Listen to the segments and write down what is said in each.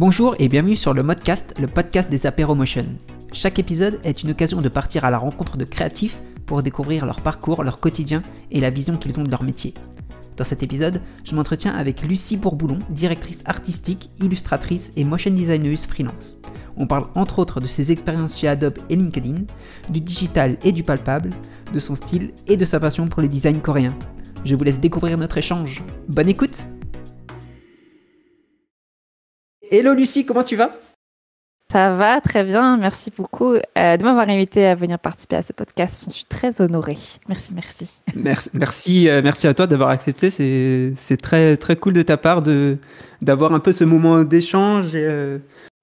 Bonjour et bienvenue sur le Modcast, le podcast des Apéro motion. Chaque épisode est une occasion de partir à la rencontre de créatifs pour découvrir leur parcours, leur quotidien et la vision qu'ils ont de leur métier. Dans cet épisode, je m'entretiens avec Lucie Bourboulon, directrice artistique, illustratrice et motion designer freelance. On parle entre autres de ses expériences chez Adobe et LinkedIn, du digital et du palpable, de son style et de sa passion pour les designs coréens. Je vous laisse découvrir notre échange. Bonne écoute! Hello Lucie, comment tu vas Ça va très bien, merci beaucoup euh, de m'avoir invité à venir participer à ce podcast. Je suis très honorée. Merci, merci. Merci, merci, euh, à toi d'avoir accepté. C'est très, très cool de ta part d'avoir un peu ce moment d'échange euh,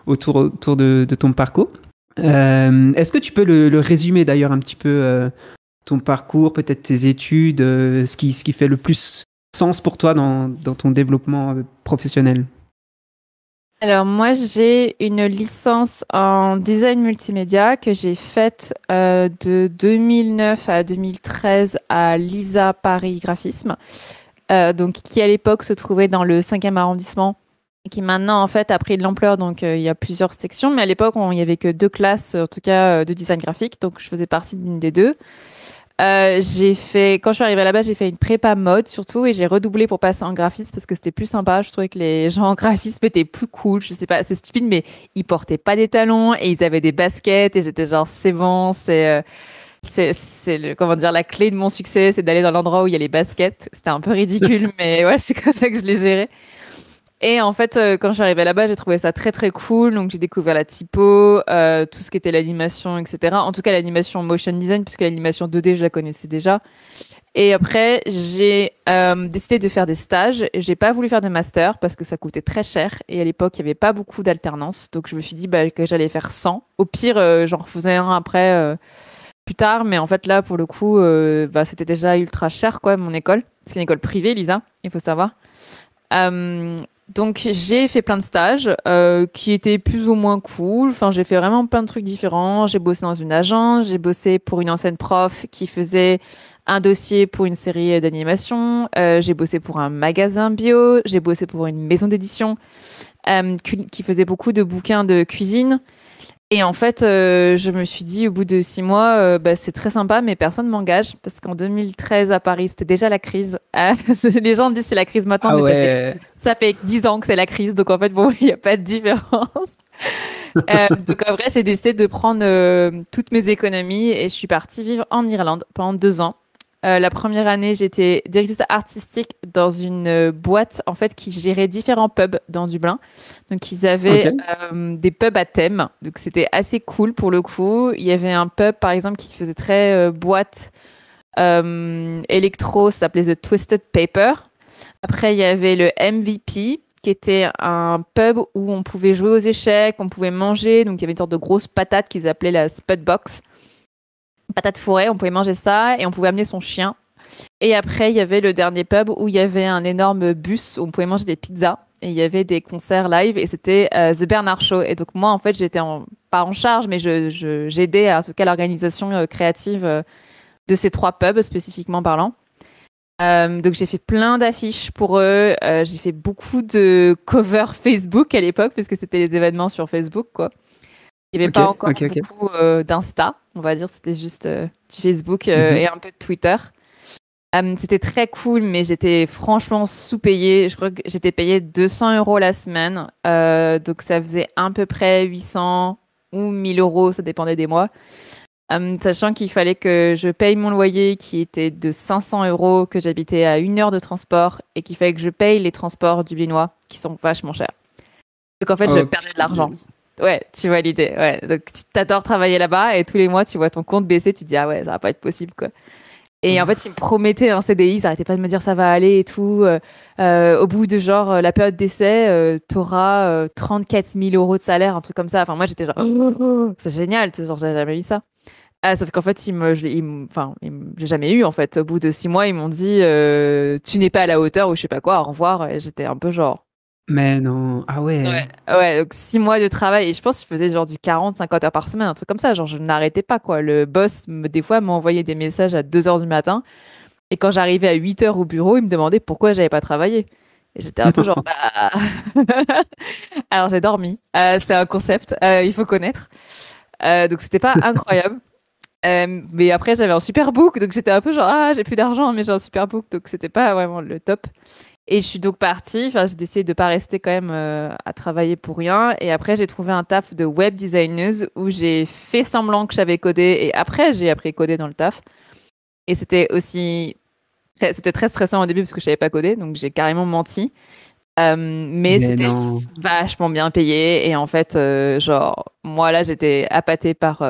autour, autour de, ton parcours. Est-ce que tu peux le, résumer d'ailleurs un petit peu ton parcours, peut-être tes études, ce, qui, ce qui fait le plus sens pour toi dans, dans ton développement professionnel alors moi j'ai une licence en design multimédia que j'ai faite euh, de 2009 à 2013 à l'ISA Paris Graphisme, euh, donc qui à l'époque se trouvait dans le 5e arrondissement, qui maintenant en fait a pris de l'ampleur, donc euh, il y a plusieurs sections, mais à l'époque il n'y avait que deux classes en tout cas de design graphique, donc je faisais partie d'une des deux. Euh, j'ai fait, quand je suis arrivée là-bas, j'ai fait une prépa mode surtout et j'ai redoublé pour passer en graphisme parce que c'était plus sympa. Je trouvais que les gens en graphisme étaient plus cool. Je sais pas, c'est stupide, mais ils portaient pas des talons et ils avaient des baskets et j'étais genre, c'est bon, c'est, euh, c'est, c'est comment dire, la clé de mon succès, c'est d'aller dans l'endroit où il y a les baskets. C'était un peu ridicule, mais ouais, c'est comme ça que je l'ai géré. Et en fait, euh, quand je suis arrivée là-bas, j'ai trouvé ça très très cool. Donc j'ai découvert la typo, euh, tout ce qui était l'animation, etc. En tout cas, l'animation motion design, puisque l'animation 2D, je la connaissais déjà. Et après, j'ai euh, décidé de faire des stages. J'ai pas voulu faire de master parce que ça coûtait très cher et à l'époque, il y avait pas beaucoup d'alternance. Donc je me suis dit bah, que j'allais faire 100. Au pire, j'en refaisais un après plus tard, mais en fait là pour le coup, bah, c'était déjà ultra cher quoi mon école. C'est une école privée, Lisa, il faut savoir donc j'ai fait plein de stages euh, qui étaient plus ou moins cool. Enfin, j'ai fait vraiment plein de trucs différents. J'ai bossé dans une agence, j'ai bossé pour une ancienne prof qui faisait un dossier pour une série d'animation. Euh, j'ai bossé pour un magasin bio. J'ai bossé pour une maison d'édition euh, qui faisait beaucoup de bouquins de cuisine. Et en fait, euh, je me suis dit au bout de six mois, euh, bah, c'est très sympa, mais personne m'engage parce qu'en 2013 à Paris, c'était déjà la crise. Ah, les gens disent c'est la crise maintenant, ah mais ça fait dix ans que c'est la crise, donc en fait, bon, il n'y a pas de différence. Euh, donc en vrai, j'ai décidé de prendre toutes mes économies et je suis partie vivre en Irlande pendant deux ans. Euh, la première année, j'étais directrice artistique dans une euh, boîte en fait qui gérait différents pubs dans Dublin. Donc ils avaient euh, des pubs à thème, donc c'était assez cool pour le coup. Il y avait un pub par exemple qui faisait très boîte électro, ça s'appelait The Twisted Paper. Après il y avait le MVP qui était un pub où on pouvait jouer aux échecs, on pouvait manger, donc il y avait une sorte de grosse patate qu'ils appelaient la Spud Box patate fourrées, on pouvait manger ça et on pouvait amener son chien. Et après, il y avait le dernier pub où il y avait un énorme bus où on pouvait manger des pizzas et il y avait des concerts live et c'était euh, The Bernard Show. Et donc moi, en fait, j'étais en, pas en charge, mais j'aidais je, j'aidais à en tout cas l'organisation euh, créative euh, de ces trois pubs spécifiquement parlant. donc j'ai fait plein d'affiches pour eux, j'ai fait beaucoup de covers Facebook à l'époque parce que c'était les événements sur Facebook quoi. Il n'y avait pas encore beaucoup euh, d'Insta, on va dire, c'était juste euh, du Facebook euh, mhm. et un peu de Twitter. c'était très cool, mais j'étais franchement sous-payée. Je crois que j'étais payée 200 euros la semaine, donc ça faisait à peu près 800 ou 1000 euros, ça dépendait des mois. sachant qu'il fallait que je paye mon loyer qui était de 500 euros, que j'habitais à une heure de transport et qu'il fallait que je paye les transports du dublinois qui sont vachement chers. Donc en fait, je perdais de l'argent. Ouais, tu vois l'idée. Ouais. Donc, tu t'adores travailler là-bas et tous les mois, tu vois ton compte baisser, tu te dis, ah ouais, ça va pas être possible, quoi. Et en fait, ils me promettaient un CDI, ils arrêtaient pas de me dire ça va aller et tout. Euh, euh, au bout de genre euh, la période d'essai, euh, t'auras 34 000 euros de salaire, un truc comme ça. Enfin, moi j'étais genre, c'est génial, tu sais, genre j'avais jamais eu ça. Ah, sauf qu'en fait, ils me, je, enfin, j'ai jamais eu en fait. Au bout de six mois, ils m'ont dit, tu n'es pas à la hauteur ou je sais pas quoi, au revoir. Et j'étais un peu genre, mais non, ah ouais. ouais. donc six mois de travail et je pense que je faisais genre du 40, 50 heures par semaine, un truc comme ça. Genre, je n'arrêtais pas quoi. Le boss, des fois, m'envoyait des messages à 2 heures du matin et quand j'arrivais à 8 heures au bureau, il me demandait pourquoi j'avais pas travaillé. Et j'étais un peu genre, bah. alors j'ai dormi. Euh, c'est un concept, euh, il faut connaître. Euh, donc c'était pas incroyable. Euh, mais après, j'avais un super book, donc j'étais un peu genre, ah, j'ai plus d'argent, mais j'ai un super book, donc c'était pas vraiment le top. Et je suis donc partie. Enfin, j'ai décidé de pas rester quand même euh, à travailler pour rien. Et après, j'ai trouvé un taf de web designeuse où j'ai fait semblant que j'avais codé. Et après, j'ai appris à coder dans le taf. Et c'était aussi, c'était très stressant au début parce que je savais pas coder, donc j'ai carrément menti. Euh, mais, c'était vachement bien payé et en fait, euh, genre moi là j'étais appâtée par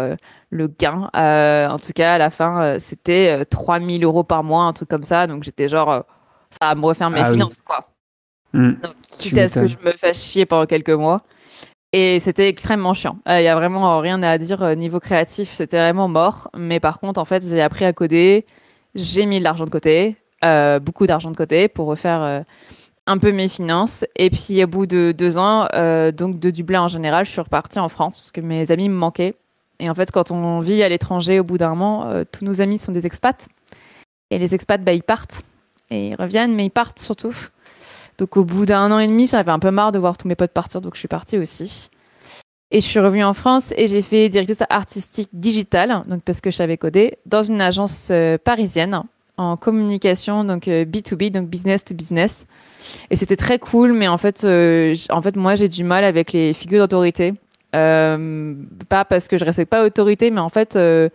le gain. en tout cas à la fin, c'était 3000 euros par mois, un truc comme ça. Donc j'étais genre ça va me refaire mes ah finances, quoi. Hmm, donc, quitte à ce que je me fasse chier pendant quelques mois. Et c'était extrêmement chiant. Il euh, n'y a vraiment rien à dire euh, niveau créatif. C'était vraiment mort. Mais par contre, en fait, j'ai appris à coder. J'ai mis de l'argent de côté, euh, beaucoup d'argent de côté pour refaire un peu mes finances. Et puis, au bout de deux ans, donc de Dublin en général, je suis repartie en France parce que mes amis me manquaient. Et en fait, quand on vit à l'étranger, au bout d'un moment, tous nos amis sont des expats. Et les expats, bah, ils partent et ils reviennent, mais ils partent surtout. Donc au bout d'un an et demi, j'en avais un peu marre de voir tous mes potes partir, donc je suis partie aussi. Et je suis revenue en France et j'ai fait directrice artistique digitale, donc parce que je savais coder, dans une agence euh, parisienne en communication, donc B2B, euh, donc business to business. Et c'était très cool, mais en fait, euh, en fait moi, j'ai du mal avec les figures d'autorité. pas parce que je respecte pas l'autorité, mais en fait, je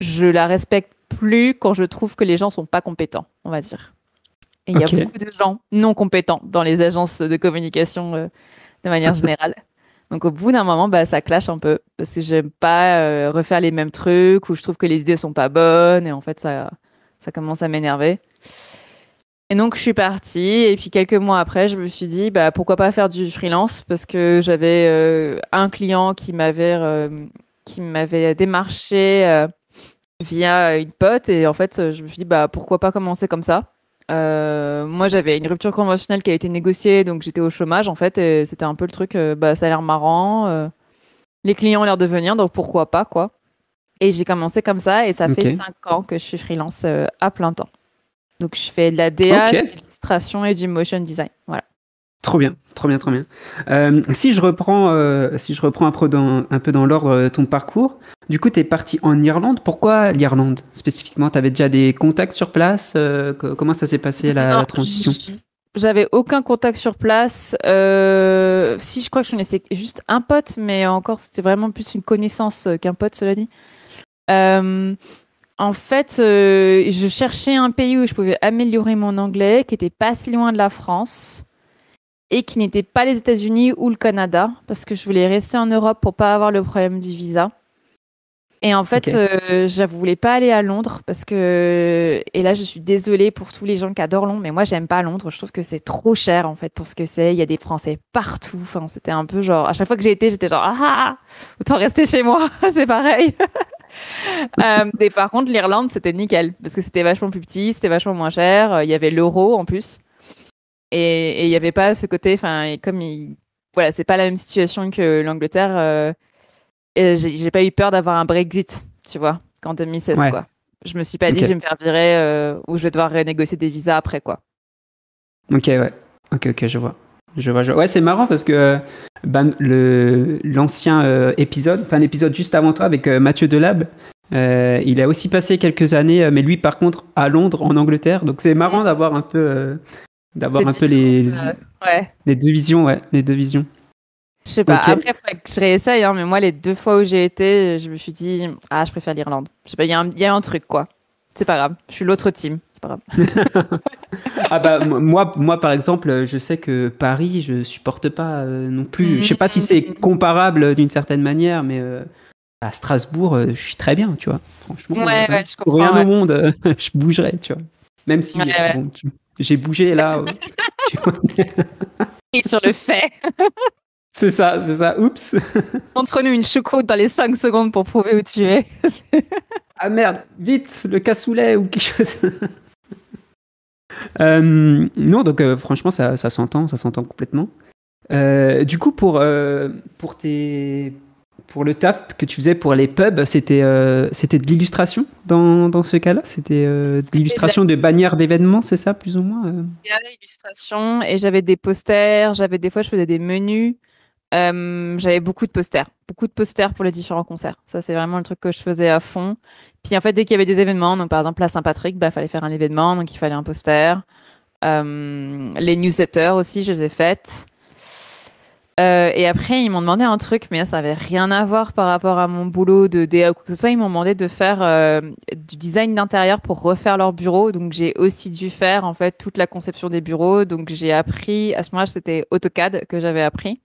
je la respecte plus quand je trouve que les gens sont pas compétents, on va dire. Et il y a beaucoup de gens non compétents dans les agences de communication euh, de manière générale. Donc au bout d'un moment, bah, ça clash un peu parce que j'aime pas euh, refaire les mêmes trucs ou je trouve que les idées sont pas bonnes et en fait ça, ça commence à m'énerver. Et donc je suis partie et puis quelques mois après, je me suis dit bah, pourquoi pas faire du freelance parce que j'avais euh, un client qui m'avait qui m'avait démarché via une pote et en fait je me suis dit bah pourquoi pas commencer comme ça. Euh, moi, j'avais une rupture conventionnelle qui a été négociée, donc j'étais au chômage en fait, et c'était un peu le truc, euh, bah, ça a l'air marrant, euh, les clients ont l'air de venir, donc pourquoi pas quoi. Et j'ai commencé comme ça, et ça fait 5 ans que je suis freelance à plein temps. Donc je fais de la DA, de l'illustration et du motion design. Voilà. Trop bien, trop bien, trop bien. Euh, si je reprends, euh, si je reprends un peu dans, un peu dans l'ordre ton parcours, du coup, tu es parti en Irlande. Pourquoi l'Irlande spécifiquement Tu avais déjà des contacts sur place euh, Comment ça s'est passé la, transition J'avais aucun contact sur place. si, je crois que je connaissais juste un pote, mais encore, c'était vraiment plus une connaissance qu'un pote, cela dit. En fait, je cherchais un pays où je pouvais améliorer mon anglais, qui était pas si loin de la France et qui n'étaient pas les États-Unis ou le Canada parce que je voulais rester en Europe pour pas avoir le problème du visa. Et en fait, je euh, ne je voulais pas aller à Londres parce que et là je suis désolée pour tous les gens qui adorent Londres, mais moi j'aime pas Londres. Je trouve que c'est trop cher en fait pour ce que c'est. Il y a des Français partout. Enfin, c'était un peu genre à chaque fois que j'ai été, j'étais genre ah, ah, ah autant rester chez moi, c'est pareil. euh, par contre, l'Irlande c'était nickel parce que c'était vachement plus petit, c'était vachement moins cher. Il y avait l'euro en plus. Et il n'y avait pas ce côté, enfin, comme il, voilà, c'est pas la même situation que l'Angleterre, euh, j'ai pas eu peur d'avoir un Brexit, tu vois, qu'en 2016, quoi. Je me suis pas dit, je vais me faire virer euh, ou je vais devoir renégocier des visas après, quoi. Ok, ouais. Ok, ok, je vois. Je vois, Ouais, c'est marrant parce que euh, le l'ancien euh, épisode, enfin l'épisode juste avant toi avec Mathieu Delab, il a aussi passé quelques années, mais lui par contre à Londres, en Angleterre. Donc c'est marrant d'avoir un peu D'avoir un peu les, euh, les deux visions, ouais, les deux visions. Je sais pas, après, après, je réessaye, hein, mais moi, les deux fois où j'ai été, je me suis dit, ah, je préfère l'Irlande. Je sais pas, il y, y, a un truc, quoi. C'est pas grave, je suis l'autre team, c'est pas grave. ah bah, moi, moi, par exemple, je sais que Paris, je supporte pas euh, non plus. Je sais pas si c'est mm-hmm. comparable d'une certaine manière, mais euh, à Strasbourg, je suis très bien, tu vois. Franchement, ouais, je comprends, rien au monde, je bougerais, tu vois. Même si j'ai bougé là. Et sur le fait. c'est ça, c'est ça. Oups. Montre-nous une choucroute dans les 5 secondes pour prouver où tu es. ah merde, vite, le cassoulet ou quelque chose. Euh, non, donc euh, franchement, ça, s'entend, ça s'entend complètement. Euh, du coup, pour, pour, tes, pour le taf que tu faisais pour les pubs, c'était euh, c'était de l'illustration dans, dans, ce cas-là C'était euh, de l'illustration de bannières d'événements, c'est ça, plus ou moins euh? L'illustration, et j'avais des posters, j'avais des fois, je faisais des menus. j'avais beaucoup de posters, beaucoup de posters pour les différents concerts. Ça, c'est vraiment le truc que je faisais à fond. Puis en fait, dès qu'il y avait des événements, donc par exemple la Saint-Patrick, il bah, fallait faire un événement, donc il fallait un poster. les newsletters aussi, je les ai faites. Euh, et après, ils m'ont demandé un truc, mais ça avait rien à voir par rapport à mon boulot de DA ou quoi que ce soit. Ils m'ont demandé de faire euh, du design d'intérieur pour refaire leur bureau. Donc, j'ai aussi dû faire, en fait, toute la conception des bureaux. Donc, j'ai appris, à ce moment-là, c'était AutoCAD que j'avais appris.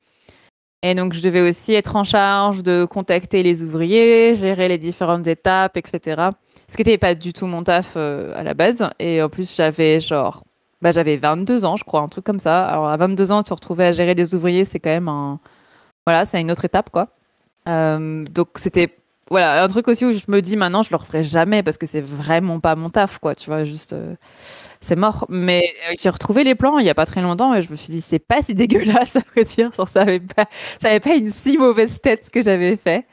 Et donc, je devais aussi être en charge de contacter les ouvriers, gérer les différentes étapes, etc. Ce qui n'était pas du tout mon taf euh, à la base. Et en plus, j'avais genre bah, j'avais 22 ans, je crois, un truc comme ça. Alors, à 22 ans, se retrouver à gérer des ouvriers, c'est quand même un. Voilà, c'est une autre étape, quoi. Euh, donc, c'était. Voilà, un truc aussi où je me dis maintenant, je le referai jamais parce que c'est vraiment pas mon taf, quoi. Tu vois, juste. Euh, c'est mort. Mais euh, j'ai retrouvé les plans il y a pas très longtemps et je me suis dit, c'est pas si dégueulasse, à vrai dire. ça n'avait pas, ça pas une si mauvaise tête ce que j'avais fait.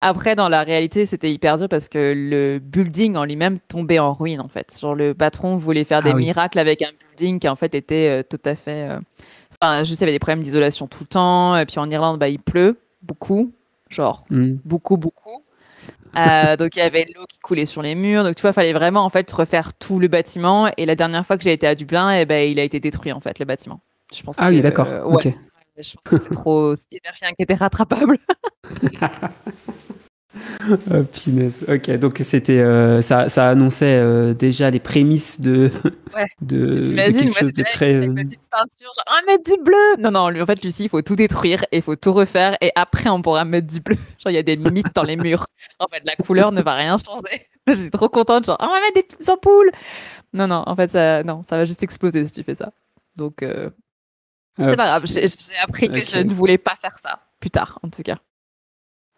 Après, dans la réalité, c'était hyper dur parce que le building en lui-même tombait en ruine, en fait. Genre, le patron voulait faire des ah miracles avec un building qui, en fait, était euh, tout à fait. Euh, enfin, je il y avait des problèmes d'isolation tout le temps. Et puis en Irlande, bah, il pleut beaucoup. Genre, hmm. beaucoup, beaucoup. Euh, donc il y avait de l'eau qui coulait sur les murs. Donc tu vois, il fallait vraiment en fait refaire tout le bâtiment. Et la dernière fois que j'ai été à Dublin, eh ben, il a été détruit en fait le bâtiment. Je pense ah que, oui, d'accord. Je pense que c'était trop. C'était un qui était rattrapable. oh, Ok, donc c'était, euh, ça, annonçait euh, déjà les prémices de. Ouais. de T'imagines, moi j'étais très... genre, mettre du bleu Non, non, en fait, Lucie, il faut tout détruire et il faut tout refaire et après on pourra mettre du bleu. Genre, il y a des limites dans les murs. En fait, la couleur ne va rien changer. j'étais trop contente, genre, on va mettre des petites ampoules Non, non, en fait, ça, non, ça va juste exploser si tu fais ça. Donc, euh, ah, c'est pas grave, j'ai appris que je ne voulais pas faire ça plus tard, en tout cas.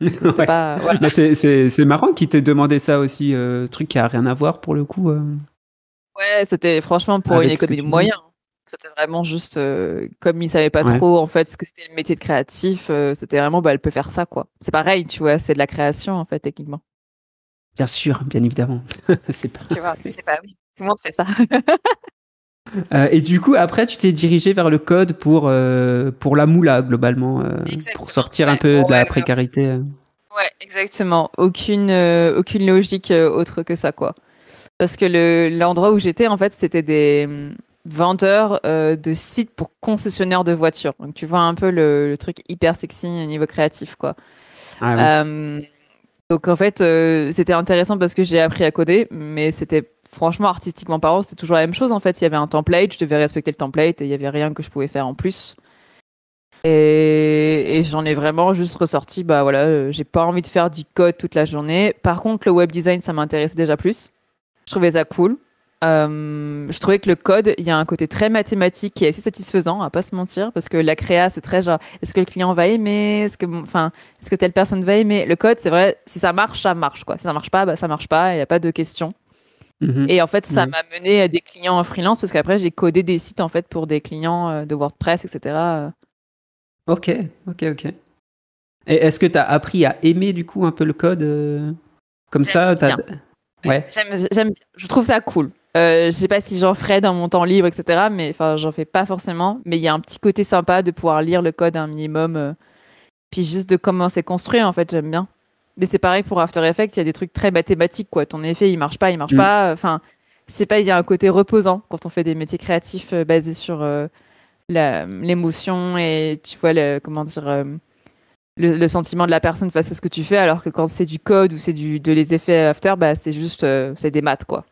C'est marrant qu'il t'ait demandé ça aussi, euh, truc qui a rien à voir pour le coup. Euh. Ouais, c'était franchement pour ah, une économie de hein. C'était vraiment juste, euh, comme il savait pas trop en fait ce que c'était le métier de créatif, c'était vraiment, bah, elle peut faire ça quoi. C'est pareil, tu vois, c'est de la création en fait, techniquement. Bien sûr, bien évidemment. c'est pas... pas Tout le monde fait ça. Euh, et du coup, après, tu t'es dirigé vers le code pour, euh, pour la moula, globalement, euh, pour sortir un peu de la précarité. Ouais, exactement. Aucune, aucune logique autre que ça, quoi. Parce que l'endroit où j'étais, en fait, c'était des hum, vendeurs de sites pour concessionnaires de voitures. Donc, tu vois un peu le, truc hyper sexy au niveau créatif, quoi. Ah, hum, donc, en fait, c'était intéressant parce que j'ai appris à coder, mais c'était franchement, artistiquement parlant, c'était toujours la même chose en fait. Il y avait un template, je devais respecter le template et il n'y avait rien que je pouvais faire en plus. Et, j'en ai vraiment juste ressorti, bah voilà, euh, j'ai pas envie de faire du code toute la journée. Par contre, le web design, ça m'intéresse déjà plus. Je trouvais ça cool. Euh, je trouvais que le code, il y a un côté très mathématique qui est assez satisfaisant, à pas se mentir, parce que la créa, c'est très genre, est-ce que le client va aimer, est-ce que, telle personne va aimer. Le code, c'est vrai, si ça marche, ça marche quoi. Si ça marche pas, bah ça marche pas, il n'y a pas de question. Mhm. Et en fait, ça m'a mené à des clients en freelance parce qu'après, j'ai codé des sites en fait pour des clients euh, de WordPress, etc. Euh. Ok, ok, ok. Et est-ce que tu as appris à aimer du coup un peu le code euh, comme ça bien. Ouais. J'aime, j'aime, je trouve ça cool. Euh, je sais pas si j'en ferai dans mon temps libre, etc. Mais enfin, j'en fais pas forcément. Mais il y a un petit côté sympa de pouvoir lire le code un minimum, puis juste de comment c'est construit. En fait, j'aime bien. Mais c'est pareil pour After Effects, il y a des trucs très mathématiques, quoi. Ton effet, il marche pas, il marche mm. pas. Enfin, c'est pas, il y a un côté reposant quand on fait des métiers créatifs euh, basés sur euh, l'émotion et tu vois, le, comment dire, euh, le, sentiment de la personne face à ce que tu fais, alors que quand c'est du code ou c'est du de les effets After, bah c'est juste, c'est des maths, quoi.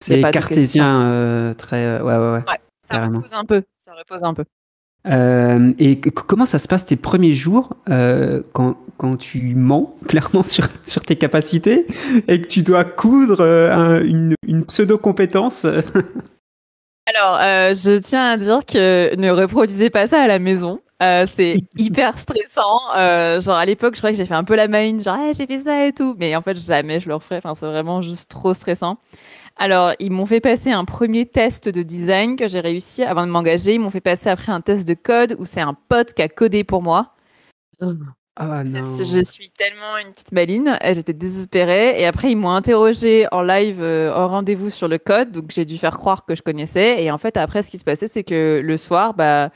C'est cartésien, très, ouais, ouais. ça repose un peu. Ça repose un peu. Euh, et comment ça se passe tes premiers jours euh, quand, quand, tu mens clairement sur, sur, tes capacités et que tu dois coudre euh, une, pseudo-compétence Alors, je tiens à dire que ne reproduisez pas ça à la maison. c'est hyper stressant. genre à l'époque, je crois que j'ai fait un peu la main, genre «Ah, j'ai fait ça et tout, mais en fait jamais je le referais Enfin, c'est vraiment juste trop stressant. Alors, ils m'ont fait passer un premier test de design que j'ai réussi avant de m'engager. Ils m'ont fait passer après un test de code où c'est un pote qui a codé pour moi. Ah bah je suis tellement une petite maline, j'étais désespérée. Et après, ils m'ont interrogé en live, euh, en rendez-vous sur le code, donc j'ai dû faire croire que je connaissais. Et en fait, après, ce qui se passait, c'est que le soir, bah,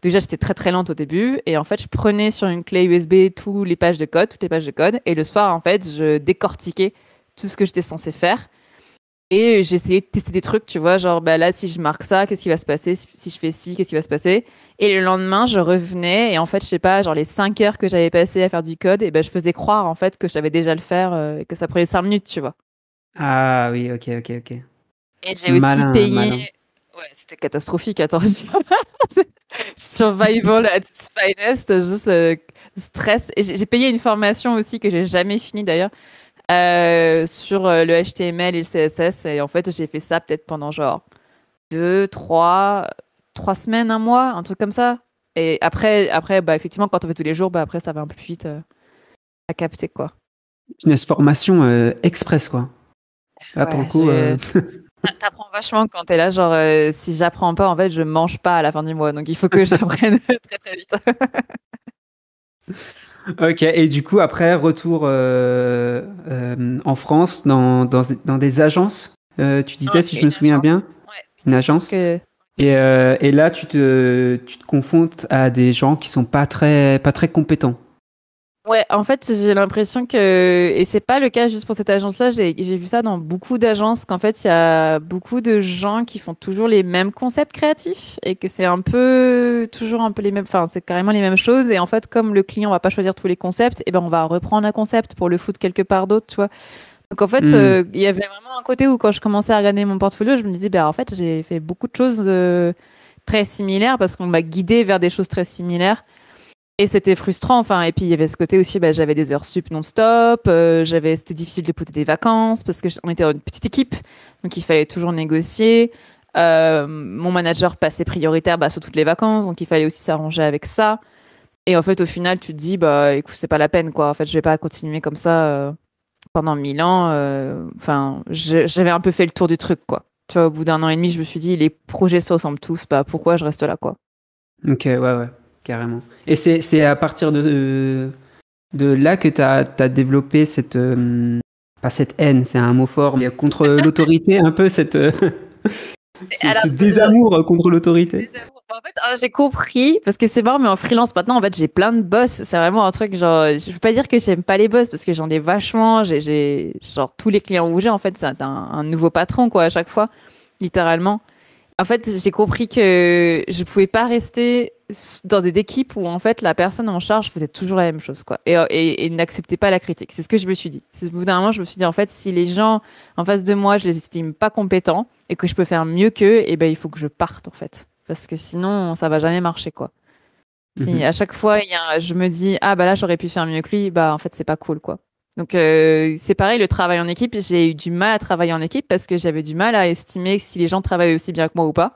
déjà, j'étais très très lente au début. Et en fait, je prenais sur une clé USB toutes les pages de code, toutes les pages de code. Et le soir, en fait, je décortiquais tout ce que j'étais censée faire. Et j'essayais de tester des trucs, tu vois, genre, bah là, si je marque ça, qu'est-ce qui va se passer Si je fais ci, qu'est-ce qui va se passer Et le lendemain, je revenais, et en fait, je sais pas, genre les 5 heures que j'avais passées à faire du code, et ben je faisais croire, en fait, que j'avais déjà le faire, et euh, que ça prenait 5 minutes, tu vois. Ah oui, ok, ok, ok. Et j'ai aussi payé. Ouais, c'était catastrophique, attends. Survival at its finest, juste euh, stress. Et j'ai payé une formation aussi que j'ai jamais fini d'ailleurs euh, sur euh, le HTML et le CSS. Et en fait, j'ai fait ça peut-être pendant genre deux, trois, trois semaines, un mois, un truc comme ça. Et après, après bah, effectivement, quand on fait tous les jours, bah, après, ça va un peu plus vite euh, à capter, quoi. Une formation express, quoi. après ouais, le coup... T'apprends vachement quand t'es là, genre, si j'apprends pas, en fait, je mange pas à la fin du mois. Donc, il faut que j'apprenne très, très vite. Ok, et du coup, après, retour euh, euh, en France, dans, des agences, euh, tu disais, si je me souviens bien, une agence. Et, là, tu te, tu te confrontes à des gens qui sont pas très, pas très compétents. Ouais, en fait, j'ai l'impression que, et c'est pas le cas juste pour cette agence-là, j'ai vu ça dans beaucoup d'agences, qu'en fait, il y a beaucoup de gens qui font toujours les mêmes concepts créatifs et que c'est un peu, toujours un peu les mêmes, enfin, c'est carrément les mêmes choses. Et en fait, comme le client va pas choisir tous les concepts, et eh ben, on va reprendre un concept pour le foutre quelque part d'autre, tu vois. Donc en fait, hmm. euh, il y avait vraiment un côté où quand je commençais à regarder mon portfolio, je me disais, bah, en fait, j'ai fait beaucoup de choses euh, très similaires parce qu'on m'a guidé vers des choses très similaires. Et c'était frustrant. Enfin, et puis il y avait ce côté aussi, bah, j'avais des heures sup non-stop. Euh, j'avais, c'était difficile de poser des vacances parce que on était une petite équipe, donc il fallait toujours négocier. Euh, mon manager passait prioritaire bah, sur toutes les vacances, donc il fallait aussi s'arranger avec ça. Et en fait, au final, tu te dis, bah, écoute, c'est pas la peine, quoi. En fait, je vais pas continuer comme ça euh, pendant mille ans. Enfin, j'avais un peu fait le tour du truc, quoi. Tu vois, au bout d'un an et demi, je me suis dit, les projets se ressemblent tous. Bah, pourquoi je reste là, quoi. Ok, ouais, ouais carrément. Et c'est à partir de, de là que tu as, développé cette. Euh, pas cette haine, c'est un mot fort, mais contre l'autorité, un peu cette. Euh, ce, désamour contre l'autorité. En fait, j'ai compris, parce que c'est marrant, mais en freelance, maintenant, en fait, j'ai plein de boss. C'est vraiment un truc, genre, je veux pas dire que j'aime pas les boss, parce que j'en ai vachement. J'ai, genre, tous les clients où j'ai, en fait, c'est un, un, nouveau patron, quoi, à chaque fois, littéralement. En fait, j'ai compris que je pouvais pas rester dans des équipes où en fait la personne en charge faisait toujours la même chose quoi et, n'acceptait pas la critique. C'est ce que je me suis dit. Au bout d'un moment, je me suis dit en fait si les gens en face de moi, je les estime pas compétents et que je peux faire mieux qu'eux, et eh ben il faut que je parte en fait parce que sinon ça va jamais marcher quoi. Si mhm. à chaque fois je me dis ah bah là j'aurais pu faire mieux que lui, bah en fait c'est pas cool quoi. Donc euh, c'est pareil, le travail en équipe, j'ai eu du mal à travailler en équipe parce que j'avais du mal à estimer si les gens travaillaient aussi bien que moi ou pas.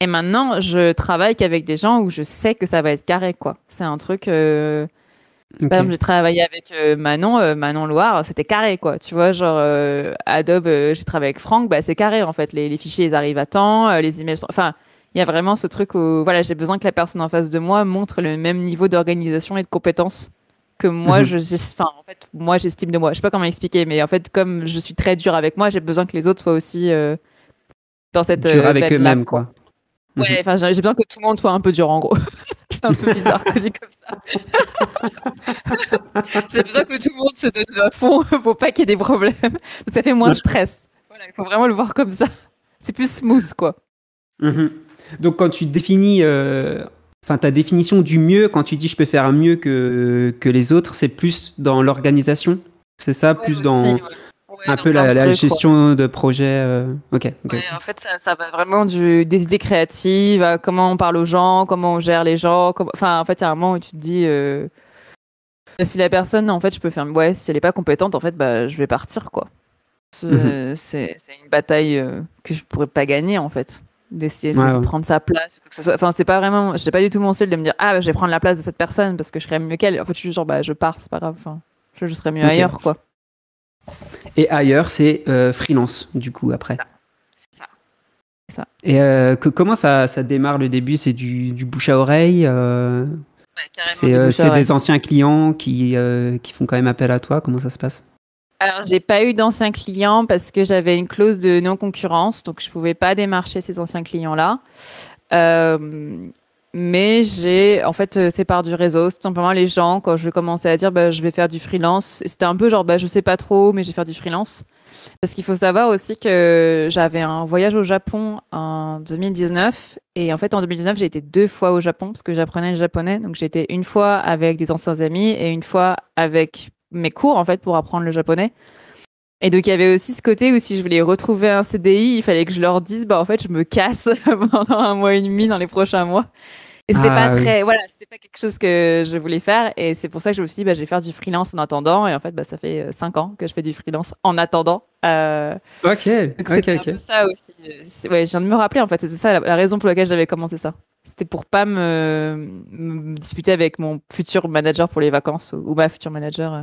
Et maintenant, je travaille qu'avec des gens où je sais que ça va être carré, quoi. C'est un truc. Euh, par exemple, j'ai travaillé avec euh, Manon, Manon Loire, c'était carré, quoi. Tu vois, genre Adobe, j'ai travaillé avec Franck, bah, c'est carré en fait. Les, fichiers, ils arrivent à temps, les emails sont. Enfin, il y a vraiment ce truc où voilà, j'ai besoin que la personne en face de moi montre le même niveau d'organisation et de compétence que moi, mhm. je, enfin, en fait, moi, j'estime de moi. Je sais pas comment expliquer, mais en fait, comme je suis très dure avec moi, j'ai besoin que les autres soient aussi euh, dans cette dure euh, avec eux-mêmes, quoi. Mhm. Ouais, enfin, j'ai besoin que tout le monde soit un peu dur, en gros. c'est un peu bizarre dit comme ça. j'ai besoin que tout le monde se donne à fond pour pas qu'il y ait des problèmes. Ça fait moins de stress. Voilà, il faut vraiment le voir comme ça. C'est plus smooth, quoi. Mhm. Donc, quand tu définis euh, Enfin, ta définition du mieux, quand tu dis je peux faire mieux que, que les autres, c'est plus dans l'organisation C'est ça Plus dans un peu la, gestion de projet euh, en fait, ça, va vraiment des idées créatives, comment on parle aux gens, comment on gère les gens. Enfin, en fait, il y a un moment où tu te dis. Euh, si la personne, en fait, je peux faire. Ouais, si elle n'est pas compétente, en fait, bah, je vais partir, quoi. Mhm. C'est une bataille euh, que je pourrais pas gagner, en fait d'essayer de prendre sa place enfin c'est pas vraiment j'ai pas du tout mon de me dire ah bah, je vais prendre la place de cette personne parce que je serais mieux qu'elle en fait je suis genre bah je pars c'est pas grave enfin je, serais mieux ailleurs quoi et ailleurs c'est euh, freelance du coup après c'est ça et euh, que, comment ça, ça démarre le début c'est du, du, bouche à oreille euh... ouais, c'est euh, des anciens clients qui qui font quand même appel à toi comment ça se passe alors, j'ai pas eu d'anciens clients parce que j'avais une clause de non-concurrence, donc je pouvais pas démarcher ces anciens clients-là. Euh, mais j'ai, en fait, euh, c'est par du réseau. C'est simplement les gens, quand je commençais à dire, bah, je vais faire du freelance, c'était un peu genre, bah, je sais pas trop, mais je vais faire du freelance. Parce qu'il faut savoir aussi que j'avais un voyage au Japon en 2019. Et en fait, en 2019, j'ai été deux fois au Japon parce que j'apprenais le japonais. Donc, j'étais une fois avec des anciens amis et une fois avec mes cours en fait pour apprendre le japonais. Et donc il y avait aussi ce côté où si je voulais retrouver un CDI, il fallait que je leur dise bah en fait je me casse pendant un mois et demi dans les prochains mois. Et c'était ah pas très voilà, c'était pas quelque chose que je voulais faire et c'est pour ça que je me suis dit bah je vais faire du freelance en attendant et en fait bah ça fait euh, cinq ans que je fais du freelance en attendant. Euh, OK. c'est c'était ça aussi. Ouais, je viens de me rappeler en fait, c'est ça la, raison pour laquelle j'avais commencé ça. C'était pour pas me, disputer avec mon futur manager pour les vacances ou ma future manager. Euh.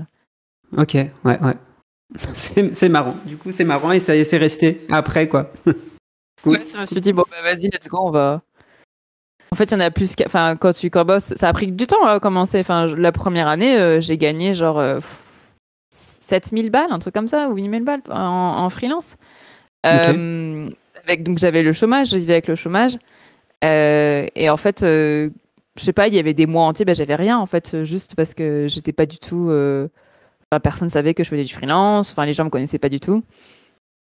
Ok, ouais, ouais. C'est marrant. Du coup, c'est marrant et ça c'est resté après, quoi. je me suis dit, bon, bah, vas-y, let's go, on va. En fait, il y en a plus. enfin, quand tu boss ça a pris du temps hein, à commencer. Enfin, la première année, euh, j'ai gagné genre euh, sept 7000 balles, un truc comme ça, ou 8000 balles en, freelance. Euh, avec, donc, j'avais le chômage, je vivais avec le chômage. et en fait, je sais pas, il y avait des mois entiers, ben, j'avais rien, en fait, juste parce que j'étais pas du tout personne ne savait que je faisais du freelance, enfin, les gens ne me connaissaient pas du tout.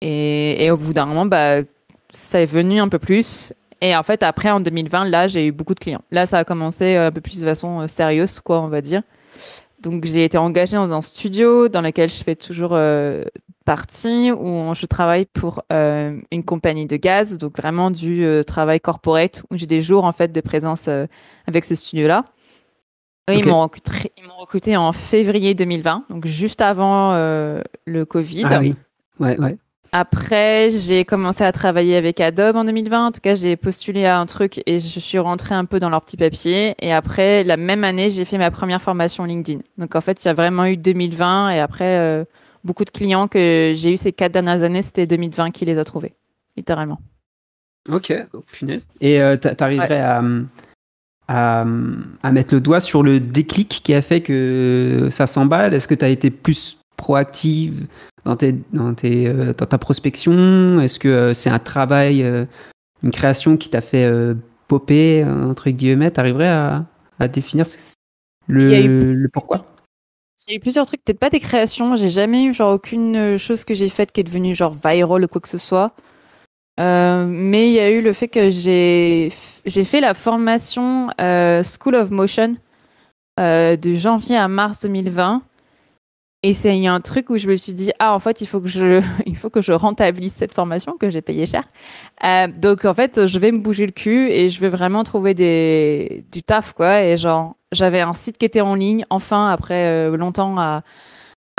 Et, au bout d'un moment, bah, ça est venu un peu plus. Et en fait, après, en 2020, là, j'ai eu beaucoup de clients. Là, ça a commencé euh, un peu plus de façon euh, sérieuse, quoi, on va dire. Donc, j'ai été engagée dans un studio dans lequel je fais toujours euh, partie, où je travaille pour une compagnie de gaz, donc vraiment du travail corporate, où j'ai des jours, en fait, de présence avec ce studio-là. Oui, ils m'ont recruté, en février 2020, donc juste avant euh, le Covid. Ah oui, Après, j'ai commencé à travailler avec Adobe en 2020. En tout cas, j'ai postulé à un truc et je suis rentrée un peu dans leur petit papier. Et après, la même année, j'ai fait ma première formation LinkedIn. Donc, en fait, il y a vraiment eu 2020. Et après, euh, beaucoup de clients que j'ai eu ces quatre dernières années, c'était 2020 qui les a trouvés, littéralement. Ok, oh, punaise. Et euh, tu t'arriverais à hum, à, à, mettre le doigt sur le déclic qui a fait que ça s'emballe Est-ce que tu as été plus proactive dans, tes, dans, tes, euh, ta prospection Est-ce que euh, c'est un travail, euh, une création qui t'a fait popper, entre guillemets Tu arriverais à, définir le, le pourquoi il y a eu plusieurs trucs, peut-être pas des créations. J'ai jamais eu genre aucune chose que j'ai faite qui est devenue genre viral ou quoi que ce soit. Euh, mais il y a eu le fait que j'ai j'ai fait la formation euh, School of Motion euh, de janvier à mars 2020. Et c'est un truc où je me suis dit ah en fait il faut que je il faut que je rentabilise cette formation que j'ai payée cher. donc en fait je vais me bouger le cul et je vais vraiment trouver des du taf quoi et genre j'avais un site qui était en ligne enfin après longtemps à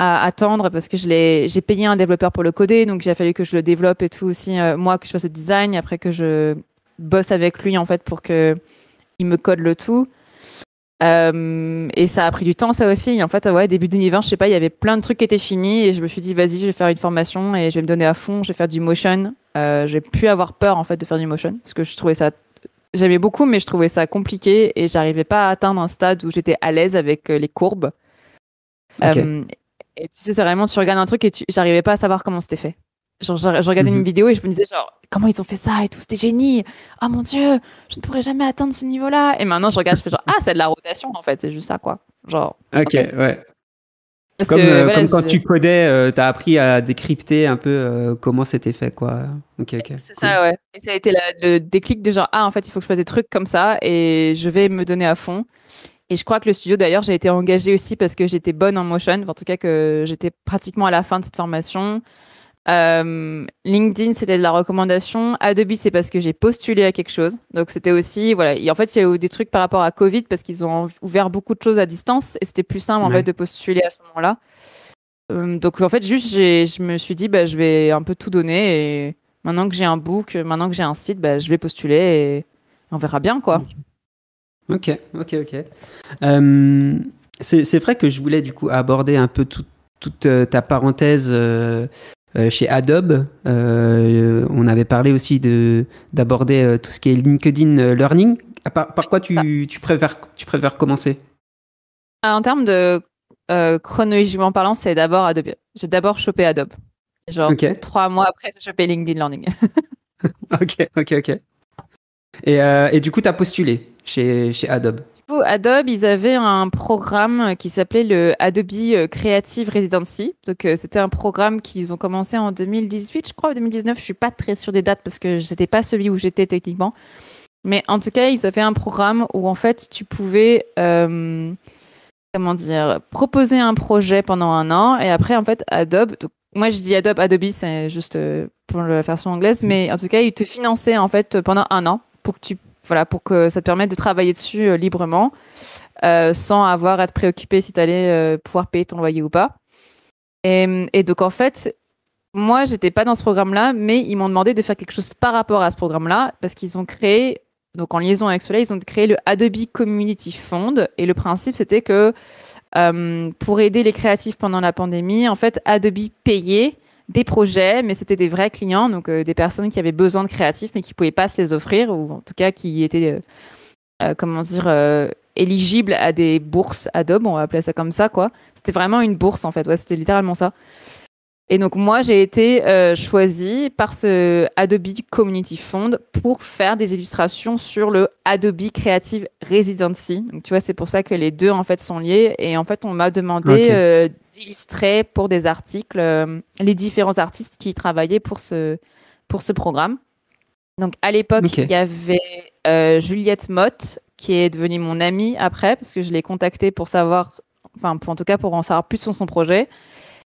à attendre parce que je j'ai payé un développeur pour le coder, donc il a fallu que je le développe et tout aussi euh, moi que je fasse le design, après que je bosse avec lui en fait pour que il me code le tout. Euh, et ça a pris du temps, ça aussi. en fait, ouais, début 2020, je sais pas, il y avait plein de trucs qui étaient finis et je me suis dit, vas-y, je vais faire une formation et je vais me donner à fond, je vais faire du motion. Euh, j'ai pu avoir peur, en fait, de faire du motion parce que je trouvais ça, j'aimais beaucoup, mais je trouvais ça compliqué et j'arrivais pas à atteindre un stade où j'étais à l'aise avec les courbes. Et tu sais, c'est vraiment, tu regardes un truc et j'arrivais pas à savoir comment c'était fait. Genre, je, regardais une mhm. vidéo et je me disais, genre, comment ils ont fait ça et tout, c'était génie. Ah oh mon Dieu, je ne pourrais jamais atteindre ce niveau-là. Et maintenant, je regarde, je fais genre, ah, c'est de la rotation, en fait, c'est juste ça, quoi. Genre. Ok, ouais. Euh, comme, quand tu codais, euh, t'as tu as appris à décrypter un peu euh, comment c'était fait, quoi. Ok, ok. C'est ça, ouais. Et ça a été le déclic de genre, ah, en fait, il faut que je fasse des trucs comme ça et je vais me donner à fond. Et je crois que le studio, d'ailleurs, j'ai été engagée aussi parce que j'étais bonne en motion, en tout cas que j'étais pratiquement à la fin de cette formation. Euh, LinkedIn, c'était de la recommandation. Adobe, c'est parce que j'ai postulé à quelque chose. Donc, c'était aussi, voilà. en fait, il y a eu des trucs par rapport à Covid parce qu'ils ont ouvert beaucoup de choses à distance et c'était plus simple, en fait, de postuler à ce moment-là. Euh, donc, en fait, juste, je me suis dit, bah, je vais un peu tout donner et maintenant que j'ai un book, maintenant que j'ai un site, bah, je vais postuler et on verra bien, quoi. Ok, ok, ok. Euh, c'est vrai que je voulais du coup aborder un peu toute euh, ta parenthèse euh, chez Adobe. on avait parlé aussi d'aborder tout ce qui est LinkedIn Learning. Par, quoi tu, tu, préfères, tu préfères commencer En termes de chronologiquement parlant, c'est d'abord Adobe. J'ai d'abord chopé Adobe. Genre trois mois après, j'ai chopé LinkedIn Learning. ok, ok, ok. Et, et du coup, tu as postulé chez, Adobe. Du Adobe, ils avaient un programme qui s'appelait le Adobe Creative Residency. Donc, euh, c'était un programme qu'ils ont commencé en 2018, je crois, 2019. Je suis pas très sûre des dates parce que n'était pas celui où j'étais techniquement. Mais en tout cas, ils avaient un programme où en fait, tu pouvais euh, comment dire, proposer un projet pendant un an et après, en fait, Adobe. moi, je dis Adobe, Adobe, c'est juste euh, pour la version anglaise, mais en tout cas, ils te finançaient en fait pendant un an pour que tu voilà, pour que ça te permette de travailler dessus euh, librement, euh, sans avoir à te préoccuper si tu allais euh, pouvoir payer ton loyer ou pas. Mm, et, donc en fait, moi, j'étais pas dans ce programme-là, mais ils m'ont demandé de faire quelque chose par rapport à ce programme-là, parce qu'ils ont créé, donc en liaison avec cela, ils ont créé le Adobe Community Fund, et le principe c'était que pour aider les créatifs pendant la pandémie, en fait, Adobe payait des projets, mais c'était des vrais clients, donc euh, des personnes qui avaient besoin de créatifs, mais qui ne pouvaient pas se les offrir, ou en tout cas qui étaient, euh, euh, comment dire, éligibles à des bourses Adobe, on va appeler ça comme ça, quoi. C'était vraiment une bourse, en fait, ouais, c'était littéralement ça. Et donc moi, j'ai été euh, choisie par ce Adobe Community Fund pour faire des illustrations sur le Adobe Creative Residency. Donc tu vois, c'est pour ça que les deux en fait sont liés. Et en fait, on m'a demandé euh, d'illustrer pour des articles euh, les différents artistes qui travaillaient pour ce pour ce programme. Donc à l'époque, il y avait Juliette Mott qui est devenue mon amie après parce que je l'ai contactée pour savoir, enfin en tout cas pour en savoir plus sur son projet.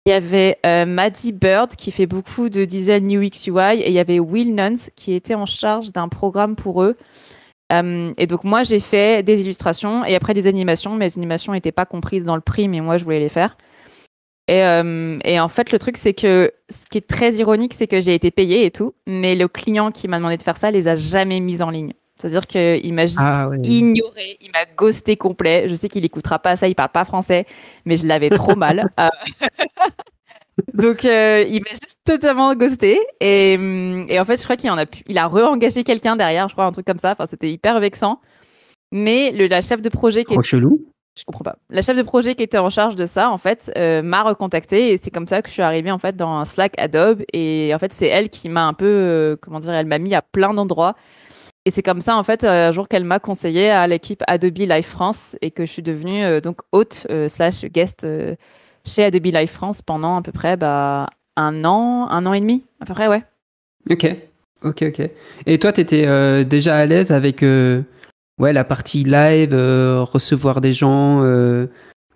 Il y avait euh, Maddie Bird qui fait beaucoup de design UX UI et il y avait Will Nuns qui était en charge d'un programme pour eux. Euh, et donc moi j'ai fait des illustrations et après des animations. Mes animations n'étaient pas comprises dans le prix, mais moi je voulais les faire. Et, euh, et en fait le truc c'est que ce qui est très ironique c'est que j'ai été payée et tout, mais le client qui m'a demandé de faire ça les a jamais mises en ligne. C'est-à-dire qu'il m'a juste ah ignoré, il m'a ghosté complet. Je sais qu'il n'écoutera pas ça, il parle pas français, mais je l'avais trop mal. Euh, donc, euh, il m'a juste totalement ghosté. Et, et, en fait, je crois qu'il en a, pu... il a re-engagé quelqu'un derrière, je crois, un truc comme ça. Enfin, c'était hyper vexant. Mais la chef de projet qui. était... chelou. Je comprends pas. La chef de projet qui était en charge de ça, en fait, euh, m'a recontacté et c'est comme ça que je suis arrivée en fait dans un Slack Adobe. Et en fait, c'est elle qui m'a un peu, comment dire, elle m'a mis à plein d'endroits et c'est comme ça, en fait, euh, un jour qu'elle m'a conseillé à l'équipe Adobe Live France et que je suis devenue euh, donc hôte euh, slash guest chez Adobe Life France pendant à peu près bah, un an, un an et demi, à peu près, ouais. Ok, ok, ok. Et toi, tu étais déjà à l'aise avec ouais, la partie live, recevoir des gens,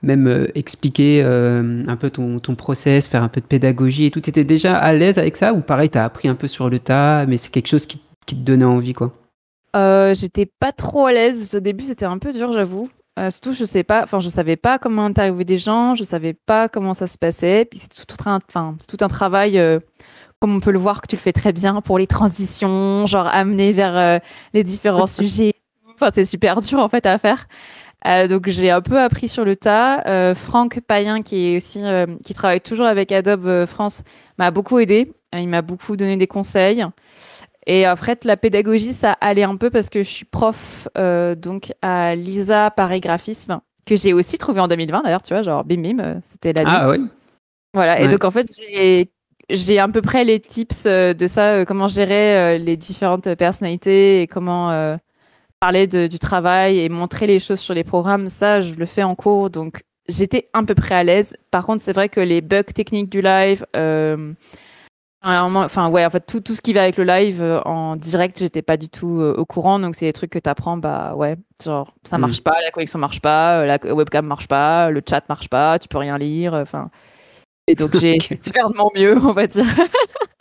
même expliquer un peu ton, process, faire un peu de pédagogie et tout. Tu étais déjà à l'aise avec ça ou pareil, tu as appris un peu sur le tas, mais c'est quelque chose qui te donnait envie, quoi euh, j'étais pas trop à l'aise. Au début, c'était un peu dur, j'avoue. Euh, surtout, je sais pas, enfin, je savais pas comment interviewer des gens, je savais pas comment ça se passait. Puis c'est tout, un, enfin, c'est tout un travail, euh, comme on peut le voir, que tu le fais très bien pour les transitions, genre amener vers les différents sujets. Enfin, c'est super dur en fait à faire. donc j'ai un peu appris sur le tas. Franck Payen, qui est aussi qui travaille toujours avec Adobe France, m'a beaucoup aidé. il m'a beaucoup donné des conseils. Et en fait, la pédagogie, ça allait un peu parce que je suis prof euh, donc à Lisa Paris Graphisme, que j'ai aussi trouvé en 2020 d'ailleurs, tu vois, genre bim bim, euh, c'était l'année. Ah oui. Voilà, et donc en fait, j'ai à peu près les tips euh, de ça, comment gérer les différentes personnalités et comment parler du travail et montrer les choses sur les programmes. Ça, je le fais en cours, donc j'étais un peu près à l'aise. Par contre, c'est vrai que les bugs techniques du live, Enfin, ouais, en fait, tout, tout ce qui va avec le live euh, en direct, j'étais pas du tout euh, au courant. Donc, c'est des trucs que t'apprends, bah ouais, genre, ça mm. marche pas, la connexion marche pas, euh, la webcam marche pas, le chat marche pas, tu peux rien lire. Enfin. Et donc, j'ai fait de mon mieux, on va dire.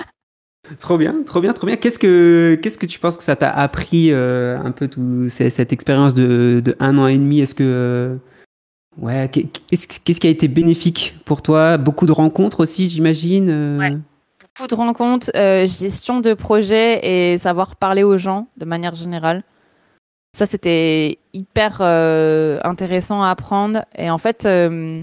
trop bien, trop bien, trop bien. Qu'est-ce que, qu'est-ce que tu penses que ça t'a appris un peu tout, cette expérience de, un an et demi Est-ce que. Ouais, qu'est-ce, qu'est-ce qui a été bénéfique pour toi Beaucoup de rencontres aussi, j'imagine ouais beaucoup de compte, euh, gestion de projet et savoir parler aux gens de manière générale. Ça, c'était hyper euh, intéressant à apprendre. Et en fait, euh,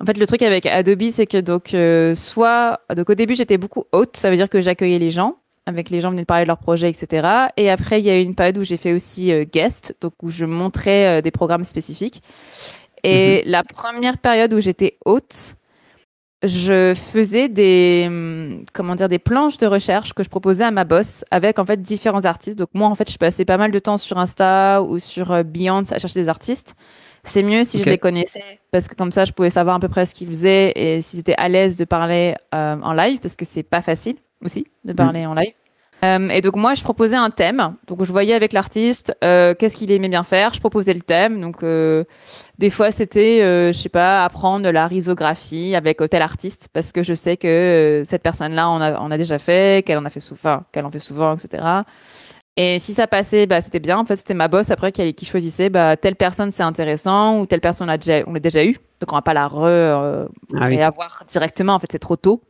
en fait, le truc avec Adobe, c'est que donc soit, donc au début, j'étais beaucoup haute, ça veut dire que j'accueillais les gens, avec les gens venaient de parler de leur projet, etc. Et après, il y a eu une période où j'ai fait aussi guest, donc où je montrais des programmes spécifiques. Et mhm. la première période où j'étais haute, je faisais des hum, comment dire des planches de recherche que je proposais à ma boss avec en fait différents artistes. Donc moi en fait je passais pas mal de temps sur Insta ou sur euh, Beyond à chercher des artistes. C'est mieux si je les connaissais parce que comme ça je pouvais savoir à peu près ce qu'ils faisaient et s'ils étaient à l'aise de parler euh, en live parce que c'est pas facile aussi de mm. parler en live. Euh, et donc moi, je proposais un thème. Donc je voyais avec l'artiste euh, qu'est-ce qu'il aimait bien faire. Je proposais le thème. Donc euh, des fois, c'était, je sais pas, apprendre la risographie avec tel artiste parce que je sais que cette personne-là en a, on a déjà fait, qu'elle en a fait souvent, qu'elle en fait souvent, etc. Et si ça passait, bah, c'était bien. En fait, c'était ma boss après qui, choisissait bah, telle personne c'est intéressant ou telle personne on l'a déjà, eu. Donc on va pas la re, ah directement. En fait, c'est trop tôt.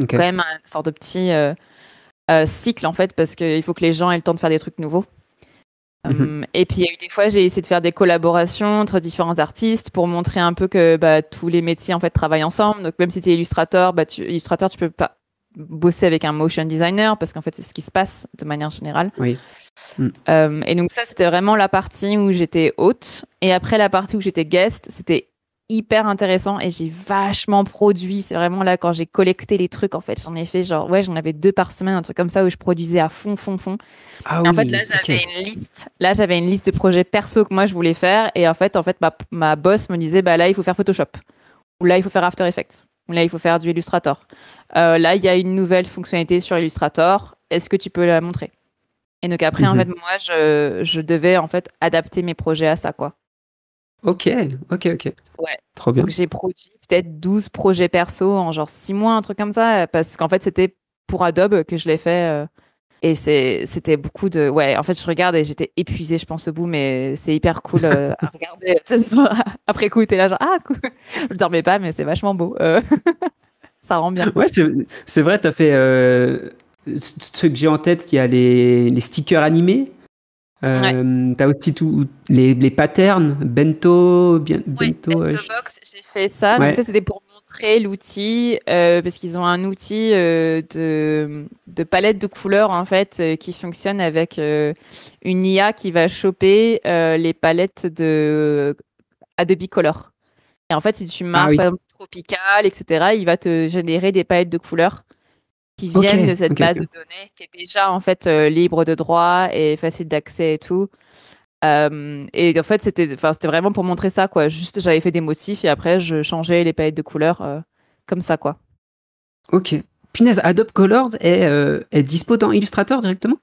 Okay. Quand même, une sorte de petit euh, cycle en fait, parce qu'il faut que les gens aient le temps de faire des trucs nouveaux. Mhm. Hum, et puis il y a eu des fois, j'ai essayé de faire des collaborations entre différents artistes pour montrer un peu que bah, tous les métiers en fait travaillent ensemble. Donc même si tu es illustrateur, bah, tu, illustrateur, tu peux pas bosser avec un motion designer parce qu'en fait c'est ce qui se passe de manière générale. Mm. Hum, et donc ça c'était vraiment la partie où j'étais hôte et après la partie où j'étais guest, c'était hyper intéressant et j'ai vachement produit. C'est vraiment là quand j'ai collecté les trucs, en fait, j'en ai fait genre, ouais, j'en avais deux par semaine, un truc comme ça où je produisais à fond, fond, fond. Ah en fait, là, j'avais une liste. Là, j'avais une liste de projets perso que moi je voulais faire et en fait, en fait, ma, ma boss me disait, bah là, il faut faire Photoshop ou là, il faut faire After Effects. ou Là, il faut faire du Illustrator. Euh, là, il y a une nouvelle fonctionnalité sur Illustrator. Est-ce que tu peux la montrer Et donc après, en mhm. fait, moi, je, je devais en fait adapter mes projets à ça, quoi. Ok, ok, ok. Ouais. Trop bien. J'ai produit peut-être 12 projets perso en genre 6 mois, un truc comme ça, euh, parce qu'en fait, c'était pour Adobe que je l'ai fait. Euh, et et c'était beaucoup de. Ouais, en fait, je regarde et j'étais épuisée, je pense, au bout, mais c'est hyper cool euh, à regarder. Après coup, t'es là, genre, ah, cool. Je dormais pas, mais c'est vachement beau. ça rend bien. Ouais, c'est vrai, t'as fait. Ce que j'ai en tête, il y a les, les stickers animés. Euh, t'as aussi tout, les, les patterns, bento, bento, bento box, j'ai fait ça. Donc ça, c'était pour montrer l'outil, euh, parce qu'ils ont un outil euh, de, de, palette de couleurs, en fait, qui fonctionne avec une IA qui va choper les palettes de Adobe Color. Et en fait, si tu ah marques, tropical, etc., il va te générer des palettes de couleurs qui viennent de cette base de données qui est déjà en fait euh, libre de droit et facile d'accès et tout. et en fait, c'était, enfin, c'était vraiment pour montrer ça, quoi. Juste, j'avais fait des motifs et après, je changeais les palettes de couleurs euh, comme ça, quoi. Ok. Punaise, Adobe Colors est, euh, est dispo dans Illustrator directement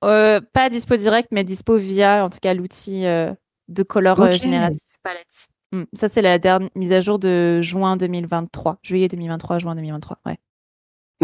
Pas dispo direct, mais dispo via, en tout cas, l'outil de color génératif palette. Mmh, ça, c'est la dernière mise à jour de juin 2023, juillet 2023, juin 2023. Ouais.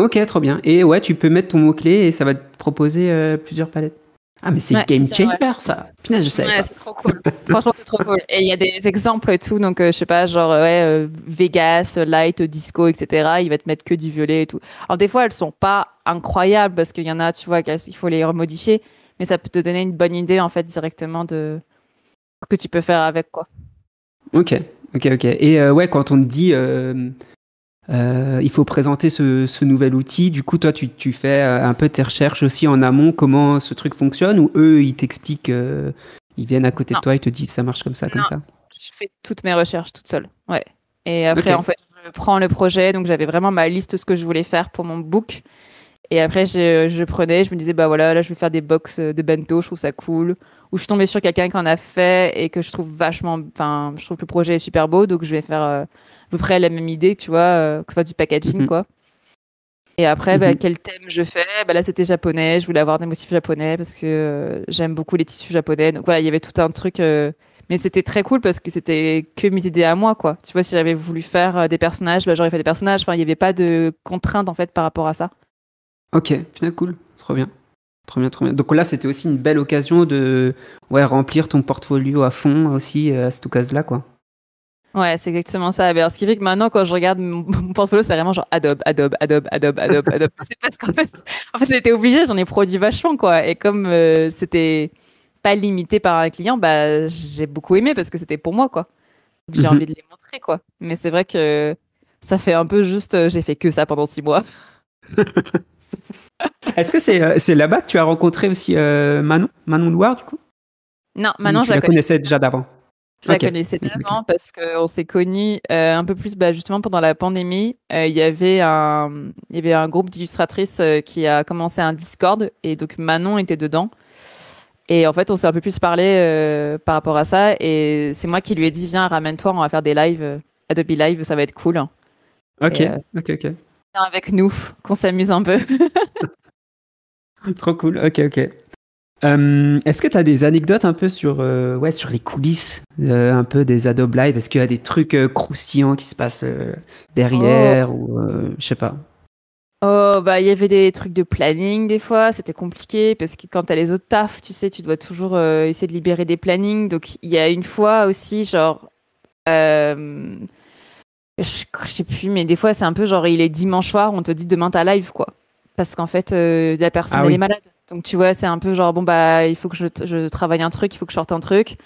Ok, trop bien. Et ouais, tu peux mettre ton mot-clé et ça va te proposer euh, plusieurs palettes. Ah, mais c'est game changer, ça. je sais Ouais, c'est trop cool. Franchement, c'est trop cool. Et il y a des exemples et tout. Donc, euh, je sais pas, genre, euh, ouais, Vegas, Light, Disco, etc. Il va te mettre que du violet et tout. Alors, des fois, elles sont pas incroyables parce qu'il y en a, tu vois, il faut les remodifier. Mais ça peut te donner une bonne idée, en fait, directement de ce que tu peux faire avec, quoi. Ok, ok, ok. Et ouais, quand on te dit euh, il faut présenter ce, nouvel outil. Du coup, toi, tu, fais euh, un peu tes recherches aussi en amont, comment ce truc fonctionne, ou eux, ils t'expliquent, euh, ils viennent à côté de toi, ils te disent ça marche comme ça, comme ça. Je fais toutes mes recherches toute seule. Ouais. Et après, en fait, je prends le projet. Donc, j'avais vraiment ma liste de ce que je voulais faire pour mon book. Et après, je, je, prenais, je me disais, bah voilà, là, je vais faire des box de bento, je trouve ça cool où je suis tombée sur quelqu'un qui en a fait et que je trouve vachement, enfin, je trouve que le projet est super beau, donc je vais faire euh, à peu près la même idée, tu vois, euh, que ce soit du packaging, mhm. quoi. Et après, bah, mhm. quel thème je fais bah, Là, c'était japonais, je voulais avoir des motifs japonais parce que euh, j'aime beaucoup les tissus japonais. Donc voilà, il y avait tout un truc. mais c'était très cool parce que c'était que mes idées à moi, quoi. Tu vois, si j'avais voulu faire des personnages, bah, j'aurais fait des personnages. Enfin, il n'y avait pas de contraintes, en fait, par rapport à ça. Ok, putain, cool, trop bien. Donc là, c'était aussi une belle occasion de ouais, remplir ton portfolio à fond aussi euh, à cette occasion-là, quoi. Ouais, c'est exactement ça. Ben, ce qui fait que maintenant, quand je regarde mon portfolio, c'est vraiment genre Adobe, Adobe, Adobe, Adobe, Adobe, Adobe. c'est parce qu'en fait, en fait j'étais obligée, j'en ai produit vachement, quoi. Et comme euh, c'était pas limité par un client, bah, j'ai beaucoup aimé parce que c'était pour moi, quoi. J'ai mhm. envie de les montrer, quoi. Mais c'est vrai que ça fait un peu juste, euh, j'ai fait que ça pendant six mois. Est-ce que euh, c'est là-bas que tu as rencontré aussi euh, Manon, Manon Loire, du coup Non, Manon, je la, connaissais déjà d'avant. Je la connaissais d'avant parce qu'on s'est connus euh, un peu plus bah, justement pendant la pandémie. il y avait un, il y avait un groupe d'illustratrices qui a commencé un Discord et donc Manon était dedans. Et en fait, on s'est un peu plus parlé par rapport à ça. Et c'est moi qui lui ai dit Viens, ramène-toi, on va faire des lives, Adobe Live, ça va être cool. Ok, ok, ok avec nous, qu'on s'amuse un peu. Trop cool, ok, ok. Euh, est-ce que tu as des anecdotes un peu sur, euh, ouais, sur les coulisses, euh, un peu des Adobe Live Est-ce qu'il y a des trucs croustillants qui se passent derrière Je oh. ou je sais pas Oh, bah, il y avait des trucs de planning des fois, c'était compliqué parce que quand t'as les autres tafs, tu sais, tu dois toujours essayer de libérer des plannings. Donc, il y a une fois aussi, genre, je, sais plus, mais des fois, c'est un peu genre, il est dimanche soir, on te dit demain t'as live, quoi. Parce qu'en fait, euh, la personne, ah elle est malade. Donc, tu vois, c'est un peu genre, bon, bah, il faut que je, travaille un truc, il faut que je sorte un truc.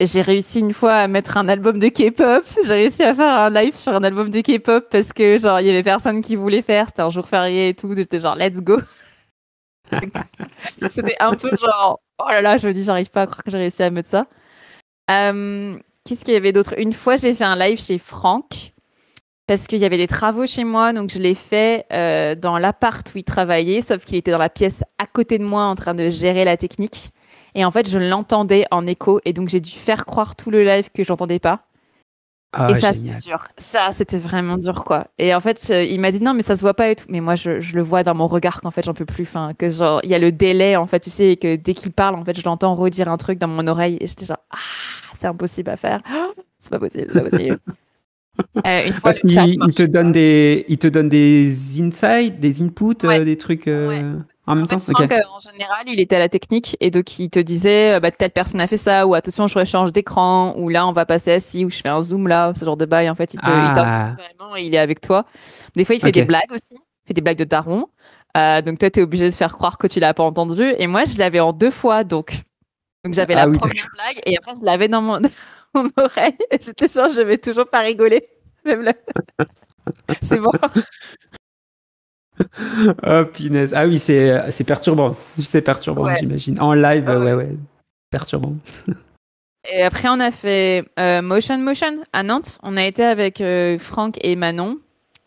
J'ai réussi une fois à mettre un album de K-pop. J'ai réussi à faire un live sur un album de K-pop parce que, genre, il y avait personne qui voulait faire. C'était un jour férié et tout. J'étais genre, let's go. C'était un peu genre, oh là là, je me dis, j'arrive pas à croire que j'ai réussi à mettre ça. Euh, qu'est-ce qu'il y avait d'autre Une fois, j'ai fait un live chez Franck parce qu'il y avait des travaux chez moi, donc je l'ai fait euh, dans l'appart où il travaillait, sauf qu'il était dans la pièce à côté de moi en train de gérer la technique. Et en fait, je l'entendais en écho, et donc j'ai dû faire croire tout le live que j'entendais pas. Ah, et ça, c'était dur. Ça, c'était vraiment dur, quoi. Et en fait, euh, il m'a dit non, mais ça se voit pas et tout. Mais moi, je, le vois dans mon regard qu'en fait, j'en peux plus. Enfin, que genre, il y a le délai, en fait, tu sais, et que dès qu'il parle, en fait, je l'entends redire un truc dans mon oreille. Et j'étais genre, ah, c'est impossible à faire. c'est pas possible, c'est pas possible. Euh, une il te donne des, il te donne des insights, des inputs, euh, des trucs. Euh, en même temps, en général, il était à la technique et donc il te disait, bah, telle personne a fait ça, ou attention, je change d'écran, ou là, on va passer assis » ou je fais un zoom là, ce genre de bail. En fait, il te, ah. vraiment et il est avec toi. Des fois, il fait des blagues aussi, il fait des blagues de daron. donc toi, tu es obligé de faire croire que tu l'as pas entendu. Et moi, je l'avais en deux fois, donc. Donc j'avais ah la première blague et après, je l'avais dans mon. mon oreille. J'étais genre, je vais toujours pas rigoler. Même là. c'est bon. oh, punaise. Ah oui, c'est, euh, c'est perturbant. C'est perturbant, j'imagine. En live, ah ouais. ouais, Perturbant. Et après, on a fait euh, Motion Motion à Nantes. On a été avec euh, Franck et Manon.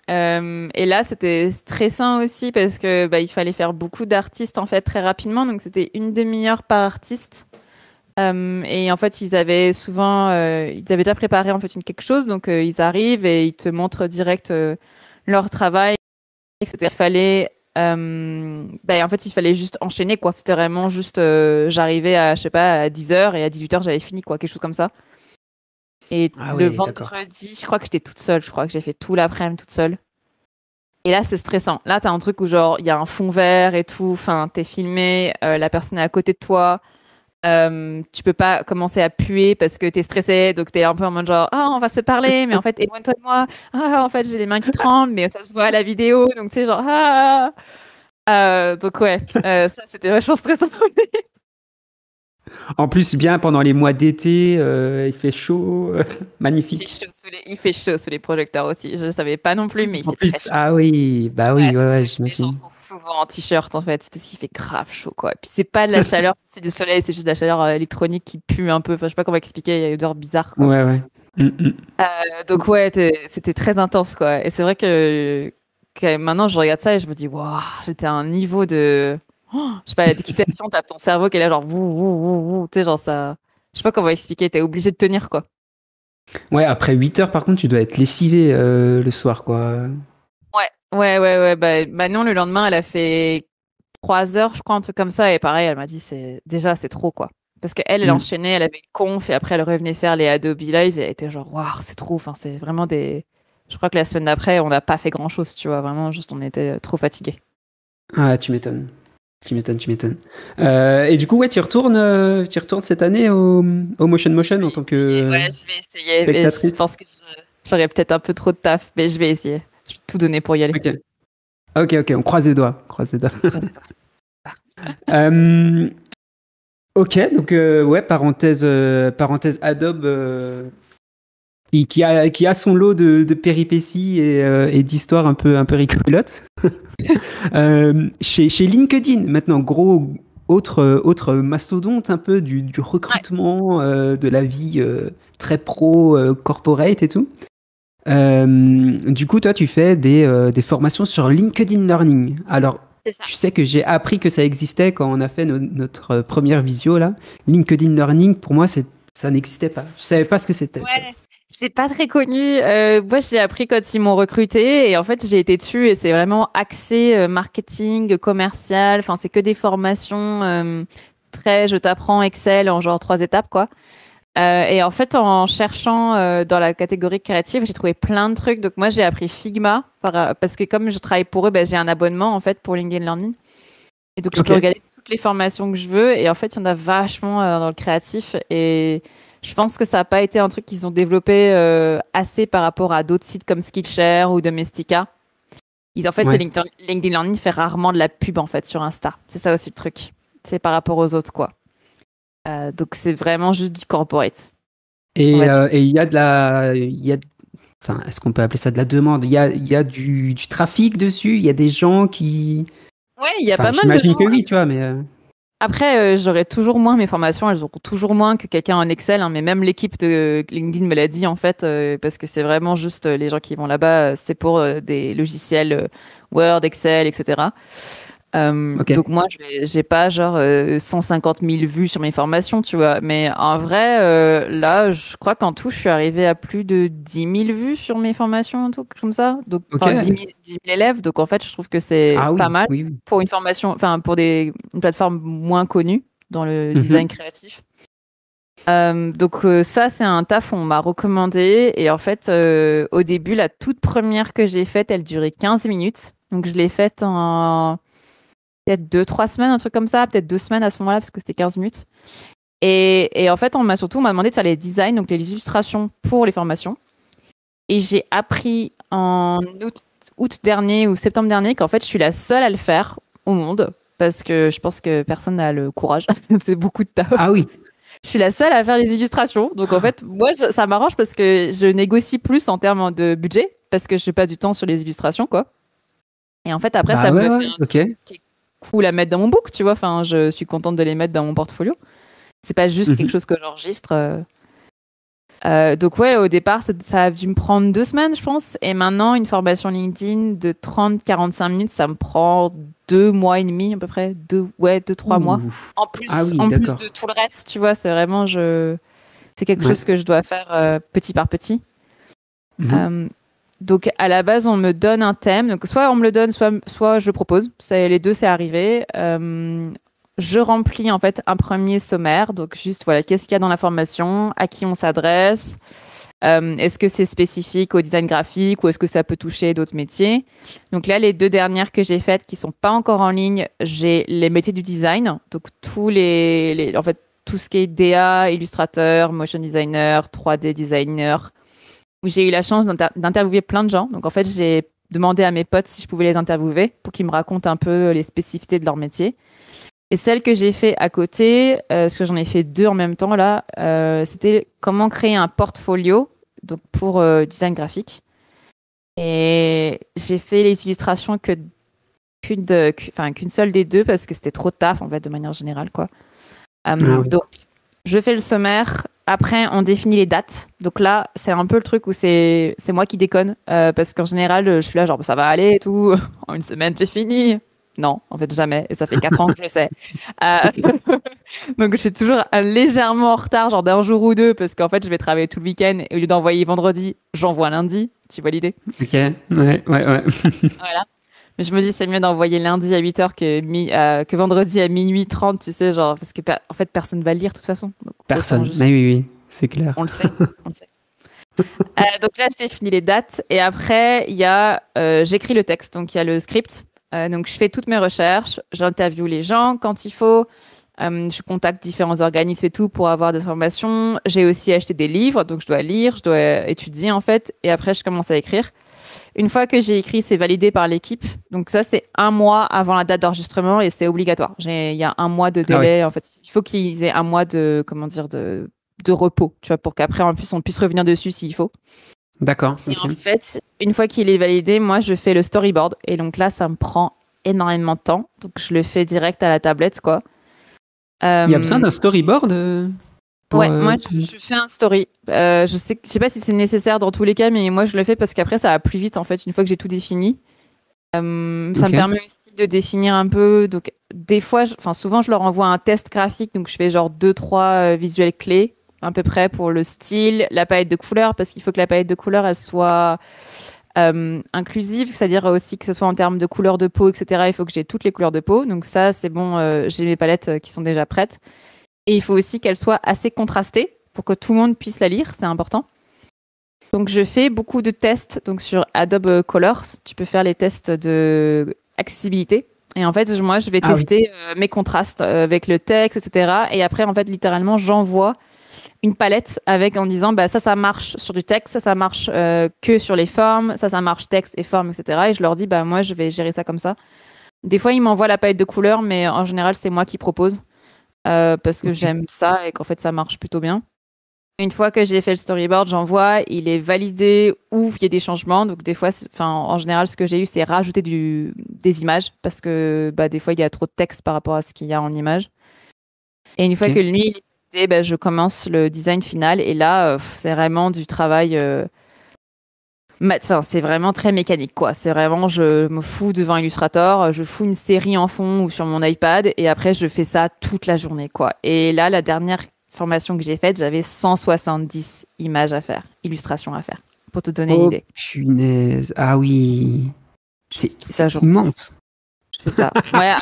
et là, c'était stressant aussi parce que bah, il fallait faire beaucoup d'artistes en fait très rapidement. Donc, c'était une demi-heure par artiste. Euh, et en fait, ils avaient souvent, euh, ils avaient déjà préparé en fait une quelque chose, donc euh, ils arrivent et ils te montrent direct leur travail, etc. Il fallait, ben, en fait, il fallait juste enchaîner quoi. C'était vraiment juste, j'arrivais à, je sais pas, à 10 h et à 18 h j'avais fini quoi, quelque chose comme ça. Et ah le vendredi, je crois que j'étais toute seule. Je crois que j'ai fait tout l'après-midi toute seule. Et là, c'est stressant. Là, t'as un truc où genre, il y a un fond vert et tout. Enfin, t'es filmé, la personne est à côté de toi. Euh, tu peux pas commencer à puer parce que t'es stressé, donc t'es un peu en mode genre oh, on va se parler, mais en fait éloigne-toi de moi. Ah, en fait j'ai les mains qui tremblent, mais ça se voit à la vidéo, donc tu genre ah. Euh, donc ouais, euh, ça c'était vachement stressant. En plus, bien pendant les mois d'été, euh, il fait chaud, magnifique. Il fait chaud, sous les, projecteurs aussi. Je ne savais pas non plus, mais il fait Ah oui, bah oui, ouais, ouais, Les gens sont souvent en t-shirt en fait, parce qu'il fait grave chaud quoi. Et puis c'est pas de la chaleur, c'est du soleil, c'est juste de la chaleur euh, électronique qui pue un peu. Je je sais pas comment expliquer, il y a une odeur bizarre. Ouais, ouais. Mm, mm. Euh, donc ouais, c'était très intense quoi. Et c'est vrai que, maintenant je regarde ça et je me dis, waouh, j'étais à un niveau de je sais pas, l'équitation, t'as ton cerveau qui est là, genre, vous, tu sais, genre ça. Je sais pas comment expliquer, t'es obligé de tenir, quoi. Ouais, après 8 heures, par contre, tu dois être lessivé euh, le soir, quoi. Ouais, ouais, ouais, ouais. Bah, non, le lendemain, elle a fait 3 heures, je crois, un truc comme ça. Et pareil, elle m'a dit, c'est déjà, c'est trop, quoi. Parce qu'elle, elle mm. enchaînait, elle avait une conf, et après, elle revenait faire les Adobe Live, et elle était genre, waouh, c'est trop. Enfin, c'est vraiment des. Je crois que la semaine d'après, on n'a pas fait grand chose, tu vois. Vraiment, juste, on était euh, trop fatigué Ah, tu m'étonnes. Tu m'étonnes, tu m'étonnes. Euh, et du coup, ouais, tu retournes, euh, tu retournes cette année au, Motion Motion en tant que. Ouais, je vais essayer. je pense que j'aurais peut-être un peu trop de taf, mais je vais essayer. Je vais tout donner pour y aller. Ok, ok, on croise les doigts. Croise euh, ok, donc, ouais, parenthèse, parenthèse Adobe qui, qui, a, qui a son lot de, péripéties euh, et, d'histoires un peu, un peu euh, chez, LinkedIn, maintenant, gros, autre, autre mastodonte un peu du, recrutement, euh, de la vie très pro-corporate et tout. du coup, toi, tu fais des, des formations sur LinkedIn Learning. Alors, tu sais que j'ai appris que ça existait quand on a fait notre première visio là. LinkedIn Learning, pour moi, ça n'existait pas. Je savais pas ce que c'était. Ouais. C'est pas très connu. Euh, moi, j'ai appris quand ils m'ont recruté et en fait, j'ai été dessus et c'est vraiment axé euh, marketing, commercial. Enfin, c'est que des formations euh, très je t'apprends Excel en genre trois étapes quoi. Euh, et en fait, en cherchant dans la catégorie créative, j'ai trouvé plein de trucs. Donc moi, j'ai appris Figma parce que comme je travaille pour eux, ben, j'ai un abonnement en fait pour LinkedIn Learning. Et donc, je peux regarder toutes les formations que je veux. Et en fait, il y en a vachement dans le créatif et je pense que ça n'a pas été un truc qu'ils ont développé euh, assez par rapport à d'autres sites comme Skillshare ou Domestika. Ils, en fait, LinkedIn, Learning fait rarement de la pub en fait sur Insta. C'est ça aussi le truc. C'est par rapport aux autres quoi. Euh, donc c'est vraiment juste du corporate. Et euh, il y a de la, y a, enfin, est-ce qu'on peut appeler ça de la demande Il y a, y a du, du trafic dessus. Il y a des gens qui. Ouais, il y a pas mal de gens. J'imagine que hein. oui, tu vois, mais. Après, euh, j'aurais toujours moins mes formations, elles auront toujours moins que quelqu'un en Excel, hein, mais même l'équipe de LinkedIn me l'a dit en fait, euh, parce que c'est vraiment juste euh, les gens qui vont là-bas, c'est pour des logiciels Word, Excel, etc. Euh, donc moi, j'ai pas genre 150 euh, 000 vues sur mes formations, tu vois. Mais en vrai, euh, là, je crois qu'en tout, je suis arrivée à plus de 10 000 vues sur mes formations, tout comme ça. Donc 10, 000, élèves. Donc en fait, je trouve que c'est ah pas mal pour une formation, enfin pour des une plateforme moins connue dans le mhm. design créatif. donc ça, c'est un taf on m'a recommandé. Et en fait, au début, la toute première que j'ai faite, elle durait 15 minutes. Donc je l'ai faite en peut-être deux, trois semaines, un truc comme ça, peut-être deux semaines à ce moment-là, parce que c'était 15 minutes. Et, et, en fait, on m'a surtout on m'a demandé de faire les designs, donc les illustrations pour les formations. Et j'ai appris en août, août dernier ou septembre dernier qu'en fait, je suis la seule à le faire au monde parce que je pense que personne n'a le courage. c'est beaucoup de taf. Ah oui. Je suis la seule à faire les illustrations. Donc en fait, moi, ça, m'arrange parce que je négocie plus en termes de budget parce que je passe du temps sur les illustrations, quoi. Et en fait, après, bah ça me fait un truc qui est cool à mettre dans mon book, tu vois. Enfin, je suis contente de les mettre dans mon portfolio. C'est pas juste quelque mhm. chose que j'enregistre. Euh. Euh, donc ouais, au départ, ça, a dû me prendre deux semaines, je pense. Et maintenant, une formation LinkedIn de 30-45 minutes, ça me prend deux mois et demi à peu près, deux, ouais, deux trois mois. En plus, ah en plus de tout le reste, tu vois, c'est vraiment je, c'est quelque chose que je dois faire euh, petit par petit. Mhm. Donc à la base, on me donne un thème. Donc soit on me le donne, soit, soit je propose. Les deux, c'est arrivé. Euh, je remplis en fait un premier sommaire. Donc juste voilà, qu'est-ce qu'il y a dans la formation, à qui on s'adresse, euh, est-ce que c'est spécifique au design graphique ou est-ce que ça peut toucher d'autres métiers. Donc là, les deux dernières que j'ai faites qui sont pas encore en ligne, j'ai les métiers du design. Donc tous les en fait tout ce qui est DA, illustrateur, motion designer, 3D designer, où j'ai eu la chance d'interviewer plein de gens. Donc en fait, j'ai demandé à mes potes si je pouvais les interviewer pour qu'ils me racontent un peu euh, les spécificités de leur métier. Et celle que j'ai fait à côté, ce euh, parce que j'en ai fait deux en même temps là, euh, c'était comment créer un portfolio donc pour design graphique. Et j'ai fait les illustrations que qu'une enfin qu'une seule des deux parce que c'était trop taf en fait de manière générale quoi. Ah donc je fais le sommaire, après, on définit les dates. Donc là, c'est un peu le truc où c'est moi qui déconne. Euh, parce qu'en général, je suis là, genre, ça va aller et tout. En une semaine, j'ai fini. Non, en fait, jamais. Et ça fait quatre ans que je sais. Euh, donc, je suis toujours légèrement en retard, genre d'un jour ou deux, parce qu'en fait, je vais travailler tout le week-end. Et au lieu d'envoyer vendredi, j'envoie lundi. Tu vois l'idée Ok, ouais, ouais, ouais. voilà. Mais je me dis, c'est mieux d'envoyer lundi à 8h que, que vendredi à minuit 30, tu sais, genre, parce que en fait, personne va lire de toute façon. personne, mais oui, oui, c'est clair. On le sait, on sait. Euh, donc là, j'ai fini les dates et après, il y a, euh, j'écris le texte, donc il y a le script. Euh, donc je fais toutes mes recherches, j'interviewe les gens quand il faut, je contacte différents organismes et tout pour avoir des informations. J'ai aussi acheté des livres, donc je dois lire, je dois étudier en fait, et après je commence à écrire. Une fois que j'ai écrit, c'est validé par l'équipe. Donc ça, c'est un mois avant la date d'enregistrement et c'est obligatoire. Il y a un mois de ah délai. En fait, il faut qu'ils aient un mois de comment dire de, de repos, tu vois, pour qu'après en plus on puisse revenir dessus s'il faut. D'accord. Et en fait, une fois qu'il est validé, moi je fais le storyboard et donc là, ça me prend énormément de temps. Donc je le fais direct à la tablette, quoi. Il y a euh, besoin d'un storyboard euh Ouais, euh, moi je, fais un story. Euh, je sais, je sais pas si c'est nécessaire dans tous les cas, mais moi je le fais parce qu'après ça va plus vite en fait. Une fois que j'ai tout défini, euh, ça me permet aussi de définir un peu. Donc des fois, enfin souvent je leur envoie un test graphique, donc je fais genre deux trois visuels clés à peu près pour le style, la palette de couleurs, parce qu'il faut que la palette de couleurs elle soit inclusive, c'est-à-dire aussi que ce soit en termes de couleurs de peau, etc. Il faut que j'ai toutes les couleurs de peau. Donc ça c'est bon, j'ai mes palettes qui sont déjà prêtes. Et il faut aussi qu'elle soit assez contrastée pour que tout le monde puisse la lire, c'est important. Donc je fais beaucoup de tests donc sur Adobe Colors. Tu peux faire les tests de accessibilité. Et en fait, moi, je vais ah tester euh, mes contrastes euh, avec le texte, etc. Et après, en fait, littéralement, j'envoie une palette avec en disant bah, ça, ça marche sur du texte, ça, ça marche euh, que sur les formes, ça, ça marche texte et forme, etc. Et je leur dis bah, moi, je vais gérer ça comme ça. Des fois, ils m'envoient la palette de couleurs, mais en général, c'est moi qui propose. Euh, parce que j'aime ça et qu'en fait ça marche plutôt bien. Une fois que j'ai fait le storyboard, j'envoie, il est validé où il y a des changements. Donc des fois, enfin en général, ce que j'ai eu, c'est rajouter du, des images parce que bah, des fois il y a trop de texte par rapport à ce qu'il y a en images. Et une fois que lui, il est validé, bah, je commence le design final et là, euh, c'est vraiment du travail. Euh, c'est vraiment très mécanique, quoi. C'est vraiment, je me fous devant Illustrator, je fous une série en fond ou sur mon iPad, et après, je fais ça toute la journée, quoi. Et là, la dernière formation que j'ai faite, j'avais 170 images à faire, illustrations à faire, pour te donner oh, une idée. Punaise, ah oui, c'est immense. C'est ça. après,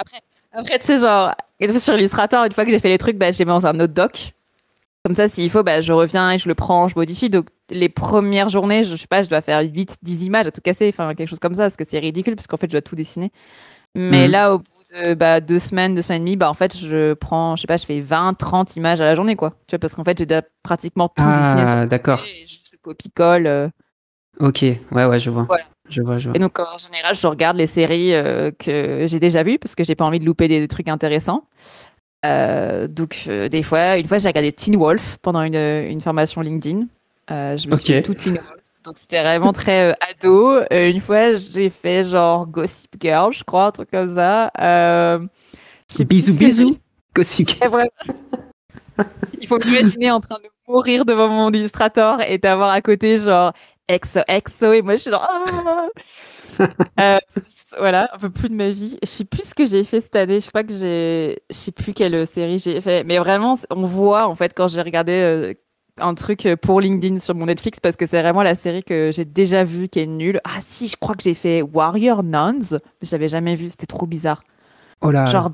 après tu sais, genre, sur Illustrator, une fois que j'ai fait les trucs, bah, je les mets dans un autre doc. Comme ça, s'il faut, bah, je reviens et je le prends, je modifie. Donc, les premières journées, je, sais pas, je dois faire 8, 10 images à tout casser, enfin quelque chose comme ça, parce que c'est ridicule, parce qu'en fait, je dois tout dessiner. Mais mhm. là, au bout de bah, deux semaines, deux semaines et demie, bah, en fait, je prends, je sais pas, je fais 20, 30 images à la journée, quoi. Tu vois, parce qu'en fait, j'ai pratiquement tout ah, dessiné. d'accord. Je copie-colle. Euh. Ok, ouais, ouais, je vois. Je vois, Et donc, en général, je regarde les séries euh, que j'ai déjà vues, parce que j'ai pas envie de louper des, trucs intéressants. Euh, donc, des fois, une fois, j'ai regardé Teen Wolf pendant une formation LinkedIn. Euh, je me suis tout Donc c'était vraiment très euh, ado. Euh, une fois, j'ai fait genre Gossip Girl, je crois, un truc comme ça. bisous, bisous. Gossip Girl. Il faut m'imaginer en train de mourir devant mon illustrateur et d'avoir à côté genre exo, exo. Et moi, je suis genre. Ah. voilà, un peu plus de ma vie. Je sais plus ce que j'ai fait cette année. Je crois que j'ai, je sais plus quelle série j'ai fait. Mais vraiment, on voit en fait quand j'ai regardé un truc euh, pour LinkedIn sur mon Netflix parce que c'est vraiment la série que j'ai déjà vue qui est nulle. Ah si, je crois que j'ai fait Warrior Nuns, mais j'avais jamais vu, c'était trop bizarre. Oh là. Genre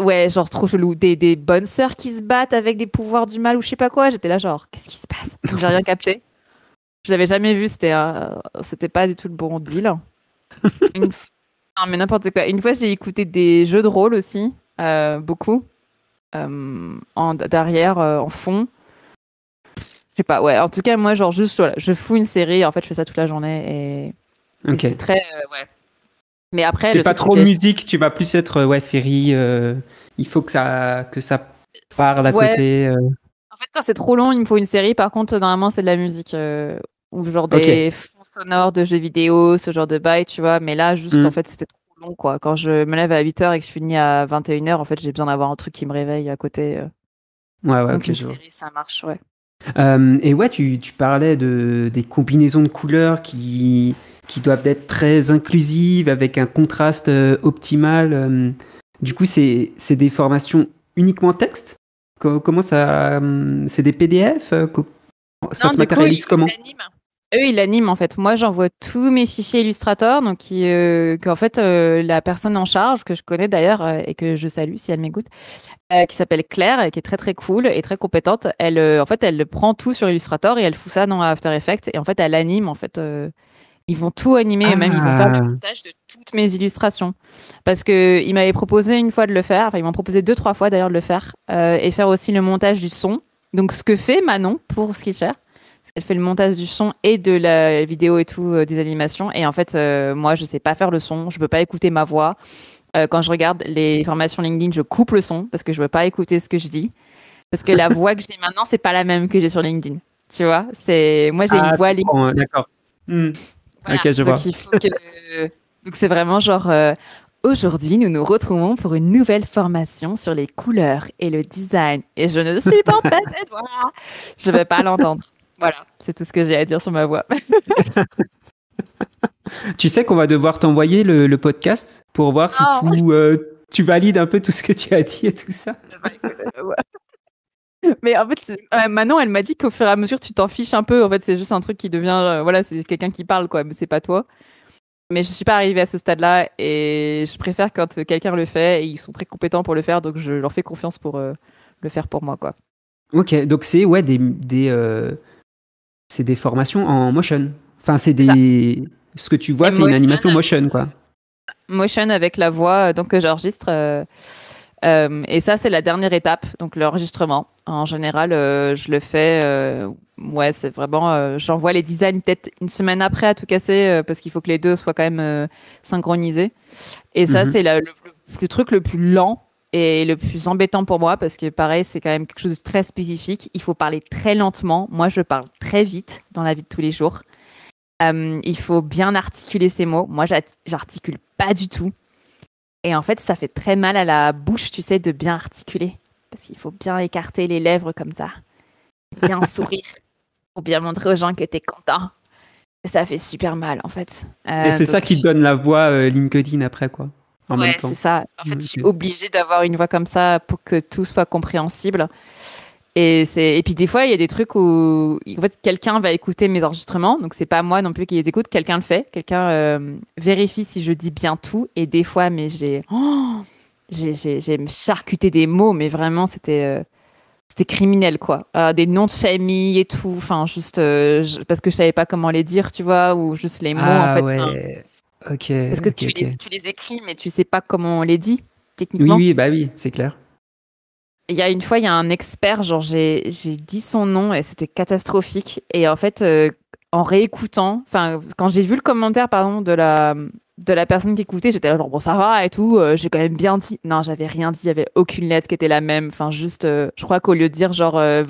ouais, genre trop chelou, des, des, bonnes sœurs qui se battent avec des pouvoirs du mal ou je sais pas quoi, j'étais là genre qu'est-ce qui se passe J'ai rien capté. Je l'avais jamais vu, c'était euh, c'était pas du tout le bon deal. Non mais n'importe quoi. Une fois j'ai écouté des jeux de rôle aussi, euh, beaucoup. en derrière, en fond, je sais pas, ouais. En tout cas, moi, genre, juste, voilà, je fous une série, en fait, je fais ça toute la journée et. c'est très. Euh, ouais. Mais après. T'es pas trop de musique, tu vas plus être, ouais, série. Euh, il faut que ça, que ça parle à côté. Euh. En fait, quand c'est trop long, il me faut une série. Par contre, normalement, c'est de la musique. ou genre des fonds sonores de jeux vidéo, ce genre de bail, tu vois. Mais là, juste, en hmm. fait, c'était trop long, quoi. Quand je me lève à 8h et que je finis à 21h, en fait, j'ai besoin d'avoir un truc qui me réveille à côté. Ouais, ouais, Donc, une série, ça marche, ouais. Euh, et ouais, tu, tu, parlais de, des combinaisons de couleurs qui, qui doivent être très inclusives avec un contraste euh, optimal. Euh. du coup, c'est des formations uniquement texte Comment ça C'est des PDF Ça se matérialise comment eux, ils l'animent en fait. Moi, j'envoie tous mes fichiers Illustrator, donc qui, euh, fait euh, la personne en charge que je connais d'ailleurs euh, et que je salue si elle m'écoute, euh, qui s'appelle Claire et qui est très très cool et très compétente. Elle, en fait, elle prend tout sur Illustrator et elle fout ça dans After Effects et en fait, elle anime en fait. ils vont tout animer ah. et même ils vont faire le montage de toutes mes illustrations. Parce qu'ils m'avaient proposé une fois de le faire, enfin ils m'ont proposé deux, trois fois d'ailleurs de le faire, et faire aussi le montage du son. Donc ce que fait Manon pour Skillshare. Elle fait le montage du son et de la vidéo et tout, euh, des animations. Et en fait, euh, moi, je ne sais pas faire le son, je ne peux pas écouter ma voix. Euh, quand je regarde les formations LinkedIn, je coupe le son parce que je ne veux pas écouter ce que je dis. Parce que la voix que j'ai maintenant, c'est pas la même que j'ai sur LinkedIn. Tu vois, c'est moi j'ai une ah, voix LinkedIn. D'accord. Hmm. Ok, je vois. donc c'est vraiment genre Aujourd'hui, nous nous retrouvons pour une nouvelle formation sur les couleurs et le design. Et je ne supporte pas cette voix. Je ne vais pas l'entendre. Voilà, c'est tout ce que j'ai à dire sur ma voix. tu sais qu'on va devoir t'envoyer le, podcast pour voir si ah, euh, tu valides un peu tout ce que tu as dit et tout ça. Euh, mais en fait, euh, Manon, elle m'a dit qu'au fur et à mesure, tu t'en fiches un peu. En fait, c'est juste un truc qui devient. voilà, c'est quelqu'un qui parle, quoi, mais c'est pas toi. Mais je suis pas arrivée à ce stade-là et je préfère quand quelqu'un le fait et ils sont très compétents pour le faire, donc je leur fais confiance pour le faire pour moi, quoi. Ok, donc c'est ouais, des, c'est des formations en motion. Enfin, c'est des. Ce que tu vois, c'est une animation motion, quoi. Motion avec la voix euh, donc, que j'enregistre. Euh, euh, et ça, c'est la dernière étape, donc l'enregistrement. En général, je le fais. ouais, c'est vraiment. J'envoie les designs peut-être une semaine après à tout casser, parce qu'il faut que les deux soient quand même synchronisés. Et ça, mhm. c'est le, truc le plus lent et le plus embêtant pour moi parce que pareil, c'est quand même quelque chose de très spécifique. Il faut parler très lentement. Moi, je parle très vite dans la vie de tous les jours. Euh, il faut bien articuler ses mots. Moi, j'articule pas du tout. Et en fait, ça fait très mal à la bouche, tu sais, de bien articuler. Parce qu'il faut bien écarter les lèvres comme ça. Bien sourire. Pour bien montrer aux gens que tu es content. Ça fait super mal, en fait. et c'est euh, ça qui donne la voix euh, LinkedIn après, quoi ouais, c'est ça. En fait, mm, je suis obligée d'avoir une voix comme ça pour que tout soit compréhensible. Et, c'est... et puis des fois, il y a des trucs où en fait, quelqu'un va écouter mes enregistrements, donc c'est pas moi non plus qui les écoute, quelqu'un le fait, quelqu'un euh, vérifie si je dis bien tout, et des fois, mais j'ai j'ai, j'ai, charcuté des mots, mais vraiment, c'était euh, c'était criminel, quoi. Euh, des noms de famille et tout, enfin, juste parce que je savais pas comment les dire, tu vois, ou juste les mots, en ah fait. Ouais. Ok. Est-ce que tu, Les, tu, écris, mais tu sais pas comment on les dit, techniquement Oui, oui, bah oui, c'est clair. Il y a une fois, il y a un expert, genre j'ai dit son nom et c'était catastrophique. Et en fait, euh, en réécoutant, enfin, quand j'ai vu le commentaire, pardon, de la, de la personne qui écoutait, j'étais genre bon ça va et tout, euh, j'ai quand même bien dit. Non, j'avais rien dit, il y avait aucune lettre qui était la même. Enfin juste, euh, je crois qu'au lieu de dire genre euh,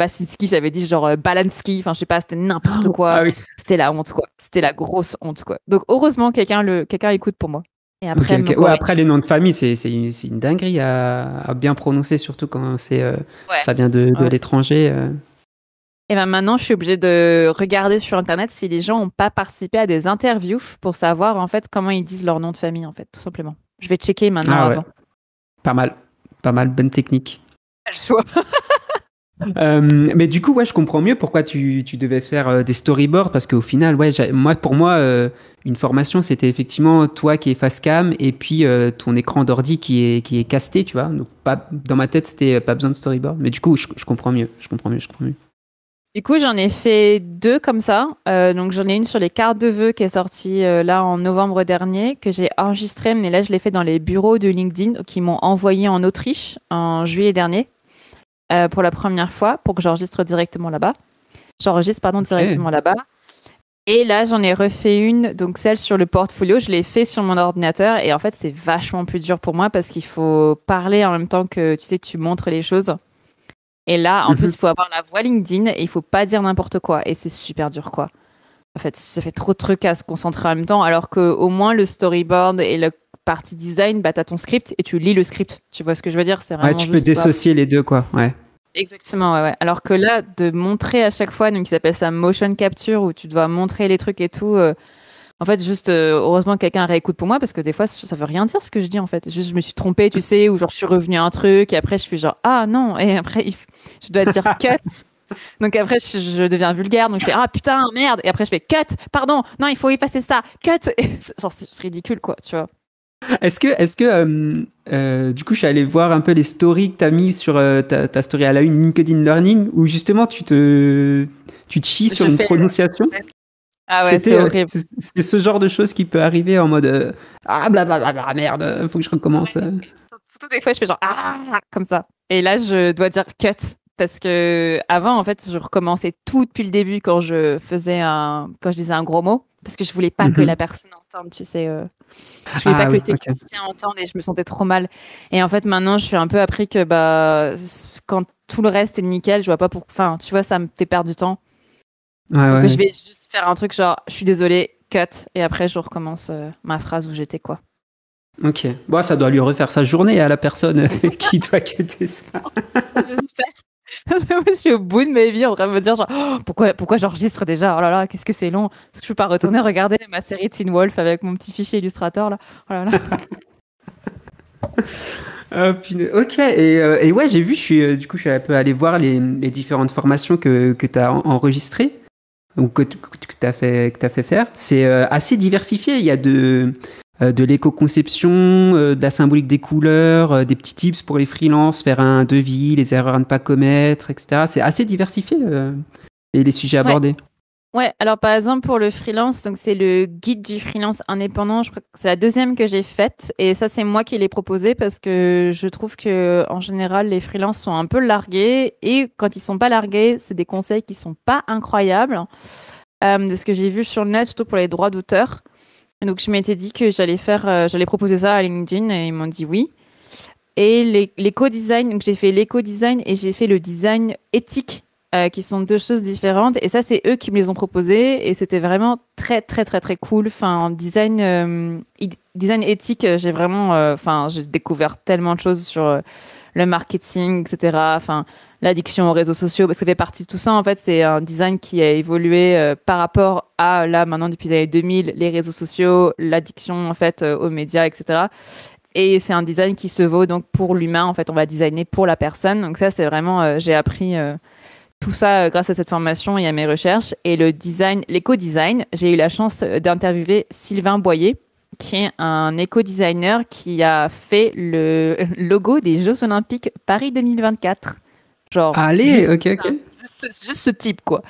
j'avais dit genre euh, Balanski. Enfin je sais pas, c'était n'importe oh, quoi. Ah c'était la honte quoi. C'était la grosse honte quoi. Donc heureusement quelqu'un le quelqu'un écoute pour moi. Et après, après les noms de famille, c'est une, une, dinguerie à, bien prononcer, surtout quand c'est ça vient de, de l'étranger. Et eh ben maintenant, je suis obligée de regarder sur Internet si les gens n'ont pas participé à des interviews pour savoir en fait comment ils disent leur nom de famille, en fait, tout simplement. Je vais checker maintenant ah avant. Pas mal, pas mal, bonne technique. le choix. Euh, mais du coup, ouais, je comprends mieux pourquoi tu, devais faire euh, des storyboards parce qu'au final, ouais, moi, pour moi, euh, une formation, c'était effectivement toi qui es face cam et puis ton écran d'ordi qui est, qui est casté, tu vois. Donc, pas, dans ma tête, c'était pas besoin de storyboard. Mais du coup, je comprends mieux. Je comprends mieux. Je comprends mieux. Du coup, j'en ai fait deux comme ça. Euh, donc, j'en ai une sur les cartes de vœux qui est sortie euh, là en novembre dernier, que j'ai enregistrée, mais là, je l'ai fait dans les bureaux de LinkedIn qui m'ont envoyé en Autriche en juillet dernier euh, pour la première fois pour que j'enregistre directement là-bas. J'enregistre, pardon, directement là-bas. Et là, j'en ai refait une, donc celle sur le portfolio. Je l'ai fait sur mon ordinateur et en fait, c'est vachement plus dur pour moi parce qu'il faut parler en même temps que tu sais, tu montres les choses. Et là, en plus, mhm. il faut avoir la voix LinkedIn et il faut pas dire n'importe quoi. Et c'est super dur, quoi. En fait, ça fait trop de trucs à se concentrer en même temps, alors qu'au moins le storyboard et la partie design, bah, tu as ton script et tu lis le script. Tu vois ce que je veux dire C'est ouais, Tu peux dissocier les deux, quoi. Ouais. Exactement, ouais, ouais, Alors que là, de montrer à chaque fois, donc ils s'appelle ça motion capture, où tu dois montrer les trucs et tout. Euh, en fait, juste, euh, heureusement quelqu'un réécoute pour moi parce que des fois, ça veut rien dire ce que je dis en fait. Juste, je me suis trompée, tu sais, ou genre, je suis revenu à un truc et après, je suis genre, ah non, et après, je dois dire cut. Donc après, je, deviens vulgaire, donc je fais ah putain, merde, et après, je fais cut, pardon, non, il faut effacer ça, cut. genre, c'est ridicule quoi, tu vois. Est-ce que, est-ce que euh, euh, du coup, je suis allé voir un peu les stories que tu as mis sur ta, story à la une LinkedIn Learning, où justement tu te, tu te chies sur une prononciation ah ouais, euh, c'est ce genre de choses qui peut arriver en mode euh, ah blablabla merde, faut que je recommence. surtout des fois, je fais genre ah comme ça. Et là, je dois dire cut parce que avant, en fait, je recommençais tout depuis le début quand je faisais un quand je disais un gros mot parce que je voulais pas que mhm. la personne entende, tu sais. Euh, je voulais ah pas que le technicien entende et je me sentais trop mal. Et en fait, maintenant, je suis un peu appris que bah quand tout le reste est nickel, je vois pas pour. Enfin, tu vois, ça me fait perdre du temps. Donc je vais juste faire un truc genre, je suis désolé, cut, et après je recommence euh, ma phrase où j'étais quoi. Ok. Bon, ça doit lui refaire sa journée à hein, la personne qui doit cutter ça. J'espère. je suis au bout de ma vie en train de me dire genre, oh, pourquoi, j'enregistre déjà Oh là là, qu'est-ce que c'est long Est-ce que je peux pas retourner regarder ma série Teen Wolf avec mon petit fichier Illustrator là Oh là là ah, ok, et, euh, et ouais, j'ai vu, je suis, euh, du coup, je suis un peu allé voir les, les différentes formations que, que tu as enregistrées ou que, tu as fait que as fait faire. C'est euh, assez diversifié. Il y a de euh, de l'éco-conception, euh, de la symbolique des couleurs, des petits tips pour les freelances, faire un devis, les erreurs à ne pas commettre, etc. C'est assez diversifié et les sujets abordés. Ouais, alors par exemple pour le freelance, donc c'est le guide du freelance indépendant. Je crois que c'est la deuxième que j'ai faite et ça c'est moi qui l'ai proposé parce que je trouve que en général les freelances sont un peu largués et quand ils sont pas largués, c'est des conseils qui sont pas incroyables euh, de ce que j'ai vu sur le net, surtout pour les droits d'auteur. Donc je m'étais dit que j'allais faire, euh, j'allais proposer ça à LinkedIn et ils m'ont dit oui. Et l'éco-design, donc j'ai fait l'éco-design et j'ai fait le design éthique euh, qui sont deux choses différentes. Et ça, c'est eux qui me les ont proposées. Et c'était vraiment très, très, très, très cool. Enfin, en design, euh, design éthique, euh, j'ai vraiment, enfin, j'ai découvert tellement de choses sur le marketing, etc. Enfin, l'addiction aux réseaux sociaux, parce que ça fait partie de tout ça. En fait, c'est un design qui a évolué par rapport à là maintenant depuis les années 2000, les réseaux sociaux, l'addiction en fait aux médias, etc. Et c'est un design qui se vaut donc pour l'humain. En fait, on va designer pour la personne. Donc ça, c'est vraiment, j'ai appris tout ça euh, grâce à cette formation et à mes recherches. Et le design, l'éco-design, j'ai eu la chance euh, d'interviewer Sylvain Boyer, qui est un éco-designer qui a fait le logo des Jeux Olympiques Paris 2024. Genre. Ah, allez, ok, ok. Juste, ce type, quoi.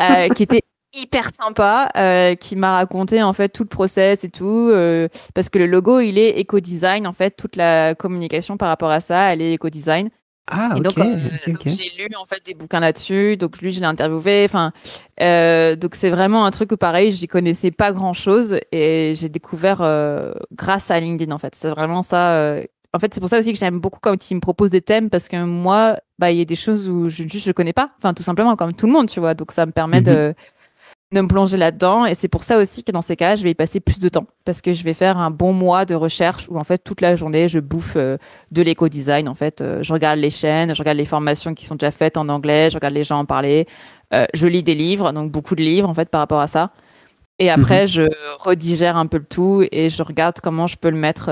Euh, qui était hyper sympa, qui m'a raconté en fait tout le process et tout, parce que le logo il est éco-design en fait, toute la communication par rapport à ça, elle est éco-design. Ah, donc, euh, j'ai lu en fait des bouquins là-dessus. Donc lui, je l'ai interviewé. Enfin, euh, donc c'est vraiment un truc où pareil, j'y connaissais pas grand-chose et j'ai découvert euh, grâce à LinkedIn en fait. C'est vraiment ça. En fait, c'est pour ça aussi que j'aime beaucoup quand ils me proposent des thèmes parce que moi, bah il y a des choses où je juste je connais pas. Enfin, tout simplement comme tout le monde, tu vois. Donc ça me permet de mhm de me plonger là-dedans. Et c'est pour ça aussi que dans ces cas, je vais y passer plus de temps parce que je vais faire un bon mois de recherche où en fait toute la journée je bouffe euh, de l'éco-design. En fait, euh, je regarde les chaînes, je regarde les formations qui sont déjà faites en anglais, je regarde les gens en parler, euh, je lis des livres, donc beaucoup de livres en fait par rapport à ça. Et mhm. après, je redigère un peu le tout et je regarde comment je peux le mettre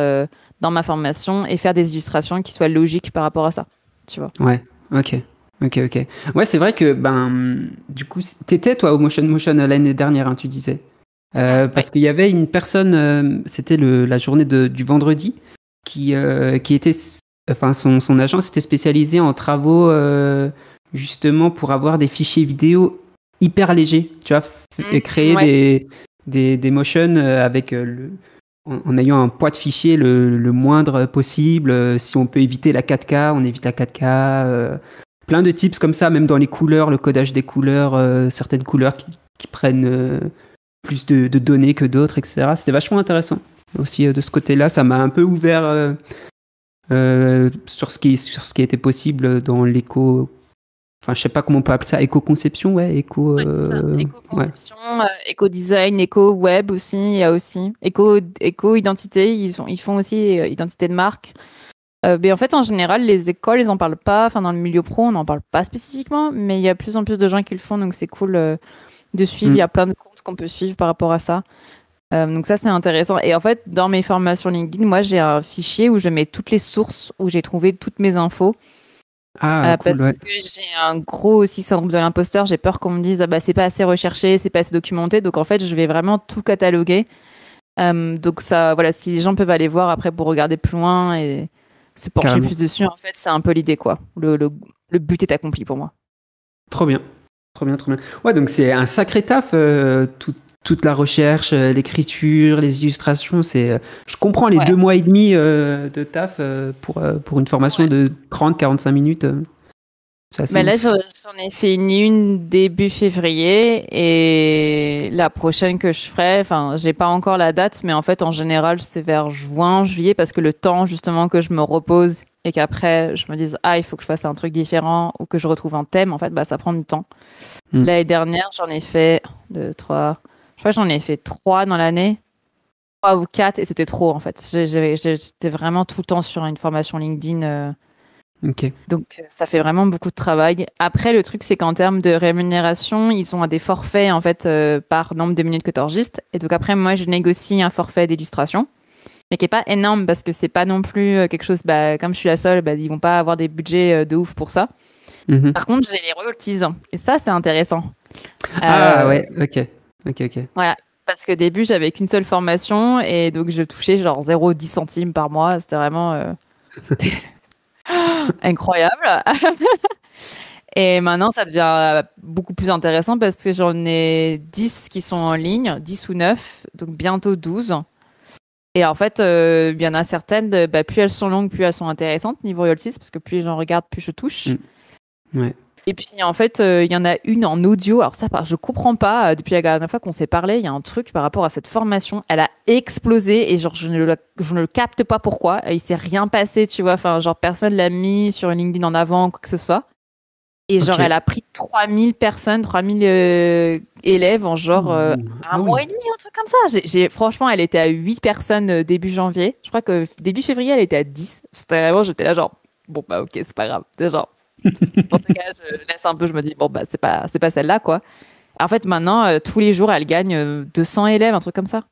dans ma formation et faire des illustrations qui soient logiques par rapport à ça. Tu vois. Ouais. Ok. Ok, ok. Ouais, c'est vrai que, ben, du coup, t'étais, toi, au Motion Motion l'année dernière, hein, tu disais. Euh, parce qu'il y avait une personne, euh, c'était c'était la journée de, du vendredi, qui, euh, qui était, enfin, son, son agence était spécialisée en travaux, justement, pour avoir des fichiers vidéo hyper légers, tu vois, et mmh, créer des, des, des motions avec le, en, ayant un poids de fichier le, le, moindre possible. si on peut éviter la 4K, on évite la 4K plein de tips comme ça, même dans les couleurs, le codage des couleurs, euh, certaines couleurs qui, prennent euh, plus de, données que d'autres, etc. C'était vachement intéressant. Aussi, euh, de ce côté-là, ça m'a un peu ouvert sur, ce qui, sur ce qui était possible dans l'éco. Enfin, je sais pas comment on peut appeler ça, éco-conception, ouais, éco. éco-conception, éco-design, éco-web aussi, il y a aussi. Éco-identité, ils, ils font aussi identité de marque. Euh, ben, en fait, en général, les écoles, ils n'en parlent pas. Enfin, dans le milieu pro, on n'en parle pas spécifiquement, mais il y a de plus en plus de gens qui le font, donc c'est cool euh, de suivre. Il y a mm. plein de comptes qu'on peut suivre par rapport à ça. Euh, donc ça, c'est intéressant. Et en fait, dans mes formations LinkedIn, moi, j'ai un fichier où je mets toutes les sources où j'ai trouvé toutes mes infos. Ah, parce que j'ai un gros aussi syndrome de l'imposteur. J'ai peur qu'on me dise ah bah c'est pas assez recherché, c'est pas assez documenté. Donc en fait, je vais vraiment tout cataloguer. donc ça, voilà, si les gens peuvent aller voir après pour regarder plus loin et se pencher plus dessus, en fait, c'est un peu l'idée, quoi. Le, but est accompli pour moi. Trop bien, trop bien, trop bien. Ouais, donc c'est un sacré taf, euh, toute la recherche, euh, l'écriture, les illustrations. C'est, euh, je comprends les deux mois et demi de taf pour, une formation de 30-45 minutes. Mais ben là, j'en ai fait une, début février et la prochaine que je ferai, enfin, j'ai pas encore la date, mais en fait, en général, c'est vers juin, juillet, parce que le temps justement que je me repose et qu'après je me dise ah, il faut que je fasse un truc différent ou que je retrouve un thème, en fait, bah, ça prend du temps. Hmm. L'année dernière, j'en ai fait deux, trois, je crois que j'en ai fait trois dans l'année, trois ou quatre, et c'était trop en fait. J'étais vraiment tout le temps sur une formation LinkedIn. Euh, donc euh, ça fait vraiment beaucoup de travail. Après le truc c'est qu'en termes de rémunération ils ont des forfaits en fait euh, par nombre de minutes que tu et donc après moi je négocie un forfait d'illustration mais qui est pas énorme parce que c'est pas non plus euh, quelque chose bah, comme je suis la seule bah, ils vont pas avoir des budgets de ouf pour ça. Mhm. Par contre j'ai les royalties hein. et ça c'est intéressant. Ah ouais ok ok ok. Voilà parce qu'au début j'avais qu'une seule formation et donc je touchais genre 0,10 centimes par mois c'était vraiment c'était... Incroyable. Et maintenant, ça devient euh, beaucoup plus intéressant parce que j'en ai 10 qui sont en ligne, 10 ou 9, donc bientôt 12. Et en fait, euh, il y en a certaines, bah, plus elles sont longues, plus elles sont intéressantes niveau royalties, parce que plus j'en regarde, plus je touche. Mm. Ouais. Et puis en fait, euh, il y en a une en audio. Alors ça, je comprends pas. Euh, depuis la dernière fois qu'on s'est parlé, il y a un truc par rapport à cette formation. Elle a explosé et genre je ne le, je ne le capte pas pourquoi. Il s'est rien passé, tu vois. Enfin, genre personne l'a mis sur LinkedIn en avant, quoi que ce soit. Et genre, elle a pris 3000 personnes, 3000 euh, élèves en genre mmh. un ah mois et demi, un truc comme ça. J'ai franchement, elle était à 8 personnes début janvier. Je crois que début février, elle était à 10. C'était vraiment, j'étais là genre, bon bah ok, c'est pas grave. C'est genre, Dans ce cas, je laisse un peu, je me dis, bon, bah, c'est pas, c'est pas celle-là, quoi. En fait, maintenant, euh, tous les jours, elle gagne 200 euh, élèves, un truc comme ça.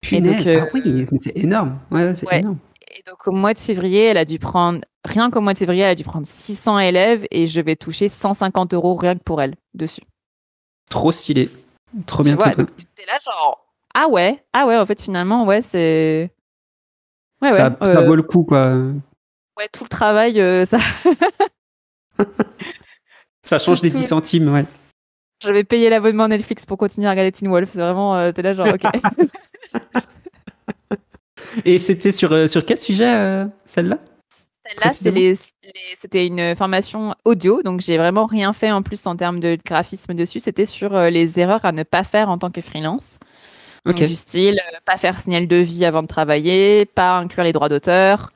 Punaise, donc, euh, ah oui, c'est énorme. Ouais, c'est énorme. Et donc, au mois de février, elle a dû prendre, rien qu'au mois de février, elle a dû prendre 600 élèves et je vais toucher 150 euros rien que pour elle dessus. Trop stylé. Trop tu bien. Vois, donc, t'es là, genre, ah ouais, ah ouais, en fait, finalement, ouais, c'est. Ouais, ça, ça vaut le coup, quoi. Ouais, tout le travail, ça. ça change des 10 centimes, ouais. J'avais payé l'abonnement Netflix pour continuer à regarder Teen Wolf. C'est vraiment, euh, t'es là genre, ok. Et c'était sur, euh, sur quel sujet euh, celle-là Celle-là, c'était une formation audio, donc j'ai vraiment rien fait en plus en termes de graphisme dessus. C'était sur les erreurs à ne pas faire en tant que freelance. ok Du style, pas faire signal de vie avant de travailler, pas inclure les droits d'auteur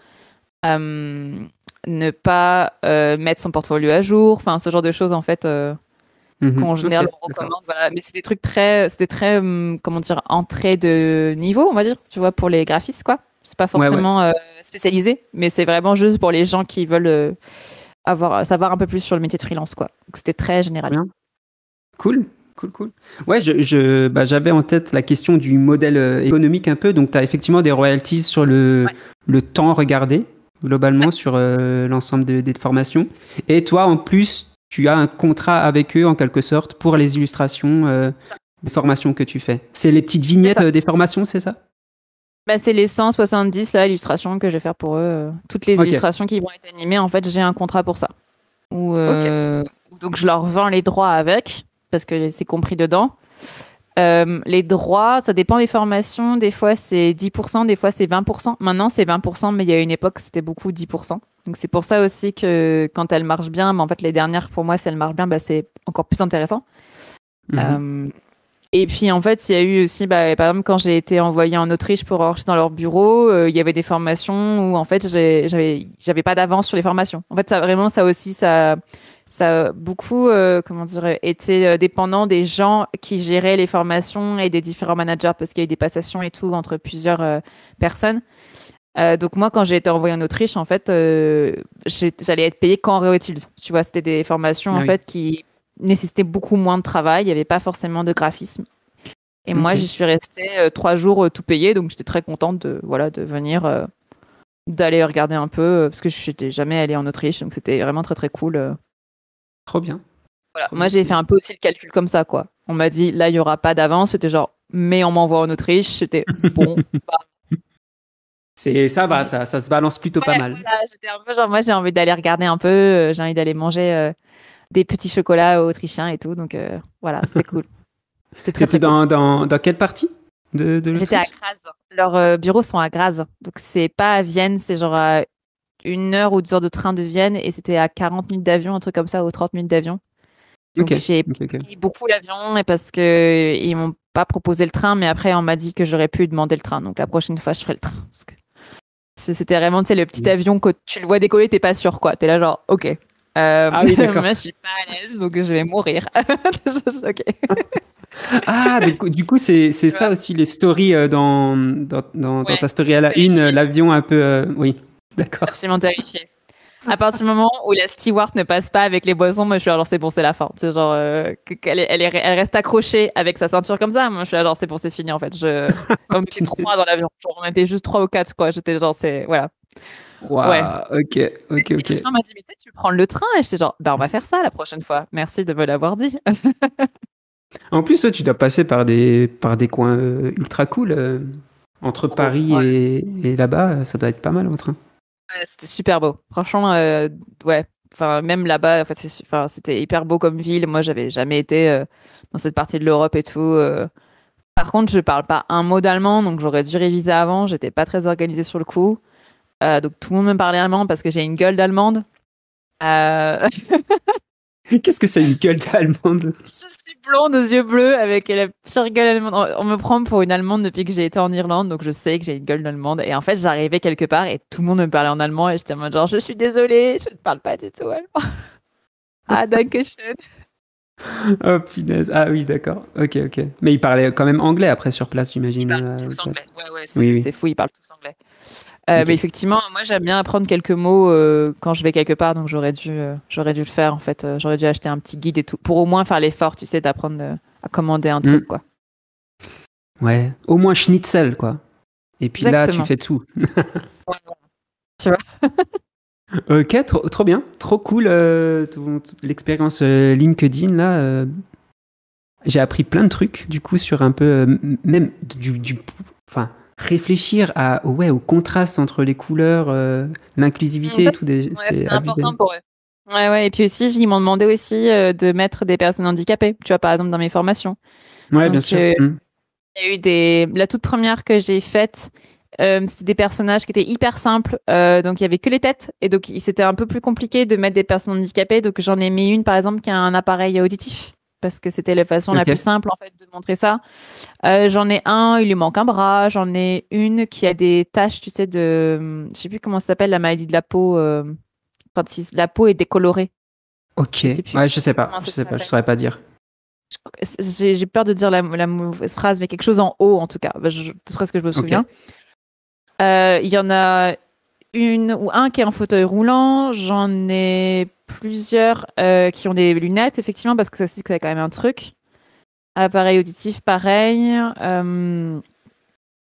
ne pas euh, mettre son portfolio à jour, enfin ce genre de choses en fait euh, mhm. recommande. Mais c'est des trucs très, c'était très hum, comment dire entrée de niveau, on va dire, tu vois, pour les graphistes quoi. C'est pas forcément euh, spécialisé, mais c'est vraiment juste pour les gens qui veulent euh, avoir savoir un peu plus sur le métier de freelance quoi. C'était très général. Cool. Cool, cool. Ouais, j'avais je, je, bah, en tête la question du modèle économique un peu. Donc, tu as effectivement des royalties sur le, le temps regardé globalement sur euh, l'ensemble des formations. Et toi, en plus, tu as un contrat avec eux en quelque sorte pour les illustrations euh, des formations que tu fais. C'est les petites vignettes euh, des formations, c'est ça bah, c'est les 170 illustrations que je vais faire pour eux. Toutes les illustrations qui vont être animées, en fait, j'ai un contrat pour ça. Donc je leur vends les droits avec, parce que c'est compris dedans. Euh, les droits, ça dépend des formations. Des fois, c'est 10%, des fois, c'est 20%. Maintenant, c'est 20%, mais il y a une époque, c'était beaucoup 10%. Donc, c'est pour ça aussi que quand elles marchent bien, mais en fait, les dernières, pour moi, si elles marchent bien, bah, c'est encore plus intéressant. Mhm. Euh, et puis en fait, il y a eu aussi, bah, par exemple, quand j'ai été envoyée en Autriche pour enregistrer dans leur bureau, euh, il y avait des formations où en fait, j'avais pas d'avance sur les formations. En fait, ça vraiment, ça aussi, ça, ça a beaucoup, euh, comment dire, été euh, dépendant des gens qui géraient les formations et des différents managers parce qu'il y a eu des passations et tout entre plusieurs euh, personnes. donc moi, quand j'ai été envoyée en Autriche, en fait, j'allais être payée qu'en Reutils. Tu vois, c'était des formations ah en fait qui nécessitaient beaucoup moins de travail. Il n'y avait pas forcément de graphisme. Et moi, j'y suis restée trois jours tout payée. donc j'étais très contente de voilà de venir, d'aller regarder un peu parce que je n'étais jamais allée en Autriche, donc c'était vraiment très très cool Trop bien. Moi, j'ai fait un peu aussi le calcul comme ça, quoi. On m'a dit, là, il n'y aura pas d'avance. C'était genre, mais on m'envoie en Autriche. C'était bon, bah. c'est ça va, ça, se balance plutôt pas mal. moi j'ai envie d'aller regarder un peu, euh, j'ai envie d'aller manger euh, des petits chocolats autrichiens et tout, donc euh, voilà, c'était cool. C'était très, dans, dans, dans, quelle partie de, de J'étais à Graz. Leurs bureaux sont à Graz, donc c'est pas à Vienne, c'est genre à une heure ou deux heures de train de Vienne et c'était à 40 minutes d'avion, un truc comme ça, ou 30 minutes d'avion. Donc j'ai pris beaucoup l'avion et parce que ils m'ont pas proposé le train, mais après on m'a dit que j'aurais pu demander le train. Donc la prochaine fois je ferai le train. Parce que c'était vraiment le petit mm. avion que tu le vois décoller, tu n'es pas sûr quoi. Tu es là genre ok. Euh, ah oui, je suis pas à l'aise, donc je vais mourir. ah, du coup, c'est ça aussi les stories euh, dans, dans, dans, ta story à la une, euh, l'avion un peu. oui. D'accord. Absolument terrifiée. À partir du moment où la steward ne passe pas avec les boissons, moi je suis alors c'est bon, c'est la fin. genre euh, elle, elle, reste accrochée avec sa ceinture comme ça. Moi je suis alors c'est bon, c'est fini en fait. Je comme petit trois dans l'avion, on était juste trois ou quatre quoi. J'étais genre c'est voilà. ouais. ok, ok, ok. Et m'a dit, mais tu prends le train Et j'étais genre, bah on va faire ça la prochaine fois. Merci de me l'avoir dit. en plus, tu dois passer par des, par des coins euh, ultra cool. Euh, entre Paris et, et là-bas, ça doit être pas mal en train c'était super beau. Franchement, euh, ouais. Enfin, même là-bas, en fait, enfin, c'était hyper beau comme ville. Moi, j'avais jamais été euh, dans cette partie de l'Europe et tout. Euh. Par contre, je parle pas un mot d'allemand, donc j'aurais dû réviser avant. J'étais pas très organisée sur le coup. donc tout le monde me parlait allemand parce que j'ai une gueule d'allemande. Euh, Qu'est-ce que c'est une gueule allemande Je suis blonde aux yeux bleus avec la pire gueule allemande. On me prend pour une allemande depuis que j'ai été en Irlande, donc je sais que j'ai une gueule allemande. Et en fait, j'arrivais quelque part et tout le monde me parlait en allemand et j'étais en mode genre, je suis désolée, je ne parle pas du tout allemand. ah, Dankeschön. Oh punaise, ah oui, d'accord. Ok, ok. Mais ils parlaient quand même anglais après sur place, j'imagine. Ils euh, tous anglais, ouais, ouais, c'est fou, ils parlent tous anglais. Euh, effectivement, moi j'aime bien apprendre quelques mots euh, quand je vais quelque part, donc j'aurais dû, euh, j'aurais dû le faire en fait. J'aurais dû acheter un petit guide et tout pour au moins faire l'effort, tu sais, d'apprendre à commander un truc, mm. quoi. Ouais, au moins schnitzel, quoi. Et puis là, tu fais tout. tu vois. ok, trop, bien, trop cool l'expérience LinkedIn là. j'ai appris plein de trucs du coup sur un peu même du, du enfin réfléchir à, ouais, au contraste entre les couleurs, euh, l'inclusivité tout. c'est important pour eux. Ouais, ouais. Et puis aussi, ils m'ont demandé aussi euh, de mettre des personnes handicapées, tu vois, par exemple, dans mes formations. Ouais, bien sûr. Euh, mmh. eu des. La toute première que j'ai faite, c'était des personnages qui étaient hyper simples, donc il y avait que les têtes, et donc c'était un peu plus compliqué de mettre des personnes handicapées. Donc j'en ai mis une par exemple qui a un appareil auditif parce que c'était la façon la plus simple en fait de montrer ça. Euh, j'en ai un, il lui manque un bras. J'en ai une qui a des taches, tu sais, de, je sais plus comment ça s'appelle, la maladie de la peau euh, quand la peau est décolorée. Ok. Je sais, sais pas, je sais pas, je saurais pas dire. J'ai peur de dire la, la, mauvaise phrase, mais quelque chose en haut en tout cas. C'est bah, presque ce que je me souviens. Euh, il y en a une ou un qui est en fauteuil roulant. J'en ai plusieurs euh, qui ont des lunettes, effectivement, parce que ça que c'est quand même un truc. Appareil auditif, pareil. Euh,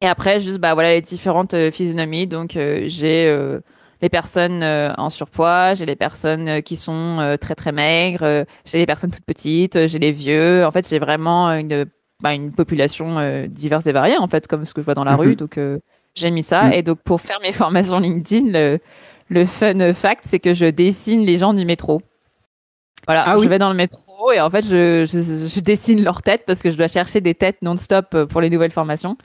et après, juste bah, voilà, les différentes euh, physionomies. Donc, j'ai les personnes en surpoids, j'ai les personnes qui sont très très maigres, j'ai les personnes toutes petites, j'ai les vieux. En fait, j'ai vraiment une, bah, une population diverse et variée, en fait, comme ce que je vois dans la mhm. rue. Donc, j'ai mis ça. Mm. Et donc, pour faire mes formations LinkedIn, le, fun fact, c'est que je dessine les gens du métro. Voilà, ah je vais dans le métro et en fait, je, dessine leurs têtes parce que je dois chercher des têtes non-stop pour les nouvelles formations.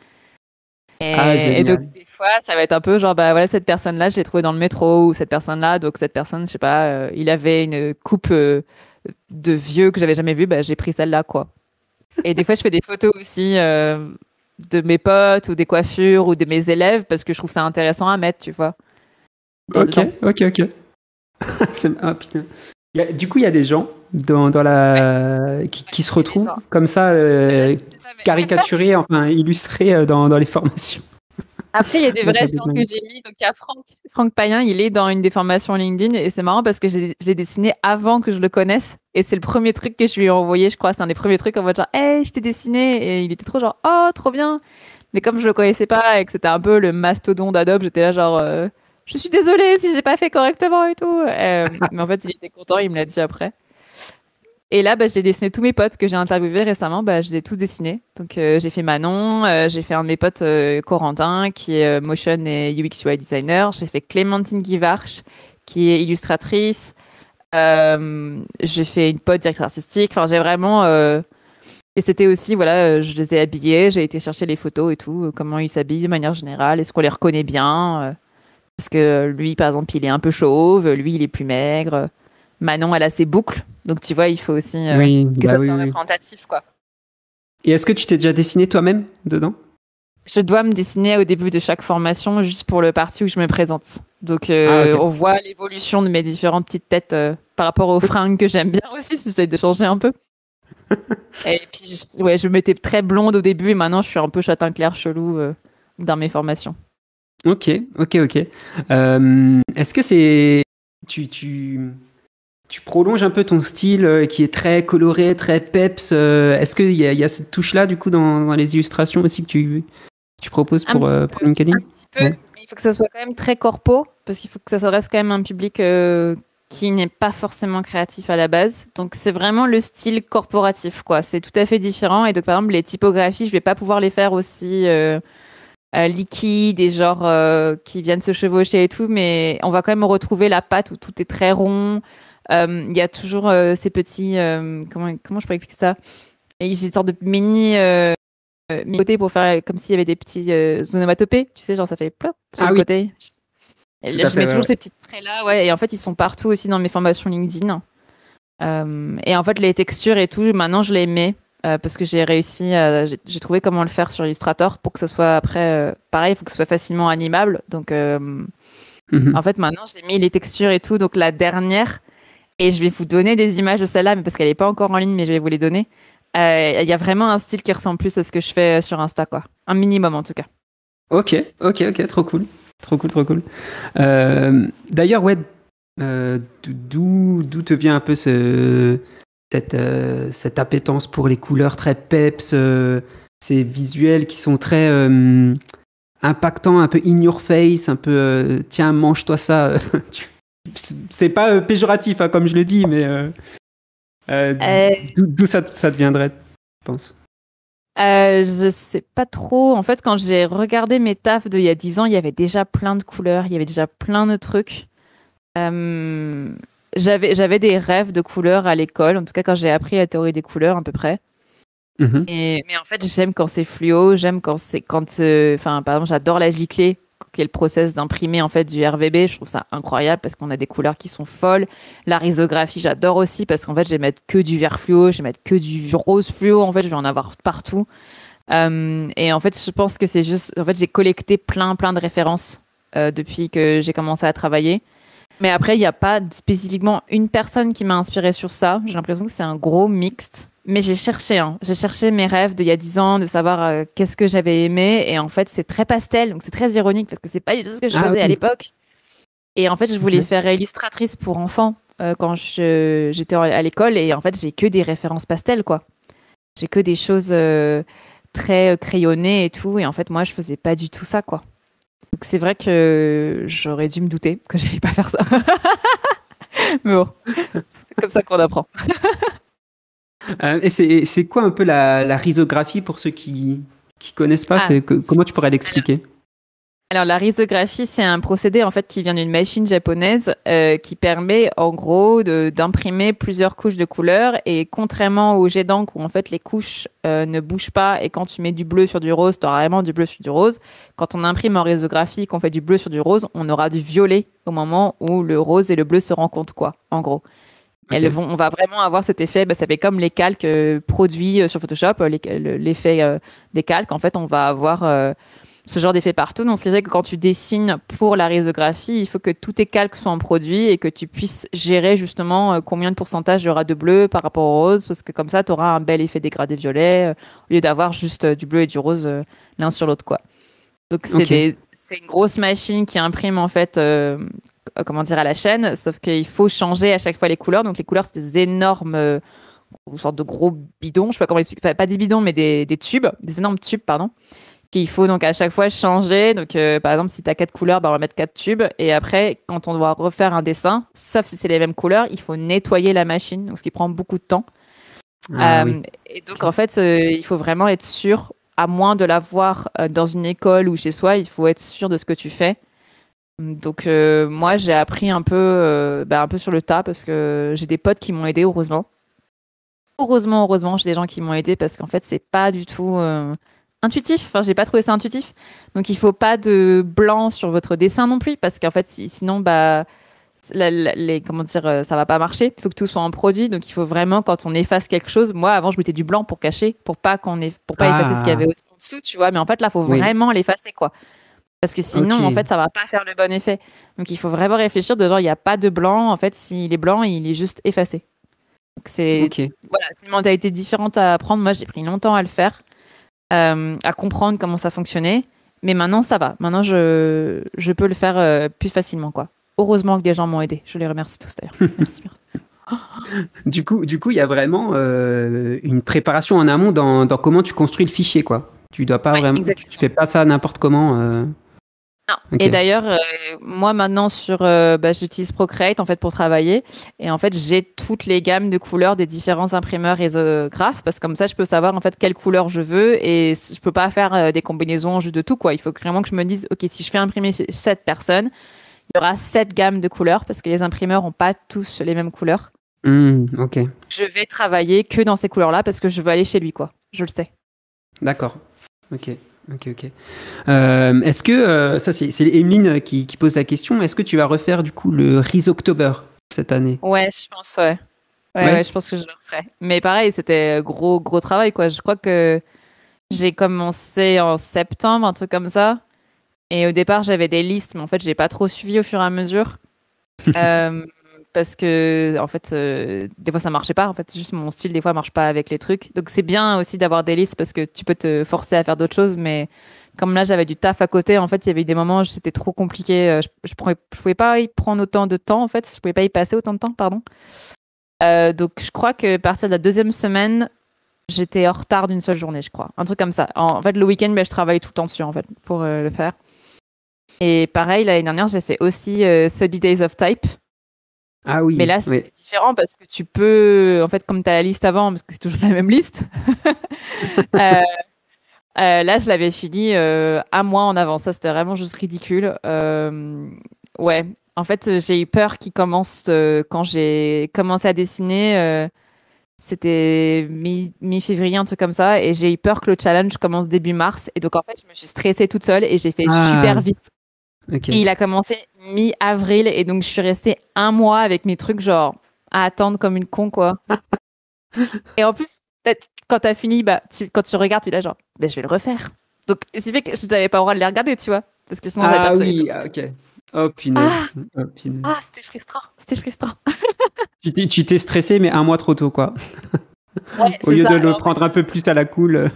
Ah, et, donc, des fois, ça va être un peu genre, bah voilà, cette personne-là, je l'ai trouvée dans le métro ou cette personne-là, donc cette personne, je sais pas, euh, il avait une coupe euh, de vieux que j'avais jamais vue, bah j'ai pris celle-là, quoi. Et des fois, je fais des photos aussi. Euh, de mes potes ou des coiffures ou de mes élèves parce que je trouve ça intéressant à mettre, tu vois. Ok, ok, ok. Ah, du coup, il y a des gens dans, qui, se retrouvent comme ça, euh, caricaturés, enfin illustrés euh, dans les formations. Après, il y a des vrais gens que j'ai mis. Donc, il y a Franck. Payen, il est dans une des formations LinkedIn et c'est marrant parce que j'ai dessiné avant que je le connaisse. Et c'est le premier truc que je lui ai envoyé, je crois. C'est un des premiers trucs en mode genre, hey, je t'ai dessiné. Et il était trop genre, oh, trop bien. Mais comme je le connaissais pas et que c'était un peu le mastodon d'Adobe, j'étais là genre, euh, je suis désolée si j'ai pas fait correctement et tout. Euh, mais en fait, il était content, il me l'a dit après. Et là, bah, j'ai dessiné tous mes potes que j'ai interviewés récemment. Bah, je les ai tous dessinés. Donc, euh, j'ai fait Manon, euh, j'ai fait un de mes potes, euh, Corentin, qui est motion et UX UI designer. J'ai fait Clémentine Guivarch, qui est illustratrice. j'ai fait une pote directrice artistique. Enfin, j'ai vraiment. Et c'était aussi, voilà, je les ai habillés, j'ai été chercher les photos et tout, comment ils s'habillent de manière générale, est-ce qu'on les reconnaît bien Parce que lui, par exemple, il est un peu chauve, lui, il est plus maigre. Manon, elle a ses boucles. Donc, tu vois, il faut aussi euh, que bah ça soit représentatif, Et est-ce que tu t'es déjà dessiné toi-même dedans Je dois me dessiner au début de chaque formation, juste pour le parti où je me présente. Donc, euh, ah, on voit l'évolution de mes différentes petites têtes euh, par rapport aux fringues que j'aime bien aussi. J'essaie de changer un peu. et puis, je, ouais, je m'étais très blonde au début et maintenant, je suis un peu châtain clair chelou dans mes formations. Ok, ok, ok. Est-ce que c'est tu, tu, tu prolonges un peu ton style euh, qui est très coloré, très peps. Euh, est-ce qu'il y, y, a cette touche-là, du coup, dans, les illustrations aussi que tu, tu proposes euh, pour, LinkedIn Un petit peu, mais il faut que ça soit quand même très corpo, parce qu'il faut que ça s'adresse quand même à un public qui n'est pas forcément créatif à la base. Donc, c'est vraiment le style corporatif, quoi. C'est tout à fait différent. Et donc, par exemple, les typographies, je vais pas pouvoir les faire aussi. Euh, liquides et genre qui viennent se chevaucher et tout, mais on va quand même retrouver la pâte où tout est très rond, euh, il y a toujours euh, ces petits. Euh, comment, comment je pourrais expliquer ça J'ai une sorte de mini. côté pour faire comme s'il y avait des petits onomatopées, tu sais, genre ça fait plop sur ah le côté. je mets toujours ces petits traits là, ouais, et en fait ils sont partout aussi dans mes formations LinkedIn. et en fait les textures et tout, maintenant je les mets parce que j'ai réussi, à... j'ai trouvé comment le faire sur Illustrator pour que ce soit après pareil, il faut que ce soit facilement animable. Donc mhm. en fait maintenant j'ai mis les textures et tout, donc la dernière et je vais vous donner des images de celle-là, parce qu'elle n'est pas encore en ligne, mais je vais vous les donner. Euh, il y a vraiment un style qui ressemble plus à ce que je fais euh, sur Insta, quoi. Un minimum en tout cas. Ok, ok, ok, trop cool. Trop cool, trop cool. Euh, d'ailleurs, ouais, euh, d'où te vient un peu ce, cette, cette, appétence pour les couleurs très peps, ces visuels qui sont très impactants, un peu in your face, un peu tiens, mange-toi ça. c'est pas euh, péjoratif, hein, comme je le dis, mais euh, euh, d'où ça, deviendrait, je pense Je je sais pas trop. En fait, quand j'ai regardé mes tafs d'il y a 10 ans, il y avait déjà plein de couleurs, il y avait déjà plein de trucs. j'avais, des rêves de couleurs à l'école, en tout cas quand j'ai appris la théorie des couleurs à peu près. Mhm. mais en fait, j'aime quand c'est fluo, j'aime quand c'est. Quand, enfin, pardon, par exemple, j'adore la giclée qui est le process d'imprimer en fait du RVB. Je trouve ça incroyable parce qu'on a des couleurs qui sont folles. La risographie, j'adore aussi parce qu'en fait, je vais mettre que du vert fluo, je vais mettre que du rose fluo. En fait, je vais en avoir partout. Euh, et en fait, je pense que c'est juste. En fait, j'ai collecté plein, plein de références euh, depuis que j'ai commencé à travailler. Mais après, il n'y a pas spécifiquement une personne qui m'a inspiré sur ça. J'ai l'impression que c'est un gros mixte. Mais j'ai cherché, hein. j'ai cherché mes rêves d'il y a dix ans, de savoir euh, qu'est-ce que j'avais aimé. Et en fait, c'est très pastel, donc c'est très ironique parce que c'est pas du tout ce que je ah, faisais à l'époque. Et en fait, je voulais faire illustratrice pour enfants euh, quand j'étais à l'école. Et en fait, j'ai que des références pastel, quoi. J'ai que des choses euh, très crayonnées et tout. Et en fait, moi, je faisais pas du tout ça, quoi. Donc c'est vrai que j'aurais dû me douter que j'allais pas faire ça. Mais bon, c'est comme ça qu'on apprend. Euh, et c'est quoi un peu la, la, rhizographie pour ceux qui ne connaissent pas ah. Comment tu pourrais l'expliquer alors la rhizographie, c'est un procédé en fait qui vient d'une machine japonaise euh, qui permet en gros d'imprimer plusieurs couches de couleurs et contrairement au jet d'encre où en fait les couches euh, ne bougent pas et quand tu mets du bleu sur du rose, tu auras vraiment du bleu sur du rose. Quand on imprime en rhizographie, qu'on fait du bleu sur du rose, on aura du violet au moment où le rose et le bleu se rencontrent quoi, en gros vont, on va vraiment avoir cet effet, ben, ça fait comme les calques euh, produits euh, sur Photoshop, euh, l'effet des calques. En fait, on va avoir ce genre d'effet partout. Donc, c'est vrai que quand tu dessines pour la risographie, il faut que tous tes calques soient en produit et que tu puisses gérer justement combien de pourcentage il y aura de bleu par rapport au rose, parce que comme ça, tu auras un bel effet dégradé violet au lieu d'avoir juste du bleu et du rose l'un sur l'autre, quoi. Donc, c'est une grosse machine qui imprime en fait euh, comment dire, à la chaîne, sauf qu'il faut changer à chaque fois les couleurs. Donc les couleurs, c'est des énormes, euh, sortes de gros bidons, je sais pas comment expliquer, pas des bidons, mais des, tubes, des énormes tubes, pardon, qu'il faut donc à chaque fois changer. Donc euh, par exemple, si tu as quatre couleurs, bah, on va mettre quatre tubes. Et après, quand on doit refaire un dessin, sauf si c'est les mêmes couleurs, il faut nettoyer la machine, donc ce qui prend beaucoup de temps. Ah et donc en fait, il faut vraiment être sûr, à moins de l'avoir dans une école ou chez soi, il faut être sûr de ce que tu fais donc euh, moi j'ai appris un peu, euh, bah, un peu sur le tas parce que j'ai des potes qui m'ont aidé heureusement. Heureusement, heureusement, j'ai des gens qui m'ont aidé parce qu'en fait c'est pas du tout euh, intuitif. Enfin j'ai pas trouvé ça intuitif. Donc il faut pas de blanc sur votre dessin non plus parce qu'en fait sinon bah les comment dire ça va pas marcher. Il faut que tout soit en produit. Donc il faut vraiment quand on efface quelque chose. Moi avant je mettais du blanc pour cacher pour pas qu'on pour pas ah. effacer ce qu'il y avait en dessous tu vois. Mais en fait là il faut vraiment l'effacer quoi. Parce que sinon, en fait, ça va pas faire le bon effet. Donc, il faut vraiment réfléchir de genre, il n'y a pas de blanc. En fait, s'il est blanc, il est juste effacé. Donc, c'est okay. voilà, une mentalité différente à apprendre. Moi, j'ai pris longtemps à le faire, euh, à comprendre comment ça fonctionnait. Mais maintenant, ça va. Maintenant, je, je peux le faire euh, plus facilement. quoi. Heureusement que des gens m'ont aidé. Je les remercie tous d'ailleurs. merci, merci. Du coup, du coup, il y a vraiment euh, une préparation en amont dans, dans, comment tu construis le fichier, quoi. Tu dois pas vraiment, fais pas ça n'importe comment. Et d'ailleurs, euh, moi maintenant sur, euh, bah, j'utilise Procreate en fait pour travailler. Et en fait, j'ai toutes les gammes de couleurs des différents imprimeurs euh, graphes. parce que comme ça, je peux savoir en fait quelle couleur je veux et je peux pas faire des combinaisons juste de tout quoi. Il faut vraiment que je me dise, ok, si je fais imprimer cette personne, il y aura cette gamme de couleurs parce que les imprimeurs n'ont pas tous les mêmes couleurs. Mmh, ok. Je vais travailler que dans ces couleurs-là parce que je veux aller chez lui quoi. Je le sais. D'accord. Ok. Ok, ok. Euh, est-ce que, euh, ça c'est Emeline qui, qui, pose la question, est-ce que tu vas refaire du coup le Rise October cette année Ouais, je pense, ouais. Ouais, ouais. je pense que je le referai. Mais pareil, c'était gros, gros travail, quoi. Je crois que j'ai commencé en septembre, un truc comme ça. Et au départ, j'avais des listes, mais en fait, j'ai pas trop suivi au fur et à mesure. euh, parce que en fait euh, des fois ça marchait pas en fait juste mon style des fois marche pas avec les trucs donc c'est bien aussi d'avoir des listes parce que tu peux te forcer à faire d'autres choses mais comme là j'avais du taf à côté en fait il y avait des moments où c'était trop compliqué euh, je, ne pouvais, pas y prendre autant de temps en fait je pouvais pas y passer autant de temps pardon euh, donc je crois que à partir de la deuxième semaine j'étais en retard d'une seule journée je crois un truc comme ça en, fait le week-end ben, je travaille tout le temps dessus en fait pour le faire et pareil l'année dernière j'ai fait aussi 30 Days of Type ah oui. Mais là, c'est différent parce que tu peux, en fait, comme tu as la liste avant, parce que c'est toujours la même liste, euh, euh, là, je l'avais fini euh, un mois en avant. Ça, c'était vraiment juste ridicule. ouais. En fait, j'ai eu peur qu'il commence quand j'ai commencé à dessiner. c'était mi-février, un truc comme ça. Et j'ai eu peur que le challenge commence début mars. Et donc, en fait, je me suis stressée toute seule et j'ai fait ah. super vite et il a commencé mi-avril et donc je suis restée un mois avec mes trucs genre à attendre comme une con quoi. et en plus, quand t'as fini, bah, tu, quand tu regardes, tu es genre, je vais le refaire. Donc c'est fait que je n'avais pas le droit de les regarder, tu vois, parce que sinon ah, oui, ah, ok. Oh, ah oh punaise. Ah, c'était frustrant, c'était frustrant. tu t'es stressé mais un mois trop tôt quoi. Ouais, Au lieu de le prendre un peu plus à la cool.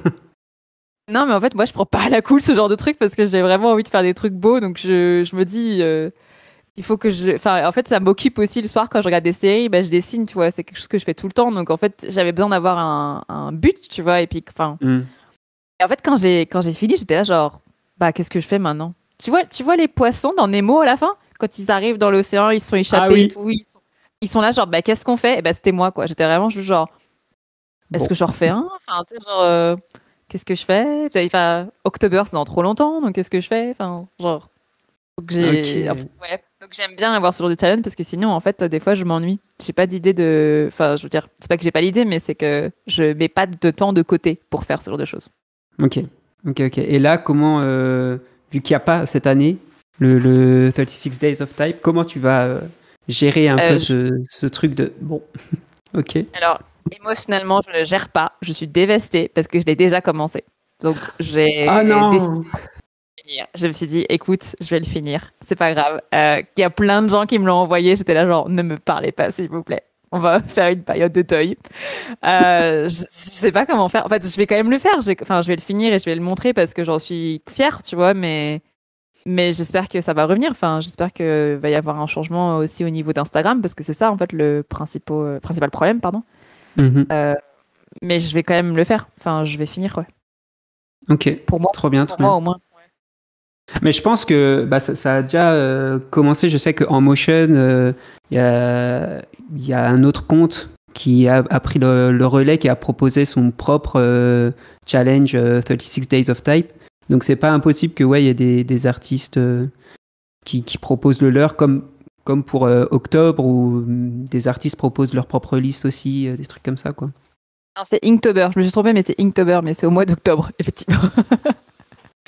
Non, mais en fait, moi, je prends pas à la cool ce genre de truc parce que j'ai vraiment envie de faire des trucs beaux. Donc, je, me dis, euh, il faut que je. Enfin, en fait, ça m'occupe aussi le soir quand je regarde des séries. Ben, je dessine, tu vois. C'est quelque chose que je fais tout le temps. Donc, en fait, j'avais besoin d'avoir un, un, but, tu vois. Et puis, enfin. Mm. et en fait, quand j'ai quand j'ai fini, j'étais là genre, bah, qu'est-ce que je fais maintenant Tu vois, tu vois les poissons dans Nemo à la fin quand ils arrivent dans l'océan, ils sont échappés ah et tout. Ils sont, là genre, bah, qu'est-ce qu'on fait Et eh bah, ben, c'était moi, quoi. J'étais vraiment genre, est-ce que je refais un Enfin, genre. Euh, qu'est-ce que je fais enfin, October, c'est dans trop longtemps, donc qu'est-ce que je fais Enfin, genre. Donc j'aime bien avoir ce genre de challenge parce que sinon, en fait, euh, des fois, je m'ennuie. J'ai pas d'idée de. Enfin, je veux dire, c'est pas que j'ai pas l'idée, mais c'est que je mets pas de temps de côté pour faire ce genre de choses. Ok, ok, ok. Et là, comment, euh, vu qu'il n'y a pas cette année le, 36 Days of Type, comment tu vas euh, gérer un peu ce, ce, truc de. Bon, ok. Alors, Émotionnellement, je ne gère pas. Je suis dévastée parce que je l'ai déjà commencé. Donc, j'ai ah décidé de finir. Je me suis dit, écoute, je vais le finir. C'est pas grave. Il euh, y a plein de gens qui me l'ont envoyé. J'étais là, genre, ne me parlez pas, s'il vous plaît. On va faire une période de deuil. Euh, je, sais pas comment faire. En fait, je vais quand même le faire. Je vais, enfin, je vais le finir et je vais le montrer parce que j'en suis fière, tu vois. Mais mais j'espère que ça va revenir. Enfin, j'espère qu'il va y avoir un changement aussi au niveau d'Instagram parce que c'est ça en fait le principal, euh, principal problème, pardon. Mhm. Euh, mais je vais quand même le faire. Enfin, je vais finir, quoi. Ok. Pour moi, trop bien, trop bien. au moins. Mais je pense que bah, ça, a déjà euh, commencé. Je sais qu'en Motion, euh, il y, a, un autre compte qui a, a pris le, relais, qui a proposé son propre challenge 36 Days of Type. Donc c'est pas impossible que ouais, il y ait des, des artistes qui, qui, proposent le leur, comme comme pour euh, Octobre où mm, des artistes proposent leur propre liste aussi, euh, des trucs comme ça quoi. Non, c'est Inktober, je me suis trompée, mais c'est Inktober, mais c'est au mois d'octobre, effectivement.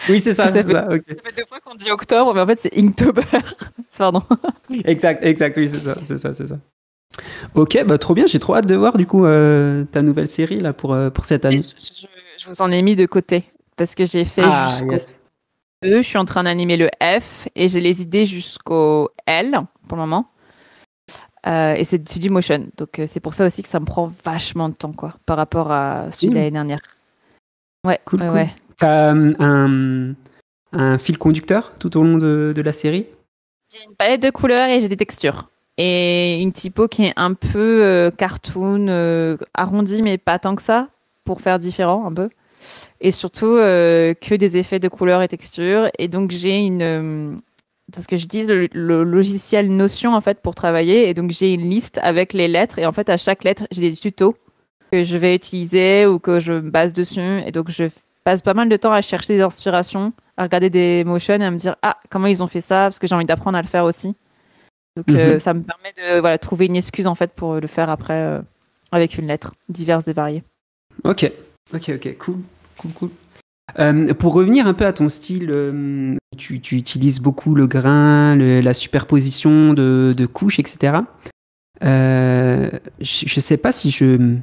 Oui, c'est ça. c'est ça, ça fait deux fois qu'on dit octobre, mais en fait, c'est Inktober. Pardon. exact, exact, oui, c'est ça, c'est ça, c'est ça. Ok, bah, trop bien, j'ai trop hâte de voir du coup euh, ta nouvelle série là pour, pour cette année. Je, vous en ai mis de côté parce que j'ai fait ah, jusqu'au E, je suis en train d'animer le F et j'ai les idées jusqu'au L le moment. Euh, et c'est du motion. Donc euh, c'est pour ça aussi que ça me prend vachement de temps quoi, par rapport à celui de l'année dernière. Ouais, cool. Ouais, cool. T'as euh, un, fil conducteur tout au long de, la série J'ai une palette de couleurs et j'ai des textures. Et une typo qui est un peu cartoon, arrondie mais pas tant que ça, pour faire différent un peu. Et surtout que des effets de couleurs et textures. Et donc j'ai une parce que je dis le, logiciel Notion en fait pour travailler et donc j'ai une liste avec les lettres et en fait à chaque lettre j'ai des tutos que je vais utiliser ou que je me base dessus et donc je passe pas mal de temps à chercher des inspirations, à regarder des motions et à me dire ah comment ils ont fait ça parce que j'ai envie d'apprendre à le faire aussi. Donc euh, mhm. ça me permet de voilà trouver une excuse en fait pour le faire après euh, avec une lettre diverse et variée. Ok ok ok cool cool cool. Euh, pour revenir un peu à ton style, euh, tu, utilises beaucoup le grain, la superposition de, couches, etc. Euh, je ne sais pas si je,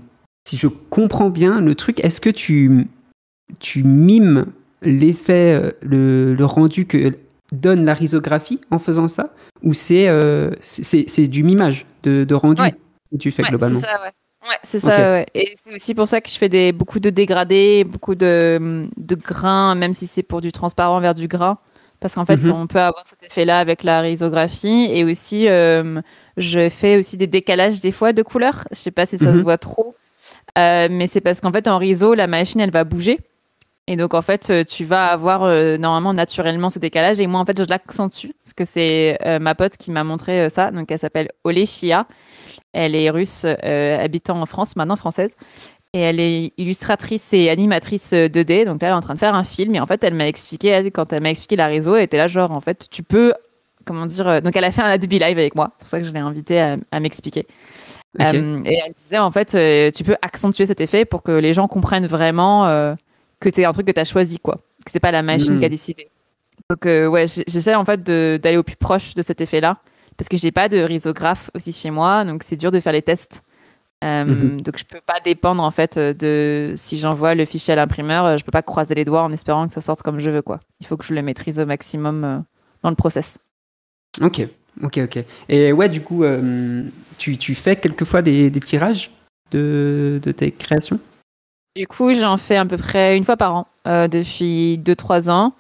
si je comprends bien le truc. Est-ce que tu, mimes l'effet, le, rendu que donne la risographie en faisant ça Ou c'est du mimage de, rendu que tu fais globalement Ouais, c'est ça. Et c'est aussi pour ça que je fais beaucoup de dégradés, beaucoup de, grains, même si c'est pour du transparent vers du gras. Parce qu'en fait, mhm. on peut avoir cet effet-là avec la rizographie Et aussi, euh, je fais aussi des décalages des fois de couleurs. Je sais pas si ça se mhm. voit trop. Euh, mais c'est parce qu'en fait, en rizo, la machine, elle va bouger. Et donc, en fait, euh, tu vas avoir normalement naturellement ce décalage. Et moi, en fait, je l'accentue. Parce que c'est ma pote qui m'a montré ça. Donc, elle s'appelle Olechia. Elle est russe, euh, habitant en France, maintenant française. Et elle est illustratrice et animatrice 2D. Euh, donc là, elle est en train de faire un film. Et en fait, elle m'a expliqué, quand elle m'a expliqué la réseau, elle était là, genre, en fait, tu peux. Comment dire euh, Donc, elle a fait un Adobe Live avec moi. C'est pour ça que je l'ai invitée à, m'expliquer. et elle disait, en fait, tu peux accentuer cet effet pour que les gens comprennent vraiment que c'est un truc que tu as choisi, quoi. Que c'est pas la machine hmm. qui a décidé. Donc, ouais, j'essaie en fait d'aller au plus proche de cet effet-là parce que je j'ai pas de risographe aussi chez moi, donc c'est dur de faire les tests. Euh, mhm. Donc je ne peux pas dépendre en fait euh, de si j'envoie le fichier à l'imprimeur, euh, je peux pas croiser les doigts en espérant que ça sorte comme je veux quoi. Il faut que je le maîtrise au maximum dans le process. Ok, ok, ok. Et ouais, du coup, tu, tu, fais quelquefois des, tirages de, de, tes créations Du coup, j'en fais à peu près une fois par an depuis 2-3 ans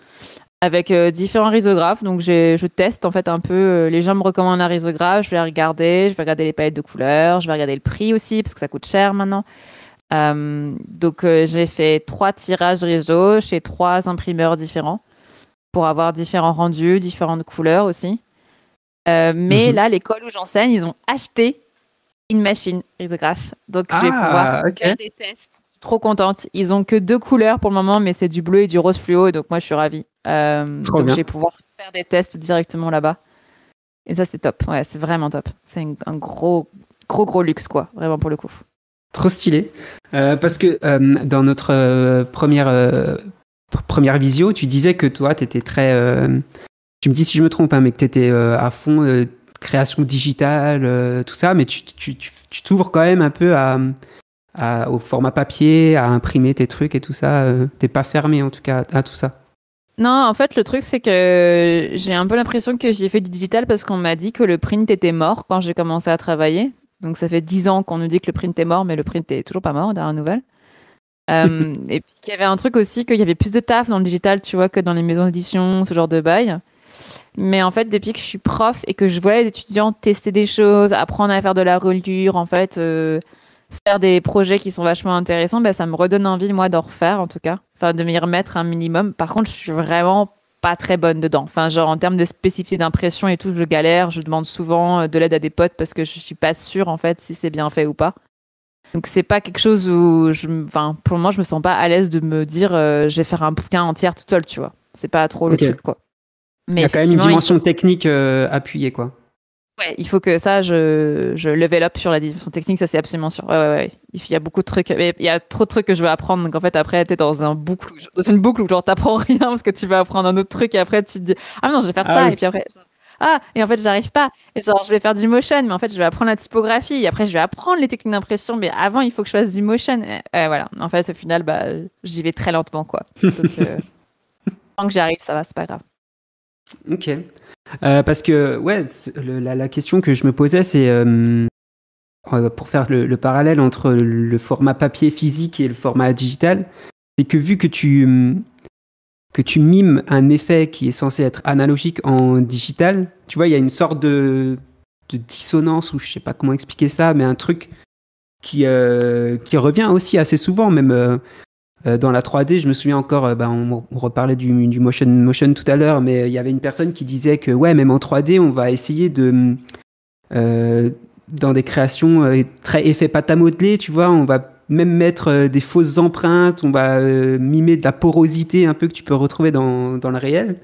avec euh, différents risographes. Donc, je teste en fait un peu. Euh, les gens me recommandent un risographe. Je vais regarder. Je vais regarder les palettes de couleurs. Je vais regarder le prix aussi parce que ça coûte cher maintenant. Euh, donc, j'ai fait trois tirages réseau chez trois imprimeurs différents pour avoir différents rendus, différentes couleurs aussi. mais mhm. là, l'école où j'enseigne, ils ont acheté une machine risographe. Donc, je vais ah, pouvoir faire des tests Trop contente. Ils ont que deux couleurs pour le moment, mais c'est du bleu et du rose fluo. Donc moi, je suis ravie. Euh, donc je vais pouvoir faire des tests directement là-bas. Et ça, c'est top. Ouais, c'est vraiment top. C'est un gros, gros, gros luxe, quoi. Vraiment pour le coup. Trop stylé. Euh, parce que euh, dans notre première, première visio, tu disais que toi, tu étais très. tu me dis si je me trompe, hein, mais que tu étais à fond création digitale, tout ça. Mais tu t'ouvres quand même un peu à au format papier, à imprimer tes trucs et tout ça. Euh, t'es pas fermé en tout cas à, tout ça. Non, en fait, le truc, c'est que j'ai un peu l'impression que j'ai fait du digital parce qu'on m'a dit que le print était mort quand j'ai commencé à travailler. Donc, ça fait dix ans qu'on nous dit que le print est mort, mais le print est toujours pas mort, dernière nouvelle. Euh, et puis, il y avait un truc aussi qu'il y avait plus de taf dans le digital, tu vois, que dans les maisons d'édition, ce genre de bail. Mais en fait, depuis que je suis prof et que je vois les étudiants tester des choses, apprendre à faire de la reliure, en fait, euh, faire des projets qui sont vachement intéressants, ben ça me redonne envie, moi, d'en refaire, en tout cas. Enfin, de m'y remettre un minimum. Par contre, je suis vraiment pas très bonne dedans. Enfin, genre, en termes de spécificité d'impression et tout, je galère. Je demande souvent euh, de l'aide à des potes parce que je suis pas sûre, en fait, si c'est bien fait ou pas. Donc, c'est pas quelque chose où, je, enfin, pour le moment, je me sens pas à l'aise de me dire, euh, je vais faire un bouquin entier tout seul », tu vois. C'est pas trop le truc, quoi. Mais il y a quand même une dimension technique euh, appuyée, quoi. Ouais, il faut que ça, je, je level up sur la dimension technique, ça c'est absolument sûr. Ouais, ouais, ouais, Il y a beaucoup de trucs, mais il y a trop de trucs que je veux apprendre. Donc en fait, après, t'es dans, un boucle, dans une boucle où genre t'apprends rien parce que tu vas apprendre un autre truc et après tu te dis Ah non, je vais faire ah ça. Et puis après, Ah, et en fait, j'arrive pas. Et genre, je vais faire du motion, mais en fait, je vais apprendre la typographie. Et après, je vais apprendre les techniques d'impression, mais avant, il faut que je fasse du motion. voilà. En fait, au final, bah, j'y vais très lentement, quoi. Donc, euh, tant que j'arrive, ça va, c'est pas grave. Ok. Euh, parce que, ouais, la, question que je me posais, c'est euh, euh, pour faire le, parallèle entre le format papier physique et le format digital, c'est que vu que tu, mm, que tu mimes un effet qui est censé être analogique en digital, tu vois, il y a une sorte de, dissonance, ou je ne sais pas comment expliquer ça, mais un truc qui, qui revient aussi assez souvent, même euh, dans la 3D, je me souviens encore, euh, bah, on, reparlait du, motion, motion tout à l'heure, mais il y avait une personne qui disait que, ouais, même en 3D, on va essayer de. Mm, euh, dans des créations très effet pâte à modeler, tu vois, on va même mettre des fausses empreintes, on va mimer de la porosité un peu que tu peux retrouver dans, dans le réel.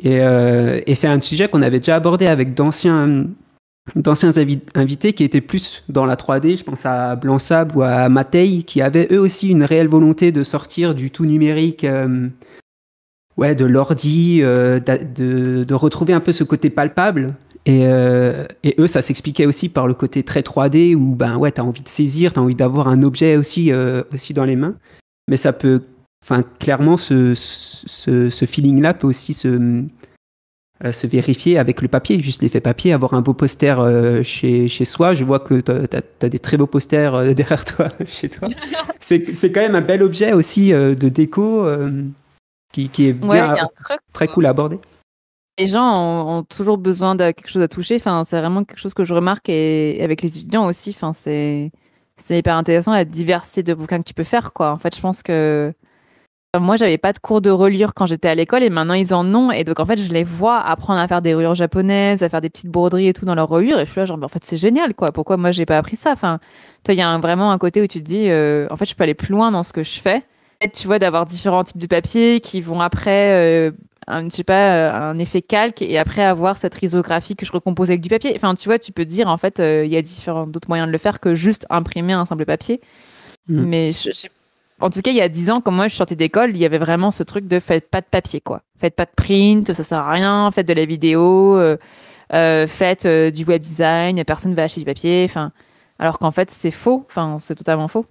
et c'est un sujet qu'on avait déjà abordé avec d'anciens d'anciens invités qui étaient plus dans la 3D, je pense à Blanc ou à Matei, qui avaient eux aussi une réelle volonté de sortir du tout numérique, euh, ouais, de l'ordi, euh, de, de, retrouver un peu ce côté palpable. Et, euh, eux, ça s'expliquait aussi par le côté très 3D où ben ouais, t'as envie de saisir, as envie d'avoir un objet aussi, aussi dans les mains. Mais ça peut, enfin, clairement, ce, ce, ce feeling-là peut aussi se, euh, se vérifier avec le papier, juste l'effet papier, avoir un beau poster euh, chez, chez, soi. Je vois que tu as, des très beaux posters euh, derrière toi, chez toi. C'est quand même un bel objet aussi de déco qui, qui, est très cool à aborder. Les gens ont, toujours besoin de quelque chose à toucher. Enfin, c'est vraiment quelque chose que je remarque et avec les étudiants aussi. Enfin, c'est hyper intéressant la diversité de bouquins que tu peux faire. Quoi. En fait, je pense que euh, moi, j'avais pas de cours de reliure quand j'étais à l'école et maintenant ils en ont. Et donc, en fait, je les vois apprendre à faire des reliures japonaises, à faire des petites broderies et tout dans leur reliure. Et je suis là, genre, en fait, c'est génial, quoi. Pourquoi moi, j'ai pas appris ça Enfin, il y a vraiment un côté où tu te dis, euh, en fait, je peux aller plus loin dans ce que je fais. tu vois, d'avoir différents types de papier qui vont après, euh, un, je sais pas, un effet calque et après avoir cette risographie que je recompose avec du papier. Enfin, tu vois, tu peux dire, en fait, il y a différents d'autres moyens de le faire que juste imprimer un simple papier. Mmh. Mais je, je, en tout cas, il y a dix ans, quand moi je sortais d'école, il y avait vraiment ce truc de faites pas de papier, quoi. Faites pas de print, ça sert à rien, faites de la vidéo, euh, euh, faites euh, du web design, personne va acheter du papier. Enfin, alors qu'en fait, c'est faux, enfin, c'est totalement faux.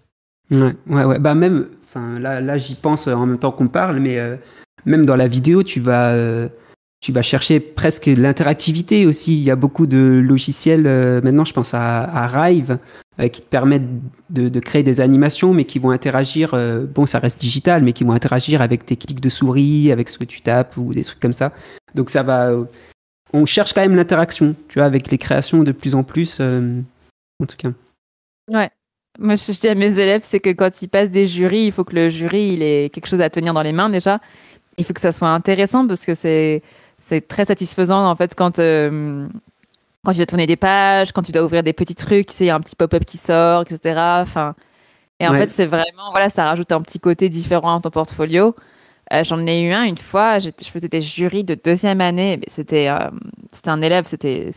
Ouais, ouais, ouais. Bah, même, enfin, là, j'y pense en même temps qu'on parle, mais même dans la vidéo, tu vas, tu vas chercher presque l'interactivité aussi. Il y a beaucoup de logiciels, maintenant, je pense à, à Rive euh, qui te permettent de, créer des animations, mais qui vont interagir, euh, bon, ça reste digital, mais qui vont interagir avec tes clics de souris, avec ce que tu tapes ou des trucs comme ça. Donc ça va... Euh, on cherche quand même l'interaction, tu vois, avec les créations de plus en plus, en tout cas. Ouais. Moi, ce que je dis à mes élèves, c'est que quand ils passent des jurys, il faut que le jury, il ait quelque chose à tenir dans les mains déjà. Il faut que ça soit intéressant parce que c'est c'est très satisfaisant en fait quand quand tu dois tourner des pages, quand tu dois ouvrir des petits trucs, tu il y a un petit pop-up qui sort, etc. Enfin, et en fait, c'est vraiment, voilà, ça rajoute un petit côté différent à ton portfolio. Euh, j'en ai eu un une fois, je faisais des jurys de deuxième année, c'était euh, c'était un élève, c'était,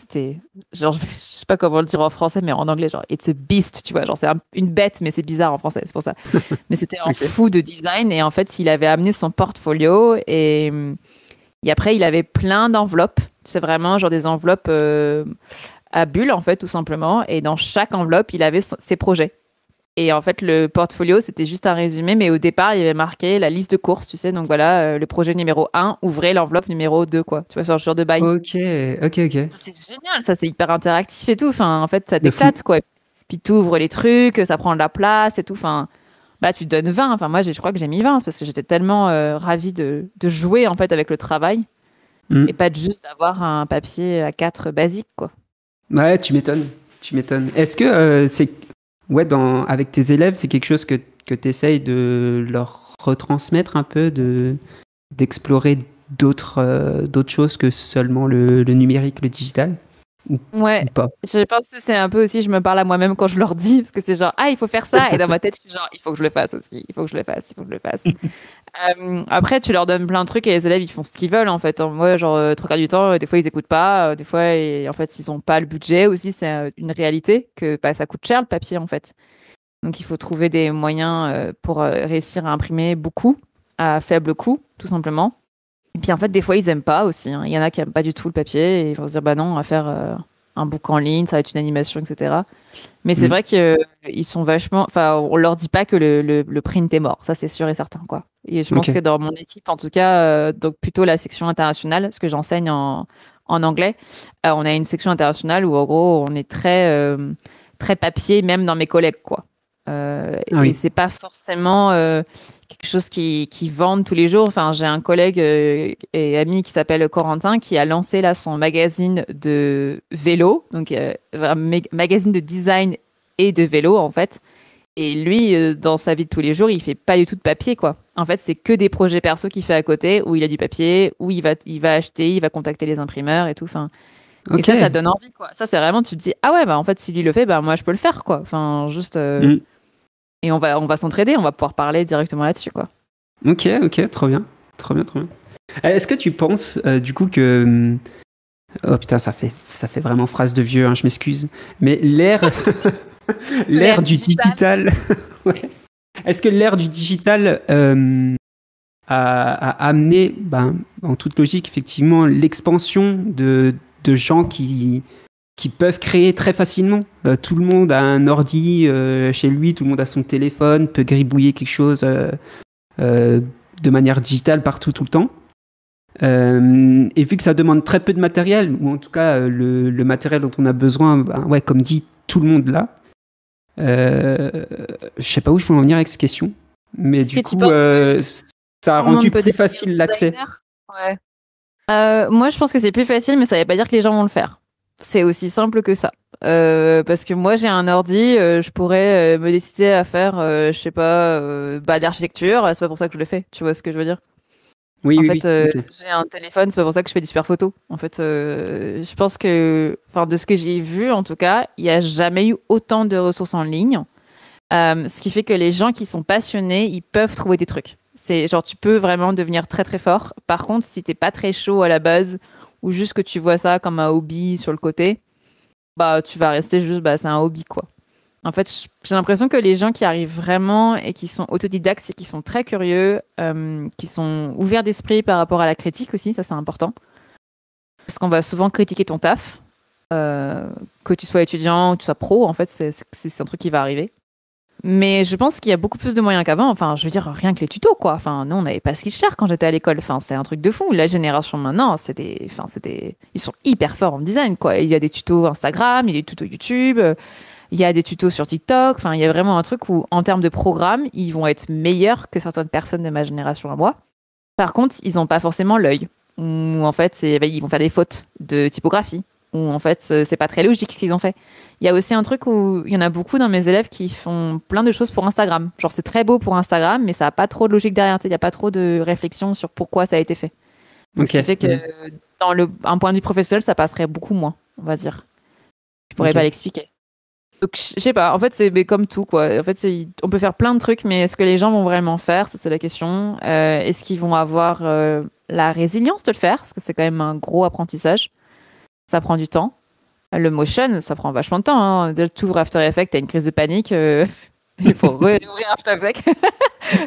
genre, je sais pas comment le dire en français, mais en anglais, genre, it's a beast, tu vois, genre, c'est une bête, mais c'est bizarre en français, c'est pour ça. mais c'était un fou de design, et en fait, il avait amené son portfolio, et, hum, et après, il avait plein d'enveloppes, c'est vraiment genre des enveloppes euh, à bulles, en fait, tout simplement. Et dans chaque enveloppe, il avait ses projets. Et en fait, le portfolio, c'était juste un résumé, mais au départ, il y avait marqué la liste de courses, tu sais. Donc voilà, euh, le projet numéro 1, ouvrait l'enveloppe numéro 2, quoi. Tu vois, c'est genre de bail. Ok, ok, ok. C'est génial, ça, c'est hyper interactif et tout. Enfin, en fait, ça déclate, quoi. Puis tu ouvres les trucs, ça prend de la place et tout. Enfin, bah, tu donnes 20. Enfin, moi, je crois que j'ai mis 20 parce que j'étais tellement euh, ravie de, de, jouer, en fait, avec le travail. Mm. et pas juste avoir un papier à quatre basique, quoi. Ouais, tu m'étonnes, tu m'étonnes. Est-ce que euh, c'est ouais, avec tes élèves, c'est quelque chose que, que tu essayes de leur retransmettre un peu, d'explorer d'autres euh, d'autres choses que seulement le numérique, le digital Ouais, je pense que c'est un peu aussi, je me parle à moi-même quand je leur dis, parce que c'est genre, ah, il faut faire ça, et dans ma tête, je suis genre, il faut que je le fasse aussi, il faut que je le fasse, il faut que je le fasse. Euh, après, tu leur donnes plein de trucs et les élèves, ils font ce qu'ils veulent, en fait. Hein. Moi, genre, euh, trois quarts du temps, euh, des fois, ils écoutent pas, des fois, et, en fait, ils ont pas le budget aussi, c'est une réalité que bah, ça coûte cher le papier, en fait. Donc, il faut trouver des moyens pour réussir à imprimer beaucoup à faible coût, tout simplement. Et puis en fait, des fois, ils aiment pas aussi. Hein. Il y en a qui n'aiment pas du tout le papier et ils vont se dire bah non, on va faire euh, un book en ligne, ça va être une animation, etc. Mais c'est mm. vrai qu'ils sont vachement. Enfin, on leur dit pas que le, print est mort, ça c'est sûr et certain quoi. Et je pense que dans mon équipe, en tout cas, euh, donc plutôt la section internationale, ce que j'enseigne en, anglais, euh, on a une section internationale où en gros, on est très très papier, même dans mes collègues quoi. Euh, ah oui. c'est pas forcément euh, quelque chose qui, qui vendent tous les jours. Enfin, j'ai un collègue euh, et ami qui s'appelle Corentin qui a lancé là son magazine de vélo, donc euh, un magazine de design et de vélo en fait. Et lui, dans sa vie de tous les jours, il fait pas du tout de papier quoi. En fait, c'est que des projets perso qu'il fait à côté où il a du papier, où il va, il va acheter, il va contacter les imprimeurs et tout. Enfin. Et ça, ça donne envie, quoi. Ça, c'est vraiment, tu te dis, ah ouais, bah en fait, si lui le fait, bah moi, je peux le faire, quoi. Enfin, juste. Mm et on va, on va s'entraider, on va pouvoir parler directement là-dessus, quoi. Ok, ok, trop bien, trop bien, trop bien. Euh, est-ce que tu penses, euh, du coup, que hum, oh putain, ça fait, ça fait vraiment phrase de vieux, hein, je m'excuse, mais l'ère, du digital. Est-ce que l'ère du digital hum, a, amené, ben, en toute logique, effectivement, l'expansion de gens qui qui peuvent créer très facilement. Euh, tout le monde a un ordi euh, chez lui, tout le monde a son téléphone, peut gribouiller quelque chose euh, de manière digitale partout, tout le temps. et vu que ça demande très peu de matériel, ou en tout cas le, matériel dont on a besoin, ben, ouais, comme dit tout le monde là, je sais pas où je vais en venir avec cette question, mais du coup, ça a rendu plus facile l'accès. moi, je pense que c'est plus facile, mais ça ne veut pas dire que les gens vont le faire. C'est aussi simple que ça. Euh, parce que moi j'ai un ordi, euh, je pourrais euh, me décider à faire, je sais pas, bah, l'architecture. C'est pas pour ça que je le fais. Tu vois ce que je veux dire Oui. En fait, j'ai un téléphone. C'est pas pour ça que je fais des super photos. En fait, je pense que, enfin, de ce que j'ai vu en tout cas, il n'y a jamais eu autant de ressources en ligne. ce qui fait que les gens qui sont passionnés, ils peuvent trouver des trucs. C'est genre tu peux vraiment devenir très très fort. Par contre, si t'es pas très chaud à la base ou juste que tu vois ça comme un hobby sur le côté, bah tu vas rester juste bah c'est un hobby quoi. En fait, j'ai l'impression que les gens qui arrivent vraiment et qui sont autodidactes et qui sont très curieux, euh, qui sont ouverts d'esprit par rapport à la critique aussi, ça c'est important. Parce qu'on va souvent critiquer ton taf, euh, que tu sois étudiant ou que tu sois pro, en fait, c'est un truc qui va arriver. Mais je pense qu'il y a beaucoup plus de moyens qu'avant. Enfin, je veux dire, rien que les tutos, quoi. Enfin, nous, on n'avait pas ce qui cher quand j'étais à l'école. Enfin, c'est un truc de fou. La génération maintenant, c'était. enfin, c'est ils sont hyper forts en design, quoi. Il y a des tutos Instagram, il y a des tutos YouTube, euh, il y a des tutos sur TikTok. Enfin, il y a vraiment un truc où, en termes de programme, ils vont être meilleurs que certaines personnes de ma génération à moi. Par contre, ils n'ont pas forcément l'œil. Ou en fait, bah, ils vont faire des fautes de typographie où en fait c'est pas très logique ce qu'ils ont fait. Il y a aussi un truc où il y en a beaucoup dans mes élèves qui font plein de choses pour Instagram. Genre c'est très beau pour Instagram, mais ça a pas trop de logique derrière. Il n'y a pas trop de réflexion sur pourquoi ça a été fait. Donc okay. ça fait que mm. dans le, un point de vue professionnel, ça passerait beaucoup moins, on va dire. Je pourrais pas l'expliquer. Donc je sais pas. En fait c'est comme tout quoi. En fait on peut faire plein de trucs, mais est-ce que les gens vont vraiment faire Ça c'est la question. Euh, est-ce qu'ils vont avoir euh, la résilience de le faire Parce que c'est quand même un gros apprentissage ça prend du temps. Le motion, ça prend vachement de temps. Hein. Tu ouvres After Effects, tu as une crise de panique. Euh, il faut réouvrir After Effects.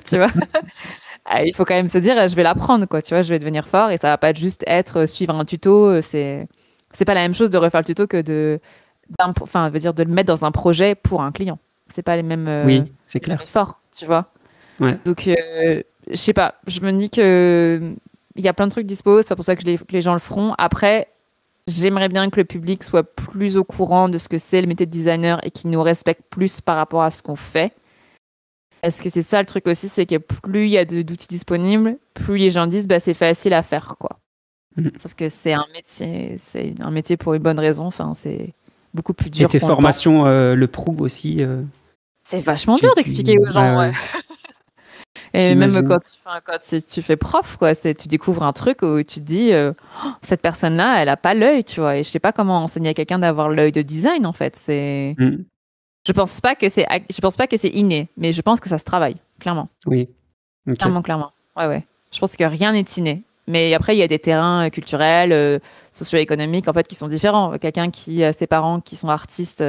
tu vois ah, Il faut quand même se dire, je vais l'apprendre, quoi. Tu vois, je vais devenir fort et ça va pas juste être euh, suivre un tuto. Euh, c'est c'est pas la même chose de refaire le tuto que de, enfin, veut dire de le mettre dans un projet pour un client. C'est pas les mêmes. oui, c'est clair. Fort, tu vois. Ouais. Donc, je sais pas. Je me dis que il y a plein de trucs dispo. C'est pas pour ça que les, que les gens le feront. Après, J'aimerais bien que le public soit plus au courant de ce que c'est le métier de designer et qu'il nous respecte plus par rapport à ce qu'on fait. Parce que c'est ça le truc aussi, c'est que plus il y a d'outils disponibles, plus les gens disent bah, c'est facile à faire. quoi. Mm. Sauf que c'est un métier, c'est un métier pour une bonne raison. Enfin, c'est beaucoup plus dur. Et tes formations euh, le prouvent aussi. Euh, c'est vachement dur d'expliquer aux gens. ouais. Et même quand, code, tu fais prof, quoi, tu découvres un truc où tu te dis, euh, oh, cette personne-là, elle n'a pas l'œil, tu vois. Et je sais pas comment enseigner à quelqu'un d'avoir l'œil de design, en fait. C'est. Mm. Je pense pas que je pense pas que c'est inné, mais je pense que ça se travaille, clairement. Oui. Clairement, clairement. Ouais, ouais. Je pense que rien n'est inné. Mais après, il y a des terrains euh, culturels, euh, socio-économiques, en fait, qui sont différents. Quelqu'un qui a ses parents qui sont artistes,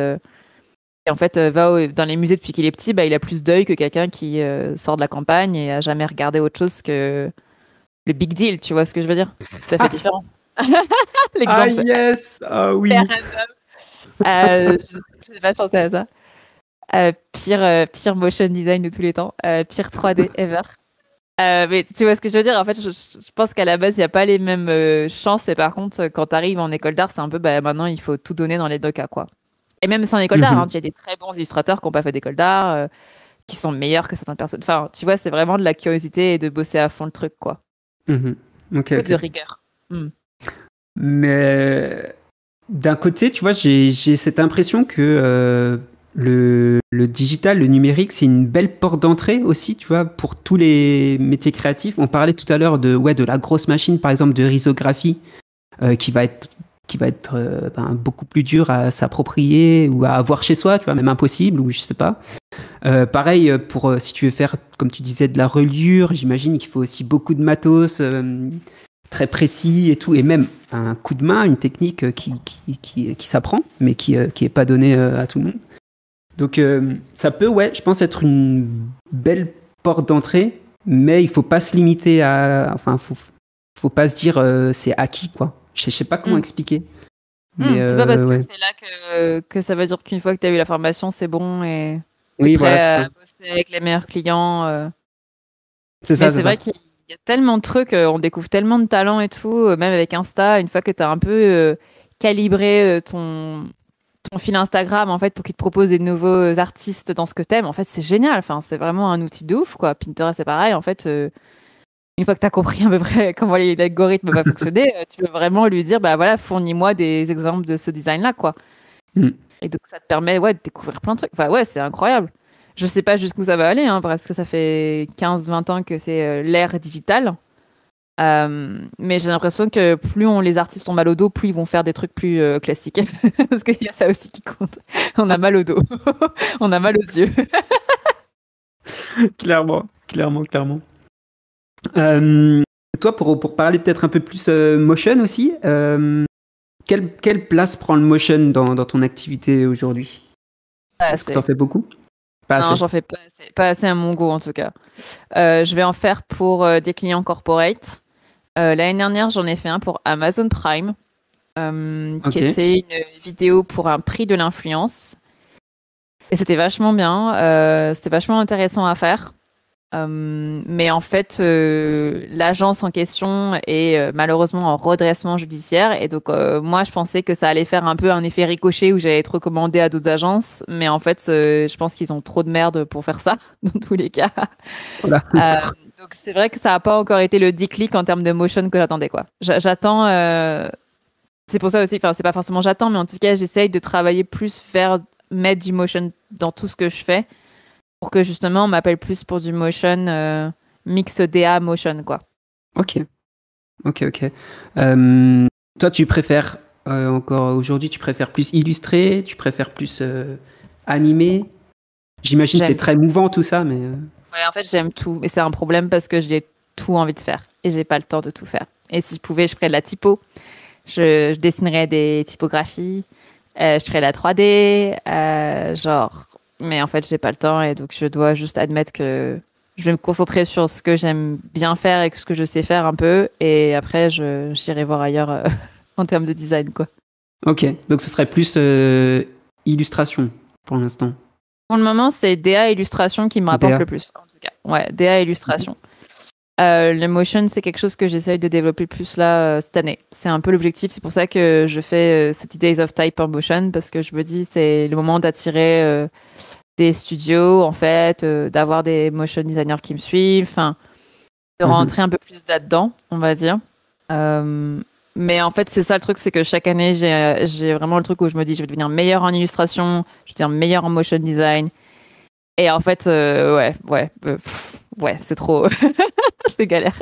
et en fait, euh, va dans les musées depuis qu'il est petit, bah, il a plus d'œil que quelqu'un qui euh, sort de la campagne et a jamais regardé autre chose que le big deal, tu vois ce que je veux dire Tout à fait ah. différent. L'exemple. Ah yes, ah oui. Euh, n'ai pas pensé à ça. Euh, pire, pire motion design de tous les temps, pire 3D ever. mais tu vois ce que je veux dire En fait, je, pense qu'à la base, il n'y a pas les mêmes chances. Et par contre, quand tu arrives en école d'art, c'est un peu bah, maintenant, il faut tout donner dans les deux cas. Quoi. Et même sans école d'art, Il y a des très bons illustrateurs qui n'ont pas fait d'école d'art, euh, qui sont meilleurs que certaines personnes. Enfin, tu vois, c'est vraiment de la curiosité et de bosser à fond le truc, quoi. Mhm. Un de rigueur. Hmm. Mais d'un côté, tu vois, j'ai cette impression que euh, le, digital, le numérique, c'est une belle porte d'entrée aussi, tu vois, pour tous les métiers créatifs. On parlait tout à l'heure de, ouais, de la grosse machine, par exemple, de risographie, euh, qui va être qui va être euh, ben, beaucoup plus dur à s'approprier ou à avoir chez soi, tu vois, même impossible ou je sais pas. Euh, pareil euh, pour si tu veux faire, comme tu disais, de la reliure, j'imagine qu'il faut aussi beaucoup de matos très précis et tout, et même un coup de main, une technique qui, qui, qui, qui s'apprend, mais qui n'est pas donnée à tout le monde. Donc ça peut, ouais, je pense être une belle porte d'entrée, mais il faut pas se limiter à, enfin, faut, faut pas se dire c'est acquis quoi je sais pas comment mm. expliquer. Mm, c'est pas parce que euh, c'est là que, que, ça veut dire qu'une fois que tu as eu la formation, c'est bon et oui, prêt voilà, à bosser avec les meilleurs clients. Euh. C'est ça. C'est vrai qu'il y a tellement de trucs, euh, on découvre tellement de talents et tout, même avec Insta, une fois que tu as un peu calibré ton, ton fil Instagram en fait pour qu'il te propose des nouveaux artistes dans ce que tu en fait c'est génial. Enfin, c'est vraiment un outil de ouf quoi. Pinterest c'est pareil en fait une fois que tu as compris à peu près comment l'algorithme va fonctionner, euh, tu peux vraiment lui dire bah voilà, fournis-moi des exemples de ce design-là, quoi. Hmm. Et donc ça te permet ouais, de découvrir plein de trucs. Enfin ouais, c'est incroyable. Je sais pas jusqu'où ça va aller, hein, parce que ça fait 15-20 ans que c'est euh, l'ère digitale. Euh, mais j'ai l'impression que plus on, les artistes ont mal au dos, plus ils vont faire des trucs plus classiques. parce qu'il y a ça aussi qui compte. On a mal au dos. on a mal aux yeux. clairement, clairement, clairement. Euh, toi, pour, pour parler peut-être un peu plus euh, motion aussi, euh, quelle, quelle, place prend le motion dans, dans ton activité aujourd'hui Est-ce que tu en fais beaucoup non, j'en fais pas assez, pas assez à mon goût en tout cas. je vais en faire pour des clients corporate. L'année dernière, j'en ai fait un pour Amazon Prime, qui était une vidéo pour un prix de l'influence. Et c'était vachement bien, c'était vachement intéressant à faire. Euh, mais en fait, euh, l'agence en question est euh, malheureusement en redressement judiciaire. Et donc, moi, je pensais que ça allait faire un peu un effet ricochet où j'allais être recommandée à d'autres agences. Mais en fait, je pense qu'ils ont trop de merde pour faire ça, dans tous les cas. donc, c'est vrai que ça n'a pas encore été le déclic en termes de motion que j'attendais. quoi. J'attends. C'est pour ça aussi, enfin, c'est pas forcément j'attends, mais en tout cas, j'essaye de travailler plus vers mettre du motion dans tout ce que je fais pour que justement on m'appelle plus pour du motion, euh, mix DA motion, quoi. Ok. Ok, ok. Euh, toi, tu préfères, euh, encore aujourd'hui, tu préfères plus illustrer, tu préfères plus animer J'imagine que c'est très mouvant tout ça, mais. Ouais, en fait, j'aime tout. Et c'est un problème parce que j'ai tout envie de faire et j'ai pas le temps de tout faire. Et si je pouvais, je ferais de la typo. Je, dessinerais des typographies. je ferais de la 3D. genre, mais en fait, j'ai pas le temps et donc je dois juste admettre que je vais me concentrer sur ce que j'aime bien faire et ce que je sais faire un peu et après, j'irai voir ailleurs euh, en termes de design, quoi. Ok, donc ce serait plus euh, illustration pour l'instant. Pour le moment, c'est DA illustration qui me rapporte le plus, en tout cas. Ouais, DA illustration. Euh, le motion, c'est quelque chose que j'essaye de développer plus là cette année. C'est un peu l'objectif. C'est pour ça que je fais cette Days of Type en motion parce que je me dis c'est le moment d'attirer des studios, en fait, euh, d'avoir des motion designers qui me suivent, enfin, de mhm. rentrer un peu plus là-dedans, on va dire. Euh, mais en fait, c'est ça le truc, c'est que chaque année, j'ai vraiment le truc où je me dis, je vais devenir meilleur en illustration, je vais devenir meilleur en motion design. Et en fait, euh, ouais, ouais, ouais, c'est trop, c'est galère.